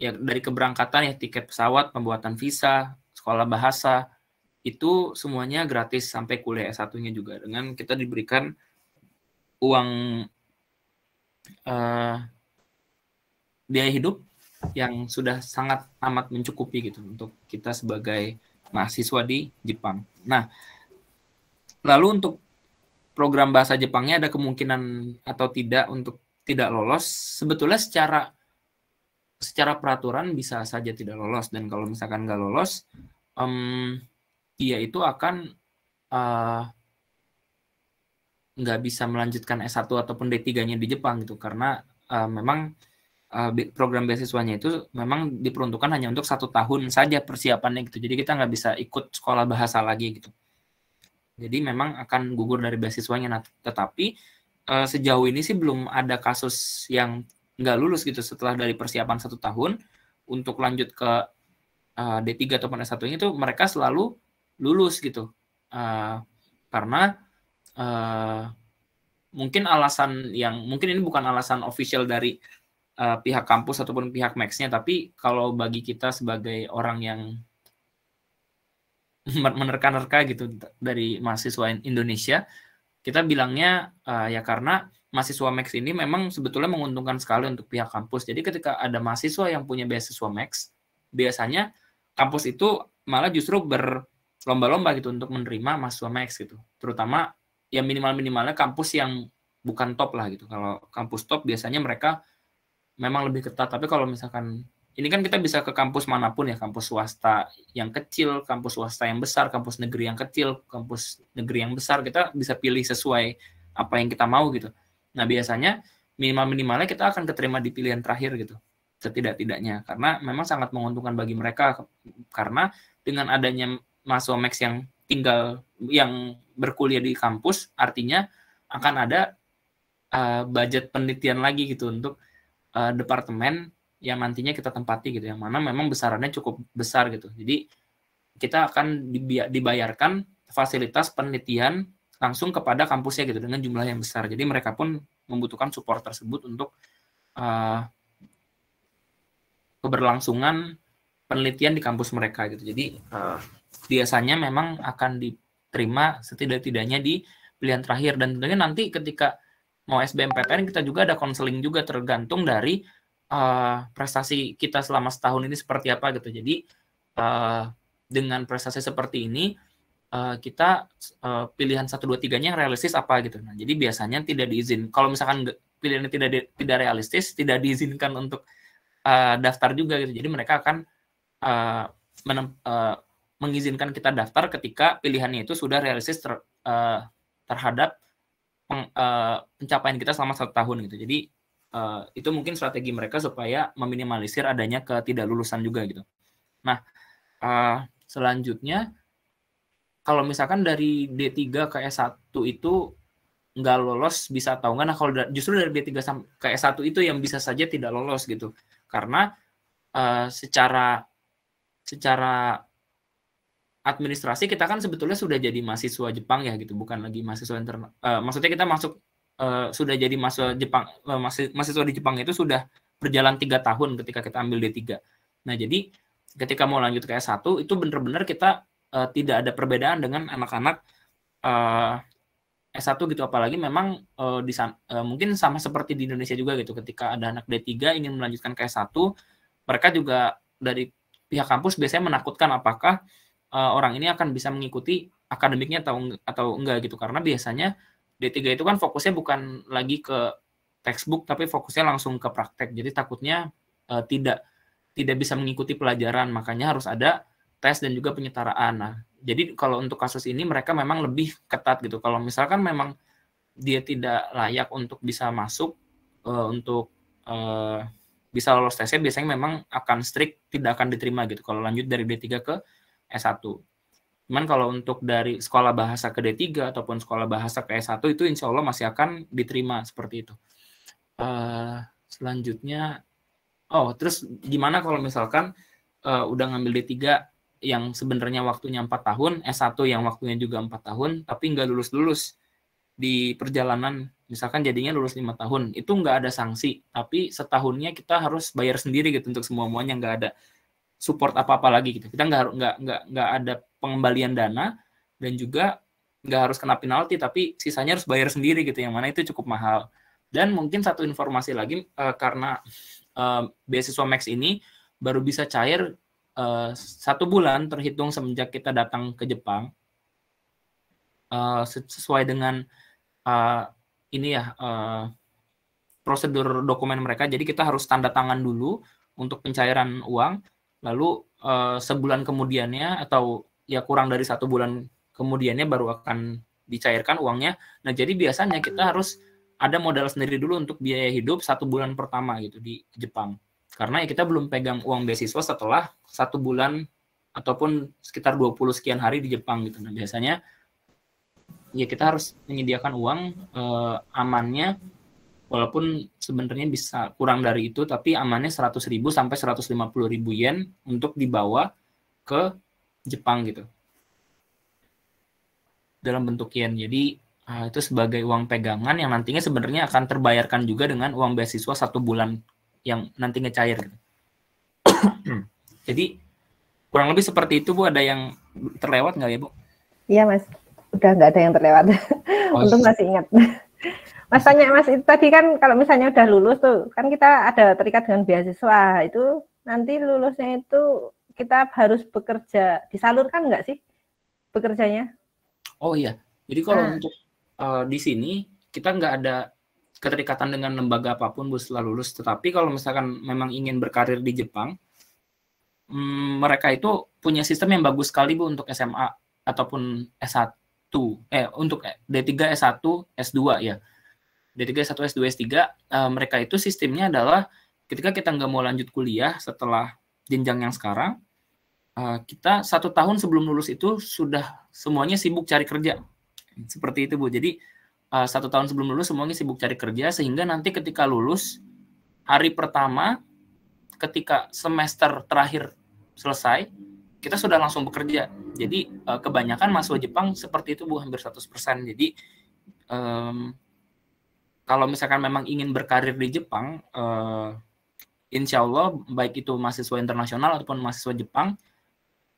ya dari keberangkatan ya tiket pesawat, pembuatan visa, sekolah bahasa itu semuanya gratis sampai kuliah S1-nya juga dengan kita diberikan uang uh, biaya hidup yang sudah sangat amat mencukupi gitu untuk kita sebagai mahasiswa di Jepang. Nah, lalu untuk program bahasa Jepangnya ada kemungkinan atau tidak untuk tidak lolos sebetulnya secara secara peraturan bisa saja tidak lolos dan kalau misalkan nggak lolos um, dia itu akan uh, nggak bisa melanjutkan S1 ataupun D3-nya di Jepang gitu karena uh, memang Eh, program beasiswanya itu memang diperuntukkan hanya untuk satu tahun saja persiapannya gitu. Jadi kita nggak bisa ikut sekolah bahasa lagi gitu. Jadi memang akan gugur dari beasiswanya. Nah, tetapi uh, sejauh ini sih belum ada kasus yang nggak lulus gitu setelah dari persiapan satu tahun untuk lanjut ke uh, eh, D3 ataupun S1 itu mereka selalu lulus gitu. Uh, karena uh, mungkin alasan yang mungkin ini bukan alasan official dari uh, pihak kampus ataupun pihak Max-nya, tapi kalau bagi kita sebagai orang yang menerka-nerka gitu dari mahasiswa Indonesia, kita bilangnya uh, ya karena mahasiswa Max ini memang sebetulnya menguntungkan sekali untuk pihak kampus. Jadi ketika ada mahasiswa yang punya beasiswa Max, biasanya kampus itu malah justru berlomba-lomba gitu untuk menerima mahasiswa Max gitu. Terutama yang minimal-minimalnya kampus yang bukan top lah gitu. Kalau kampus top biasanya mereka memang lebih ketat. Tapi kalau misalkan ini kan kita bisa ke kampus manapun ya, kampus swasta yang kecil, kampus swasta yang besar, kampus negeri yang kecil, kampus negeri yang besar, kita bisa pilih sesuai apa yang kita mau gitu. Nah biasanya minimal-minimalnya kita akan keterima di pilihan terakhir gitu, setidak-tidaknya. Karena memang sangat menguntungkan bagi mereka, karena dengan adanya mahasiswa Max yang tinggal, yang berkuliah di kampus, artinya akan ada uh, budget penelitian lagi gitu untuk uh, departemen yang nantinya kita tempati gitu yang mana memang besarannya cukup besar gitu jadi kita akan dibayarkan fasilitas penelitian langsung kepada kampusnya gitu dengan jumlah yang besar jadi mereka pun membutuhkan support tersebut untuk uh, keberlangsungan penelitian di kampus mereka gitu jadi uh, biasanya memang akan diterima setidak-tidaknya di pilihan terakhir dan tentunya nanti ketika mau SBMPTN kita juga ada konseling juga tergantung dari uh, prestasi kita selama setahun ini seperti apa gitu. Jadi uh, dengan prestasi seperti ini uh, kita uh, pilihan satu dua tiganya yang realistis apa gitu. Nah, jadi biasanya tidak diizin. Kalau misalkan pilihannya tidak di, tidak realistis, tidak diizinkan untuk uh, daftar juga gitu. Jadi mereka akan uh, menem, uh, mengizinkan kita daftar ketika pilihannya itu sudah realistis ter, uh, terhadap peng, uh, pencapaian kita selama satu tahun gitu. Jadi uh, itu mungkin strategi mereka supaya meminimalisir adanya ketidaklulusan juga gitu. Nah, uh, selanjutnya kalau misalkan dari D3 ke S1 itu nggak lolos bisa tahu nggak? Nah kalau justru dari D3 ke S1 itu yang bisa saja tidak lolos gitu. Karena uh, secara secara administrasi kita kan sebetulnya sudah jadi mahasiswa Jepang ya gitu, bukan lagi mahasiswa intern. Uh, eh, maksudnya kita masuk uh, sudah jadi mahasiswa Jepang, uh, mahasiswa di Jepang itu sudah berjalan tiga tahun ketika kita ambil D3. Nah jadi ketika mau lanjut ke S1 itu benar-benar kita uh, tidak ada perbedaan dengan anak-anak uh, S1 gitu apalagi memang uh, di uh, mungkin sama seperti di Indonesia juga gitu ketika ada anak D3 ingin melanjutkan ke S1 mereka juga dari pihak kampus biasanya menakutkan apakah uh, orang ini akan bisa mengikuti akademiknya atau atau enggak gitu karena biasanya D3 itu kan fokusnya bukan lagi ke textbook tapi fokusnya langsung ke praktek. Jadi takutnya uh, tidak tidak bisa mengikuti pelajaran, makanya harus ada tes dan juga penyetaraan. Nah, jadi kalau untuk kasus ini mereka memang lebih ketat gitu. Kalau misalkan memang dia tidak layak untuk bisa masuk uh, untuk uh, bisa lolos tesnya biasanya memang akan strict tidak akan diterima gitu kalau lanjut dari D3 ke S1. Cuman kalau untuk dari sekolah bahasa ke D3 ataupun sekolah bahasa ke S1 itu insya Allah masih akan diterima seperti itu. Uh, selanjutnya, oh terus gimana kalau misalkan uh, udah ngambil D3 yang sebenarnya waktunya 4 tahun, S1 yang waktunya juga 4 tahun, tapi nggak lulus-lulus di perjalanan, misalkan jadinya lulus 5 tahun, itu nggak ada sanksi, tapi setahunnya kita harus bayar sendiri gitu untuk semua-muanya nggak ada support apa apa lagi gitu kita nggak nggak nggak nggak ada pengembalian dana dan juga nggak harus kena penalti tapi sisanya harus bayar sendiri gitu yang mana itu cukup mahal dan mungkin satu informasi lagi uh, karena uh, beasiswa Max ini baru bisa cair uh, satu bulan terhitung semenjak kita datang ke Jepang uh, sesuai dengan uh, ini ya uh, prosedur dokumen mereka jadi kita harus tanda tangan dulu untuk pencairan uang lalu uh, sebulan kemudiannya atau ya kurang dari satu bulan kemudiannya baru akan dicairkan uangnya. Nah jadi biasanya kita hmm. harus ada modal sendiri dulu untuk biaya hidup satu bulan pertama gitu di Jepang. Karena ya kita belum pegang uang beasiswa setelah satu bulan ataupun sekitar 20 sekian hari di Jepang gitu. Nah biasanya ya kita harus menyediakan uang eh, amannya walaupun sebenarnya bisa kurang dari itu tapi amannya 100.000 sampai 150.000 yen untuk dibawa ke Jepang gitu dalam bentuk yen jadi ah, itu sebagai uang pegangan yang nantinya sebenarnya akan terbayarkan juga dengan uang beasiswa satu bulan yang nantinya cair. Gitu. jadi kurang lebih seperti itu Bu ada yang terlewat nggak ya Bu? Iya Mas udah nggak ada yang terlewat oh, untung iya. masih ingat Mas tanya Mas itu tadi kan kalau misalnya udah lulus tuh kan kita ada terikat dengan beasiswa itu nanti lulusnya itu kita harus bekerja disalurkan nggak sih bekerjanya? Oh iya, jadi kalau nah. untuk uh, di sini kita nggak ada keterikatan dengan lembaga apapun bu setelah lulus. Tetapi kalau misalkan memang ingin berkarir di Jepang, hmm, mereka itu punya sistem yang bagus sekali bu untuk SMA ataupun S1 eh untuk D3 S1 S2 ya D3, S1, S2, S3, mereka itu sistemnya adalah ketika kita nggak mau lanjut kuliah setelah jenjang yang sekarang, eh, kita satu tahun sebelum lulus itu sudah semuanya sibuk cari kerja. Seperti itu, Bu. Jadi, eh, satu tahun sebelum lulus semuanya sibuk cari kerja, sehingga nanti ketika lulus, hari pertama, ketika semester terakhir selesai, kita sudah langsung bekerja. Jadi, eh, kebanyakan mahasiswa Jepang seperti itu, Bu, hampir 100%. Jadi, um, kalau misalkan memang ingin berkarir di Jepang, uh, insya Allah baik itu mahasiswa internasional ataupun mahasiswa Jepang,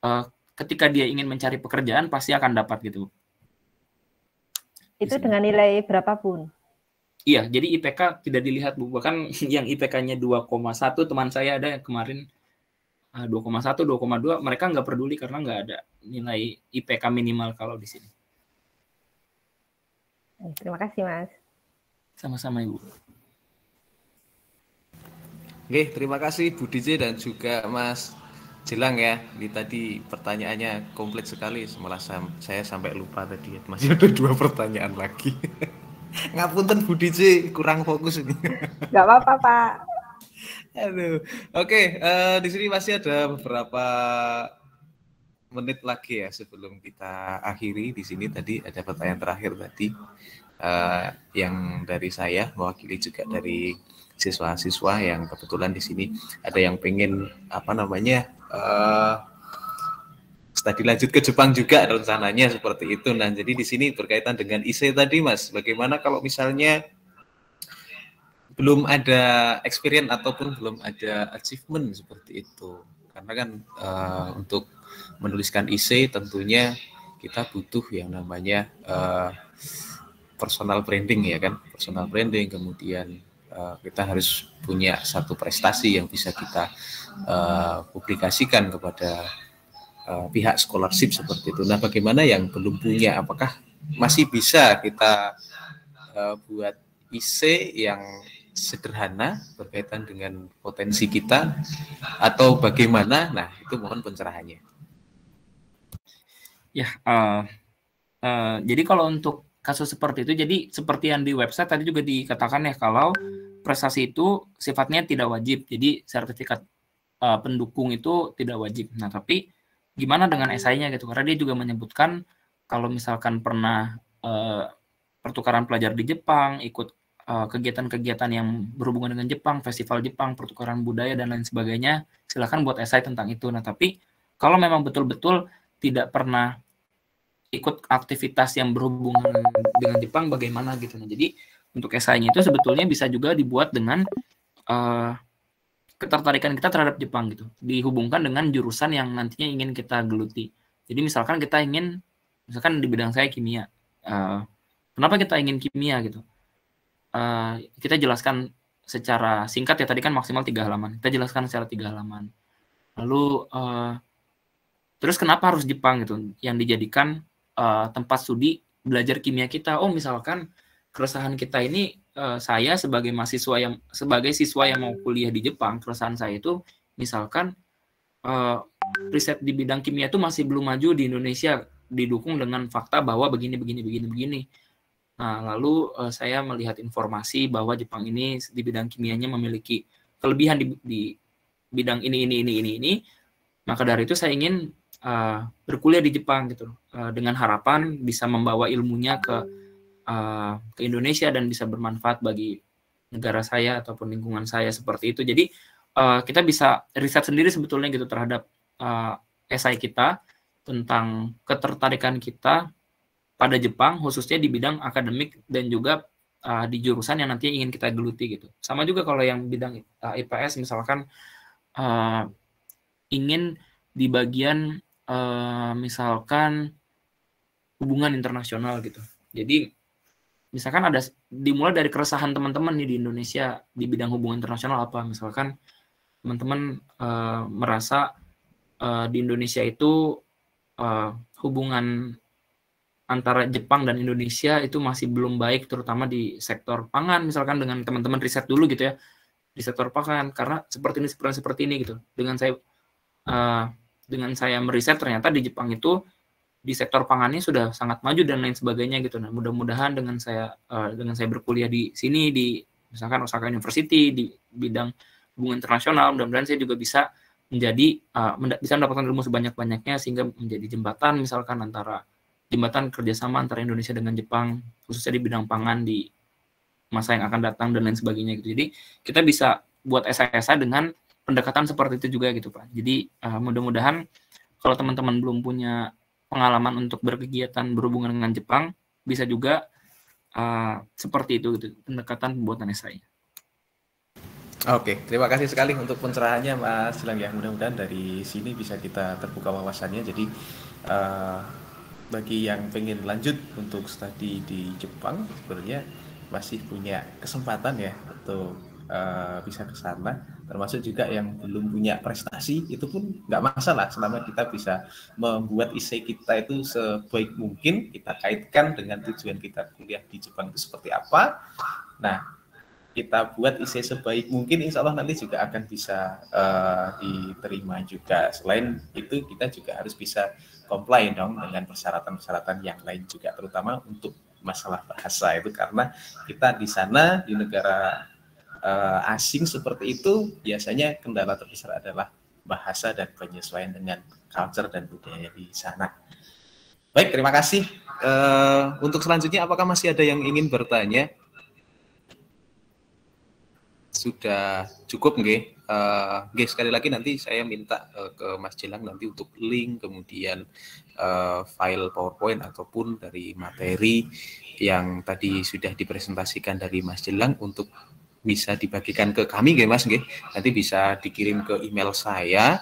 uh, ketika dia ingin mencari pekerjaan pasti akan dapat gitu. Itu dengan nilai berapapun. Iya, jadi IPK tidak dilihat bu. Bahkan yang IPK-nya 2,1 teman saya ada yang kemarin 2,1, ah, 2,2 mereka nggak peduli karena nggak ada nilai IPK minimal kalau di sini. Terima kasih mas. Sama-sama Ibu. Oke, terima kasih Bu DJ dan juga Mas Jelang ya. Ini tadi pertanyaannya komplit sekali, malah saya sampai lupa tadi. Masih ada dua pertanyaan lagi. Ngapunten Bu DJ, kurang fokus ini. Gak apa-apa Pak. Aduh. Oke, uh, di sini masih ada beberapa menit lagi ya sebelum kita akhiri di sini tadi ada pertanyaan terakhir tadi uh, yang dari saya mewakili juga dari siswa-siswa yang kebetulan di sini ada yang pengen apa namanya uh, tadi lanjut ke Jepang juga rencananya seperti itu. Nah, jadi di sini berkaitan dengan IC tadi, Mas. Bagaimana kalau misalnya belum ada experience ataupun belum ada achievement seperti itu? Karena kan uh, untuk menuliskan IC tentunya kita butuh yang namanya uh, personal branding ya kan personal branding kemudian uh, kita harus punya satu prestasi yang bisa kita uh, publikasikan kepada uh, pihak scholarship seperti itu nah bagaimana yang belum punya apakah masih bisa kita uh, buat IC yang sederhana berkaitan dengan potensi kita atau bagaimana nah itu mohon pencerahannya ya uh, uh, jadi kalau untuk kasus seperti itu. Jadi seperti yang di website tadi juga dikatakan ya kalau prestasi itu sifatnya tidak wajib. Jadi sertifikat uh, pendukung itu tidak wajib. Nah, tapi gimana dengan esainya gitu? Karena dia juga menyebutkan kalau misalkan pernah uh, pertukaran pelajar di Jepang, ikut eh, kegiatan-kegiatan uh, yang berhubungan dengan Jepang, festival Jepang, pertukaran budaya dan lain sebagainya, silahkan buat esai tentang itu. Nah, tapi kalau memang betul-betul tidak pernah ikut aktivitas yang berhubungan dengan Jepang bagaimana gitu. Nah, jadi untuk esainya itu sebetulnya bisa juga dibuat dengan uh, ketertarikan kita terhadap Jepang gitu. Dihubungkan dengan jurusan yang nantinya ingin kita geluti. Jadi misalkan kita ingin misalkan di bidang saya kimia. Uh, kenapa kita ingin kimia gitu? Uh, kita jelaskan secara singkat ya tadi kan maksimal tiga halaman. Kita jelaskan secara tiga halaman. Lalu uh, terus kenapa harus Jepang gitu? Yang dijadikan uh, tempat studi belajar kimia kita. Oh, misalkan keresahan kita ini uh, saya sebagai mahasiswa yang sebagai siswa yang mau kuliah di Jepang, keresahan saya itu misalkan uh, riset di bidang kimia itu masih belum maju di Indonesia didukung dengan fakta bahwa begini begini begini begini. Nah, lalu uh, saya melihat informasi bahwa Jepang ini di bidang kimianya memiliki kelebihan di, di bidang ini ini ini ini ini. Maka dari itu saya ingin uh, berkuliah di Jepang gitu uh, dengan harapan bisa membawa ilmunya ke uh, ke Indonesia dan bisa bermanfaat bagi negara saya ataupun lingkungan saya seperti itu. Jadi uh, kita bisa riset sendiri sebetulnya gitu terhadap uh, esai kita tentang ketertarikan kita pada Jepang khususnya di bidang akademik dan juga uh, di jurusan yang nanti ingin kita geluti gitu. Sama juga kalau yang bidang uh, IPS misalkan uh, ingin di bagian Eh, misalkan hubungan internasional gitu. Jadi misalkan ada dimulai dari keresahan teman-teman nih di Indonesia di bidang hubungan internasional apa misalkan teman-teman uh, merasa uh, di Indonesia itu uh, hubungan antara Jepang dan Indonesia itu masih belum baik terutama di sektor pangan misalkan dengan teman-teman riset dulu gitu ya di sektor pangan karena seperti ini seperti ini, gitu dengan saya uh, dengan saya meriset ternyata di Jepang itu di sektor pangan ini sudah sangat maju dan lain sebagainya gitu. Nah, mudah-mudahan dengan saya uh, dengan saya berkuliah di sini di misalkan Osaka University di bidang hubungan internasional, mudah-mudahan saya juga bisa menjadi uh, bisa mendapatkan ilmu sebanyak-banyaknya sehingga menjadi jembatan misalkan antara jembatan kerjasama antara Indonesia dengan Jepang khususnya di bidang pangan di masa yang akan datang dan lain sebagainya gitu. Jadi kita bisa buat sisa esai dengan pendekatan seperti itu juga gitu Pak. Jadi uh, mudah-mudahan kalau teman-teman belum punya pengalaman untuk berkegiatan berhubungan dengan Jepang, bisa juga uh, seperti itu gitu, pendekatan pembuatan esai. Oke, terima kasih sekali untuk pencerahannya Mas Silang ya. Mudah-mudahan dari sini bisa kita terbuka wawasannya. Jadi uh, bagi yang pengen lanjut untuk studi di Jepang sebenarnya masih punya kesempatan ya untuk uh, bisa ke sana termasuk juga yang belum punya prestasi itu pun nggak masalah selama kita bisa membuat isi kita itu sebaik mungkin kita kaitkan dengan tujuan kita kuliah di Jepang itu seperti apa nah kita buat isi sebaik mungkin insya Allah nanti juga akan bisa uh, diterima juga selain itu kita juga harus bisa comply dong dengan persyaratan-persyaratan yang lain juga terutama untuk masalah bahasa itu karena kita di sana di negara uh, asing seperti itu biasanya kendala terbesar adalah bahasa dan penyesuaian dengan culture dan budaya di sana. Baik, terima kasih. Uh, untuk selanjutnya, apakah masih ada yang ingin bertanya? Sudah cukup, nggih. Uh, eh, nge, sekali lagi nanti saya minta uh, ke Mas Jelang nanti untuk link kemudian uh, file PowerPoint ataupun dari materi yang tadi sudah dipresentasikan dari Mas Jelang untuk bisa dibagikan ke kami gak, Mas Gak? Nanti bisa dikirim ke email saya.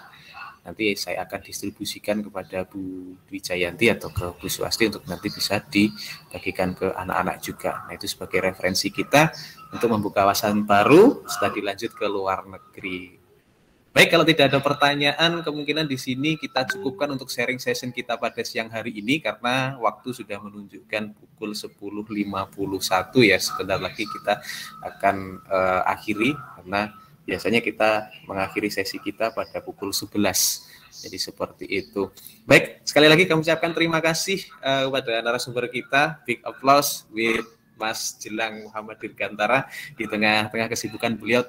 Nanti saya akan distribusikan kepada Bu Dwi Jayanti atau ke Bu Swasti untuk nanti bisa dibagikan ke anak-anak juga. Nah, itu sebagai referensi kita untuk membuka wawasan baru setelah dilanjut ke luar negeri. Baik, kalau tidak ada pertanyaan, kemungkinan di sini kita cukupkan untuk sharing session kita pada siang hari ini karena waktu sudah menunjukkan pukul 10.51 ya. Sebentar lagi kita akan uh, akhiri karena biasanya kita mengakhiri sesi kita pada pukul 11. Jadi seperti itu. Baik, sekali lagi kami ucapkan terima kasih uh, kepada narasumber kita. Big applause with Mas Jelang Muhammad Dirgantara di tengah-tengah kesibukan beliau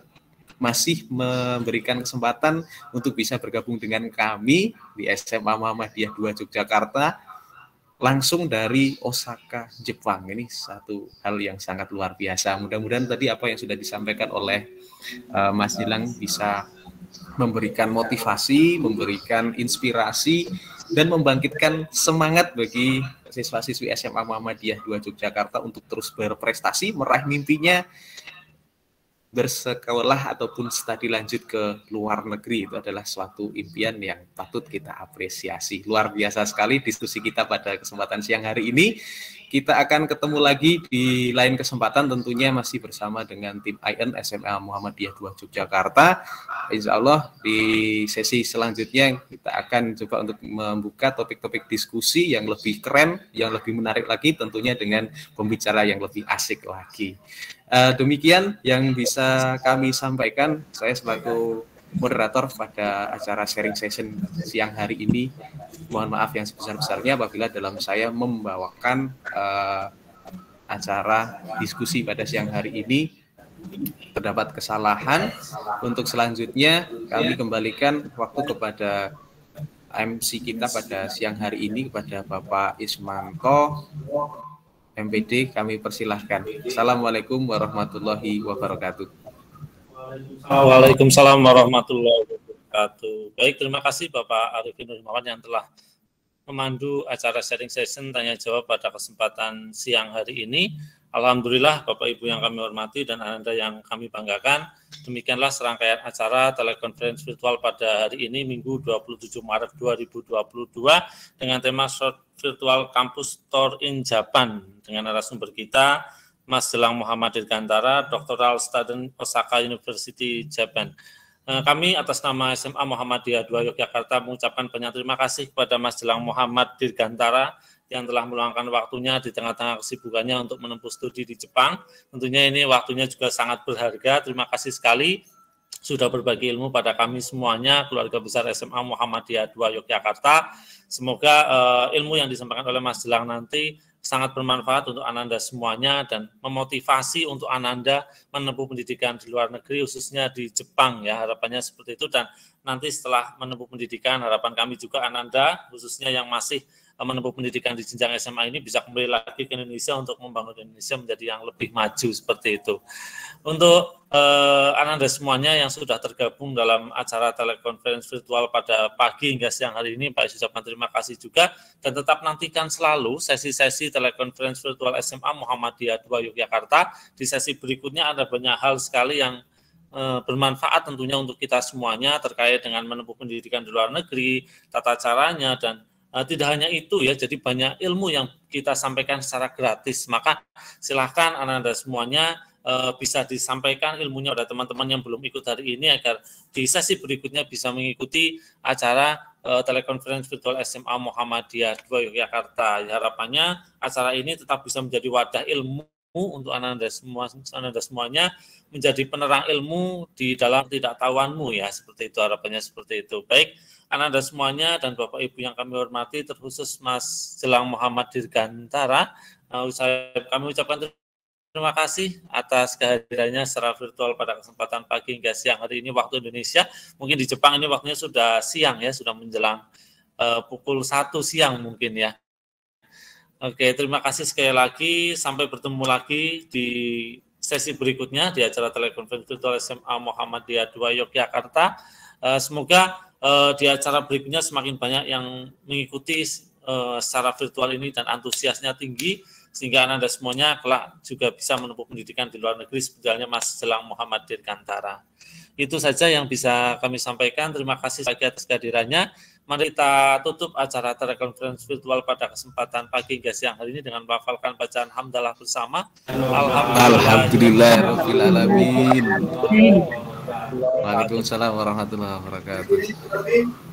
masih memberikan kesempatan untuk bisa bergabung dengan kami di SMA Muhammadiyah 2 Yogyakarta langsung dari Osaka, Jepang. Ini satu hal yang sangat luar biasa. Mudah-mudahan tadi apa yang sudah disampaikan oleh uh, Mas Gilang bisa memberikan motivasi, memberikan inspirasi, dan membangkitkan semangat bagi siswa-siswi SMA Muhammadiyah 2 Yogyakarta untuk terus berprestasi, meraih mimpinya, bersekolah ataupun studi lanjut ke luar negeri itu adalah suatu impian yang patut kita apresiasi. Luar biasa sekali diskusi kita pada kesempatan siang hari ini. Kita akan ketemu lagi di lain kesempatan tentunya masih bersama dengan tim IN SMA Muhammadiyah 2 Yogyakarta. Insya Allah di sesi selanjutnya kita akan coba untuk membuka topik-topik diskusi yang lebih keren, yang lebih menarik lagi tentunya dengan pembicara yang lebih asik lagi. Eh, demikian yang bisa kami sampaikan. Saya selaku moderator pada acara sharing session siang hari ini. Mohon maaf yang sebesar-besarnya apabila dalam saya membawakan uh, acara diskusi pada siang hari ini terdapat kesalahan. Untuk selanjutnya kami ya. kembalikan waktu kepada MC kita pada siang hari ini kepada Bapak Ismanto MPD kami persilahkan. Assalamualaikum warahmatullahi wabarakatuh. Waalaikumsalam warahmatullahi wabarakatuh. Baik, terima kasih Bapak Arifin Nurmawan yang telah memandu acara sharing session tanya jawab pada kesempatan siang hari ini. Alhamdulillah Bapak Ibu yang kami hormati dan Anda yang kami banggakan. Demikianlah serangkaian acara telekonferensi virtual pada hari ini Minggu 27 Maret 2022 dengan tema Short Virtual Campus Tour in Japan dengan narasumber kita Mas Jelang Muhammad Dirgantara, Doctoral Student Osaka University, Japan. Eh, kami atas nama SMA Muhammadiyah 2 Yogyakarta mengucapkan banyak terima kasih kepada Mas Jelang Muhammad Dirgantara yang telah meluangkan waktunya di tengah-tengah kesibukannya untuk menempuh studi di Jepang. Tentunya ini waktunya juga sangat berharga. Terima kasih sekali sudah berbagi ilmu pada kami semuanya, keluarga besar SMA Muhammadiyah 2 Yogyakarta. Semoga uh, ilmu yang disampaikan oleh Mas Jelang nanti sangat bermanfaat untuk Ananda semuanya dan memotivasi untuk Ananda menempuh pendidikan di luar negeri khususnya di Jepang ya harapannya seperti itu dan nanti setelah menempuh pendidikan harapan kami juga Ananda khususnya yang masih menempuh pendidikan di jenjang SMA ini bisa kembali lagi ke Indonesia untuk membangun Indonesia menjadi yang lebih maju seperti itu. Untuk eh, ananda semuanya yang sudah tergabung dalam acara telekonferensi virtual pada pagi hingga siang hari ini, Pak ucapkan terima kasih juga dan tetap nantikan selalu sesi-sesi telekonferensi virtual SMA Muhammadiyah 2 Yogyakarta. Di sesi berikutnya ada banyak hal sekali yang eh, bermanfaat tentunya untuk kita semuanya terkait dengan menempuh pendidikan di luar negeri, tata caranya dan Eh, tidak hanya itu ya, jadi banyak ilmu yang kita sampaikan secara gratis. Maka silahkan anak-anak semuanya eh, bisa disampaikan ilmunya pada teman-teman yang belum ikut hari ini agar di sesi berikutnya bisa mengikuti acara eh, telekonferensi virtual SMA Muhammadiyah 2 Yogyakarta. Ya, harapannya acara ini tetap bisa menjadi wadah ilmu untuk anak-anak semua anak semuanya menjadi penerang ilmu di dalam tidak tahuanmu ya seperti itu harapannya seperti itu baik Ananda semuanya dan Bapak Ibu yang kami hormati, terkhusus Mas Jelang Muhammad Dirgantara. Eh, kami ucapkan terima kasih atas kehadirannya secara virtual pada kesempatan pagi hingga siang hari ini waktu Indonesia. Mungkin di Jepang ini waktunya sudah siang ya, sudah menjelang uh, pukul satu siang mungkin ya. Oke, terima kasih sekali lagi. Sampai bertemu lagi di sesi berikutnya di acara telekonferensi virtual SMA Muhammadiyah 2 Yogyakarta. Eh, semoga uh, di acara berikutnya semakin banyak yang mengikuti uh, secara virtual ini dan antusiasnya tinggi sehingga Anda semuanya kelak juga bisa menempuh pendidikan di luar negeri sebetulnya Mas Jelang Muhammad Dirgantara. Itu saja yang bisa kami sampaikan. Terima kasih sekali atas kehadirannya. Mari tutup acara telekonferensi virtual pada kesempatan pagi hingga siang hari ini dengan melafalkan bacaan hamdalah bersama. Alhamdulillah. Alhamdulillah. Waalaikumsalam warahmatullahi wabarakatuh.